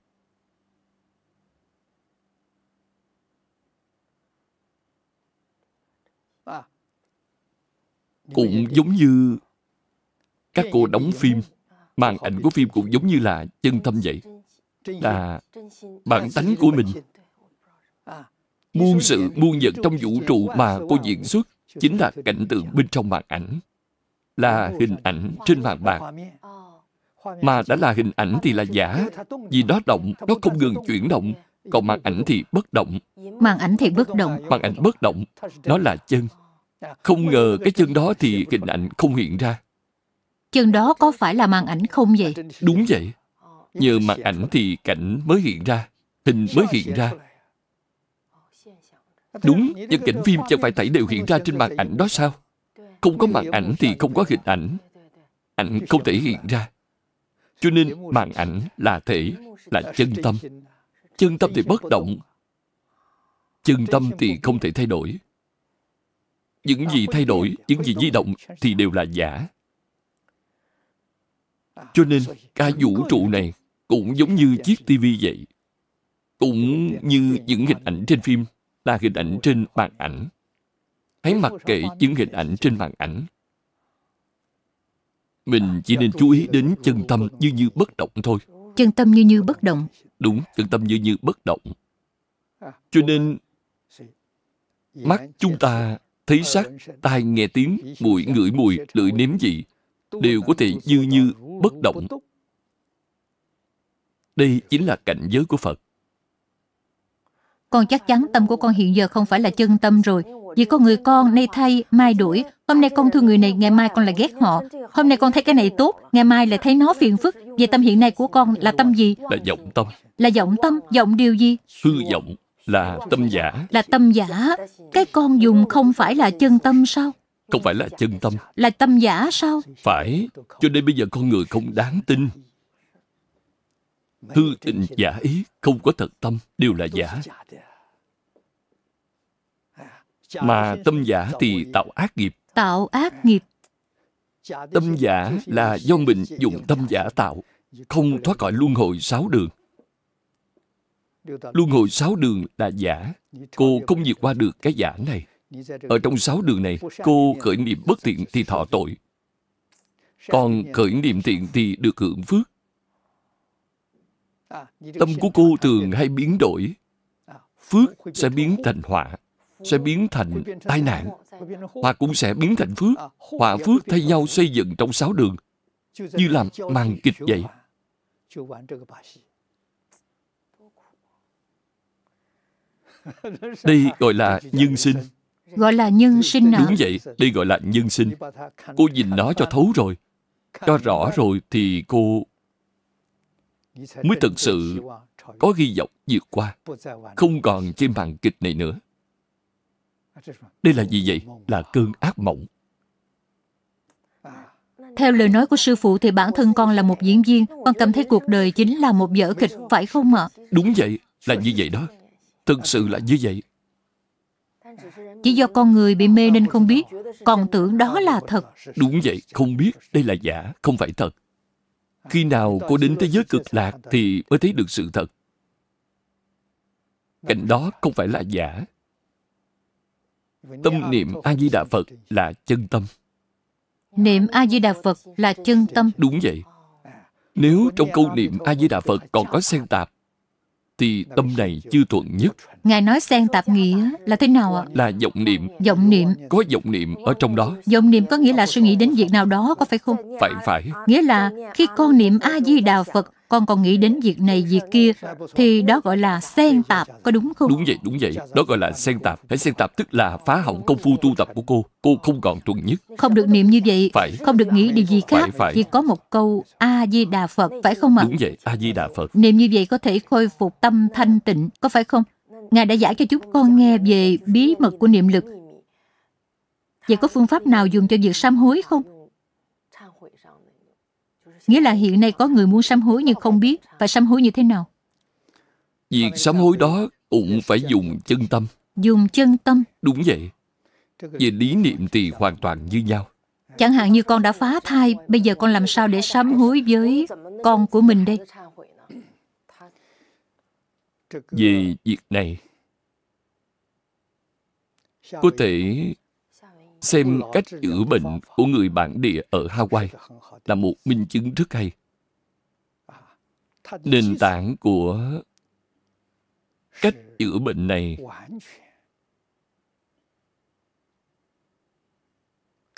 cũng giống như các cô đóng phim màn ảnh của phim cũng giống như là chân tâm vậy là bản tánh của mình muôn sự muôn vật trong vũ trụ mà cô diễn xuất chính là cảnh tượng bên trong màn ảnh là hình ảnh trên màn bạc mà đã là hình ảnh thì là giả vì nó động nó không ngừng chuyển động còn màn ảnh thì bất động màn ảnh thì bất động màn ảnh bất động nó là chân không ngờ cái chân đó thì hình ảnh không hiện ra chân đó có phải là màn ảnh không vậy đúng vậy nhờ màn ảnh thì cảnh mới hiện ra hình mới hiện ra đúng nhưng cảnh phim chẳng phải thảy đều hiện ra trên màn ảnh đó sao không có màn ảnh thì không có hình ảnh ảnh không thể hiện ra cho nên màn ảnh là thể là chân tâm chân tâm thì bất động chân tâm thì không thể thay đổi những à, gì thay đổi những gì di động thì đều là giả à, cho nên cả vũ trụ này cũng giống dạ, như dạ, chiếc dạ. tivi vậy cũng như những hình ảnh trên phim là hình ảnh trên màn ảnh hãy mặc kệ những hình ảnh trên màn ảnh mình à, chỉ dạ, nên chú ý đến chân tâm vâng. như như bất động thôi Chân tâm như như bất động Đúng, chân tâm như như bất động à, Cho vâng. nên dạ, Mắt dạ, chúng ta thấy ờ, sắc, tai nghe tiếng, mũi ngửi mùi, lưỡi nếm vị Đều có thể như như bất động Đây chính là cảnh giới của Phật con chắc chắn tâm của con hiện giờ không phải là chân tâm rồi vì có người con nay thay, mai đuổi. Hôm nay con thương người này, ngày mai con lại ghét họ. Hôm nay con thấy cái này tốt, ngày mai lại thấy nó phiền phức. Vậy tâm hiện nay của con là tâm gì? Là vọng tâm. Là vọng tâm, vọng điều gì? Hư vọng là tâm giả. Là tâm giả. Cái con dùng không phải là chân tâm sao? Không phải là chân tâm. Là tâm giả sao? Phải. Cho nên bây giờ con người không đáng tin. Hư tình giả ý, không có thật tâm, đều là giả mà tâm giả thì tạo ác nghiệp tạo ác nghiệp tâm giả là do mình dùng tâm giả tạo không thoát khỏi luân hồi sáu đường luân hồi sáu đường là giả cô không vượt qua được cái giả này ở trong sáu đường này cô khởi niệm bất thiện thì thọ tội còn khởi niệm thiện thì được hưởng phước tâm của cô thường hay biến đổi phước sẽ biến thành họa sẽ biến thành tai nạn Và cũng sẽ biến thành phước à, Và phước thay nhau xây dựng trong sáu đường Như làm màn kịch vậy Đây gọi là nhân sinh Gọi là nhân sinh à? Đúng vậy, đây gọi là nhân sinh Cô nhìn nó cho thấu rồi Cho rõ rồi thì cô Mới thực sự có ghi vọng vượt qua Không còn trên màn kịch này nữa đây là gì vậy? Là cơn ác mộng. Theo lời nói của sư phụ thì bản thân con là một diễn viên, con cảm thấy cuộc đời chính là một vở kịch, phải không ạ? Đúng vậy, là như vậy đó. Thực sự là như vậy. Chỉ do con người bị mê nên không biết, còn tưởng đó là thật. Đúng vậy, không biết, đây là giả, không phải thật. Khi nào cô đến thế giới cực lạc thì mới thấy được sự thật. Cảnh đó không phải là giả, Tâm à, niệm A-di-đà Phật là chân tâm. Niệm A-di-đà Phật là chân tâm. Đúng vậy. À, Nếu trong câu niệm A-di-đà Phật còn có xen tạp, thì tâm này chưa thuận nhất. Ngài nói xen tạp nghĩa là thế nào ạ? Là vọng niệm. Vọng niệm. Có vọng niệm ở trong đó. Vọng niệm có nghĩa là suy nghĩ đến việc nào đó, có phải không? Phải, phải. Nghĩa là khi con niệm A-di-đà Phật con còn nghĩ đến việc này việc kia, thì đó gọi là xen tạp, có đúng không? Đúng vậy, đúng vậy. Đó gọi là xen tạp. Hãy xen tạp tức là phá hỏng công phu tu tập của cô. Cô không còn thuần nhất. Không được niệm như vậy. Phải. Không được nghĩ điều gì khác. Phải, phải. Chỉ có một câu A-di-đà Phật, phải không ạ? Đúng vậy, A-di-đà Phật. Niệm như vậy có thể khôi phục tâm thanh tịnh, có phải không? Ngài đã giải cho chúng con nghe về bí mật của niệm lực. Vậy có phương pháp nào dùng cho việc sám hối không? Nghĩa là hiện nay có người muốn sám hối nhưng không biết phải sám hối như thế nào. Việc sám hối đó cũng phải dùng chân tâm. Dùng chân tâm. Đúng vậy. Về lý niệm thì hoàn toàn như nhau. Chẳng hạn như con đã phá thai, bây giờ con làm sao để sám hối với con của mình đây? Về việc này, có thể xem cách chữa bệnh của người bản địa ở Hawaii là một minh chứng rất hay. Nền tảng của cách chữa bệnh này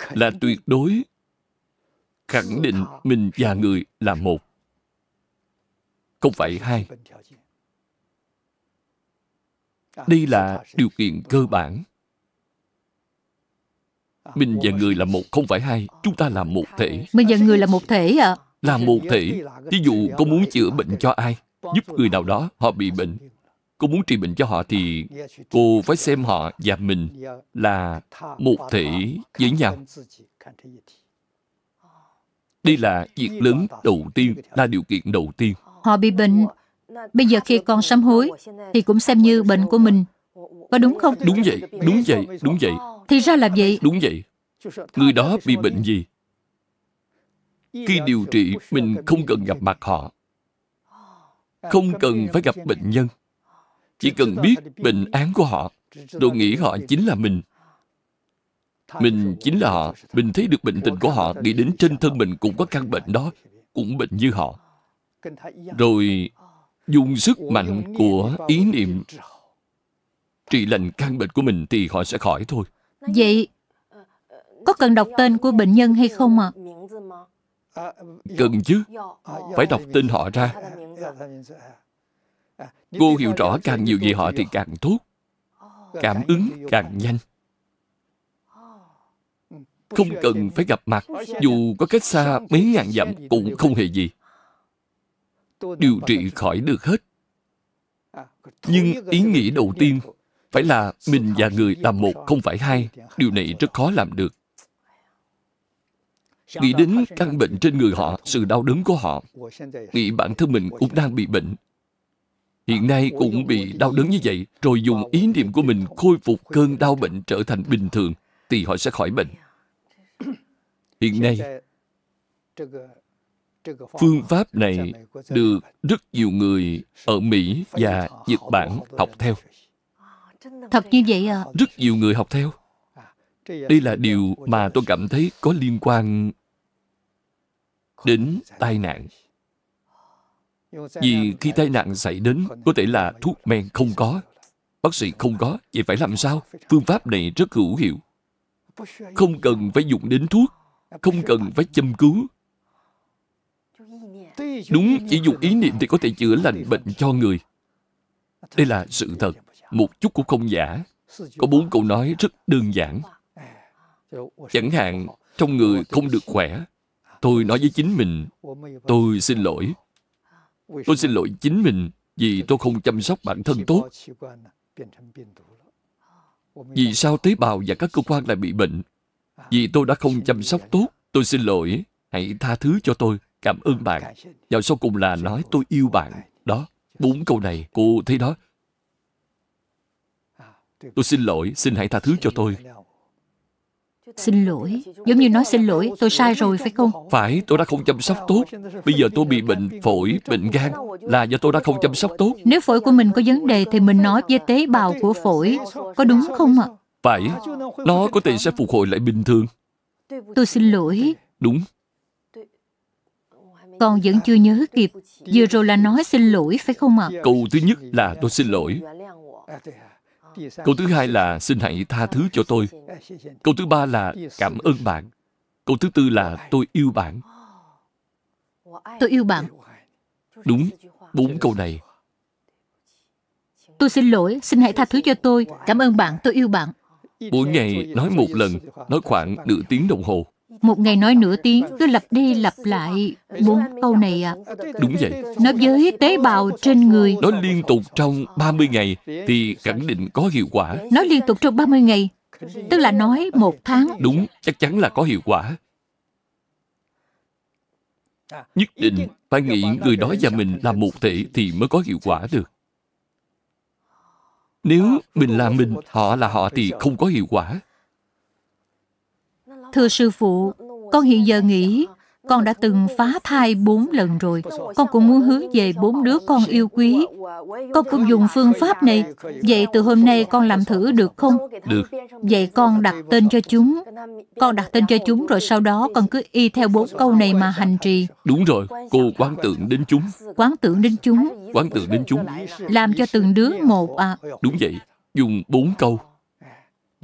là tuyệt đối khẳng định mình và người là một không phải hai đây là điều kiện cơ bản mình và người là một, không phải hai. Chúng ta là một thể. Mình và người là một thể ạ. À? Là một thể. Ví dụ, cô muốn chữa bệnh cho ai? Giúp người nào đó, họ bị bệnh. Cô muốn trị bệnh cho họ thì cô phải xem họ và mình là một thể với nhau. Đây là việc lớn đầu tiên, là điều kiện đầu tiên. Họ bị bệnh. Bây giờ khi con sám hối, thì cũng xem như bệnh của mình có đúng không? Đúng vậy, đúng vậy, đúng vậy. Thì ra là vậy. Đúng vậy. Người đó bị bệnh gì? Khi điều trị, mình không cần gặp mặt họ. Không cần phải gặp bệnh nhân. Chỉ cần biết bệnh án của họ. Rồi nghĩ họ chính là mình. Mình chính là họ. Mình thấy được bệnh tình của họ, nghĩ đến trên thân mình cũng có căn bệnh đó. Cũng bệnh như họ. Rồi dùng sức mạnh của ý niệm trị lành căn bệnh của mình thì họ sẽ khỏi thôi. Vậy có cần đọc tên của bệnh nhân hay không ạ? À? Cần chứ. Phải đọc tên họ ra. Cô hiểu rõ càng nhiều về họ thì càng tốt. Cảm ứng càng nhanh. Không cần phải gặp mặt, dù có cách xa mấy ngàn dặm cũng không hề gì. Điều trị khỏi được hết. Nhưng ý nghĩ đầu tiên phải là mình và người làm một không phải hai điều này rất khó làm được nghĩ đến căn bệnh trên người họ sự đau đớn của họ nghĩ bản thân mình cũng đang bị bệnh hiện nay cũng bị đau đớn như vậy rồi dùng ý niệm của mình khôi phục cơn đau bệnh trở thành bình thường thì họ sẽ khỏi bệnh hiện nay phương pháp này được rất nhiều người ở mỹ và nhật bản học theo Thật như vậy à Rất nhiều người học theo Đây là điều mà tôi cảm thấy có liên quan đến tai nạn Vì khi tai nạn xảy đến Có thể là thuốc men không có Bác sĩ không có Vậy phải làm sao Phương pháp này rất hữu hiệu Không cần phải dùng đến thuốc Không cần phải châm cứu Đúng chỉ dùng ý niệm thì có thể chữa lành bệnh cho người Đây là sự thật một chút cũng không giả có bốn câu nói rất đơn giản chẳng hạn trong người không được khỏe tôi nói với chính mình tôi xin lỗi tôi xin lỗi chính mình vì tôi không chăm sóc bản thân tốt vì sao tế bào và các cơ quan lại bị bệnh vì tôi đã không chăm sóc tốt tôi xin lỗi hãy tha thứ cho tôi cảm ơn bạn và sau cùng là nói tôi yêu bạn đó bốn câu này cô thấy đó Tôi xin lỗi, xin hãy tha thứ cho tôi. Xin lỗi, giống như nói xin lỗi, tôi sai rồi phải không? Phải, tôi đã không chăm sóc tốt. Bây giờ tôi bị bệnh phổi, bệnh gan là do tôi đã không chăm sóc tốt. Nếu phổi của mình có vấn đề thì mình nói với tế bào của phổi, có đúng không ạ? À? Phải, nó có thể sẽ phục hồi lại bình thường. Tôi xin lỗi. Đúng. Con vẫn chưa nhớ kịp, vừa rồi là nói xin lỗi phải không ạ? À? Câu thứ nhất là tôi xin lỗi. Câu thứ hai là xin hãy tha thứ cho tôi. Câu thứ ba là cảm ơn bạn. Câu thứ tư là tôi yêu bạn. Tôi yêu bạn. Đúng, bốn câu này. Tôi xin lỗi, xin hãy tha thứ cho tôi. Cảm ơn bạn, tôi yêu bạn. Mỗi ngày nói một lần, nói khoảng nửa tiếng đồng hồ một ngày nói nửa tiếng cứ lặp đi lặp lại bốn câu này ạ à. đúng vậy Nó với tế bào trên người Nó liên tục trong 30 ngày thì khẳng định có hiệu quả nói liên tục trong 30 ngày tức là nói một tháng đúng chắc chắn là có hiệu quả nhất định phải nghĩ người đó và mình là một thể thì mới có hiệu quả được nếu mình là mình họ là họ thì không có hiệu quả Thưa sư phụ, con hiện giờ nghĩ con đã từng phá thai bốn lần rồi. Con cũng muốn hướng về bốn đứa con yêu quý. Con cũng dùng phương pháp này. Vậy từ hôm nay con làm thử được không? Được. Vậy con đặt tên cho chúng. Con đặt tên cho chúng rồi sau đó con cứ y theo bốn câu này mà hành trì. Đúng rồi, cô quán tưởng đến chúng. Quán tưởng đến chúng. Quán tưởng đến chúng. Làm cho từng đứa một à. Đúng vậy, dùng bốn câu.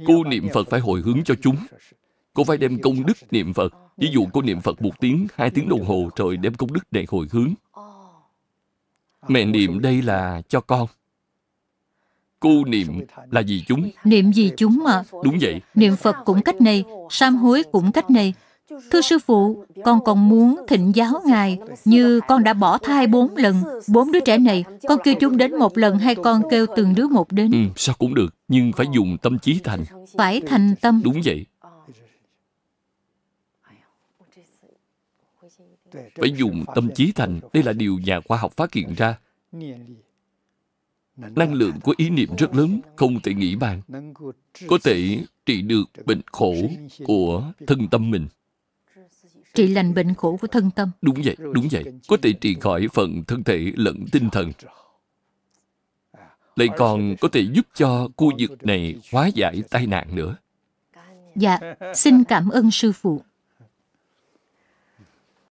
Cô niệm Phật phải hồi hướng cho chúng. Cô phải đem công đức niệm Phật Ví dụ cô niệm Phật một tiếng, hai tiếng đồng hồ Rồi đem công đức này hồi hướng Mẹ niệm đây là cho con Cô niệm là gì chúng? Niệm gì chúng mà Đúng vậy Niệm Phật cũng cách này Sam hối cũng cách này Thưa sư phụ, con còn muốn thịnh giáo Ngài Như con đã bỏ thai bốn lần Bốn đứa trẻ này Con kêu chúng đến một lần hay con kêu từng đứa một đến ừ, Sao cũng được Nhưng phải dùng tâm trí thành Phải thành tâm Đúng vậy phải dùng tâm trí thành đây là điều nhà khoa học phát hiện ra năng lượng của ý niệm rất lớn không thể nghĩ bàn có thể trị được bệnh khổ của thân tâm mình trị lành bệnh khổ của thân tâm đúng vậy đúng vậy có thể trị khỏi phần thân thể lẫn tinh thần lại còn có thể giúp cho khu vực này hóa giải tai nạn nữa dạ xin cảm ơn sư phụ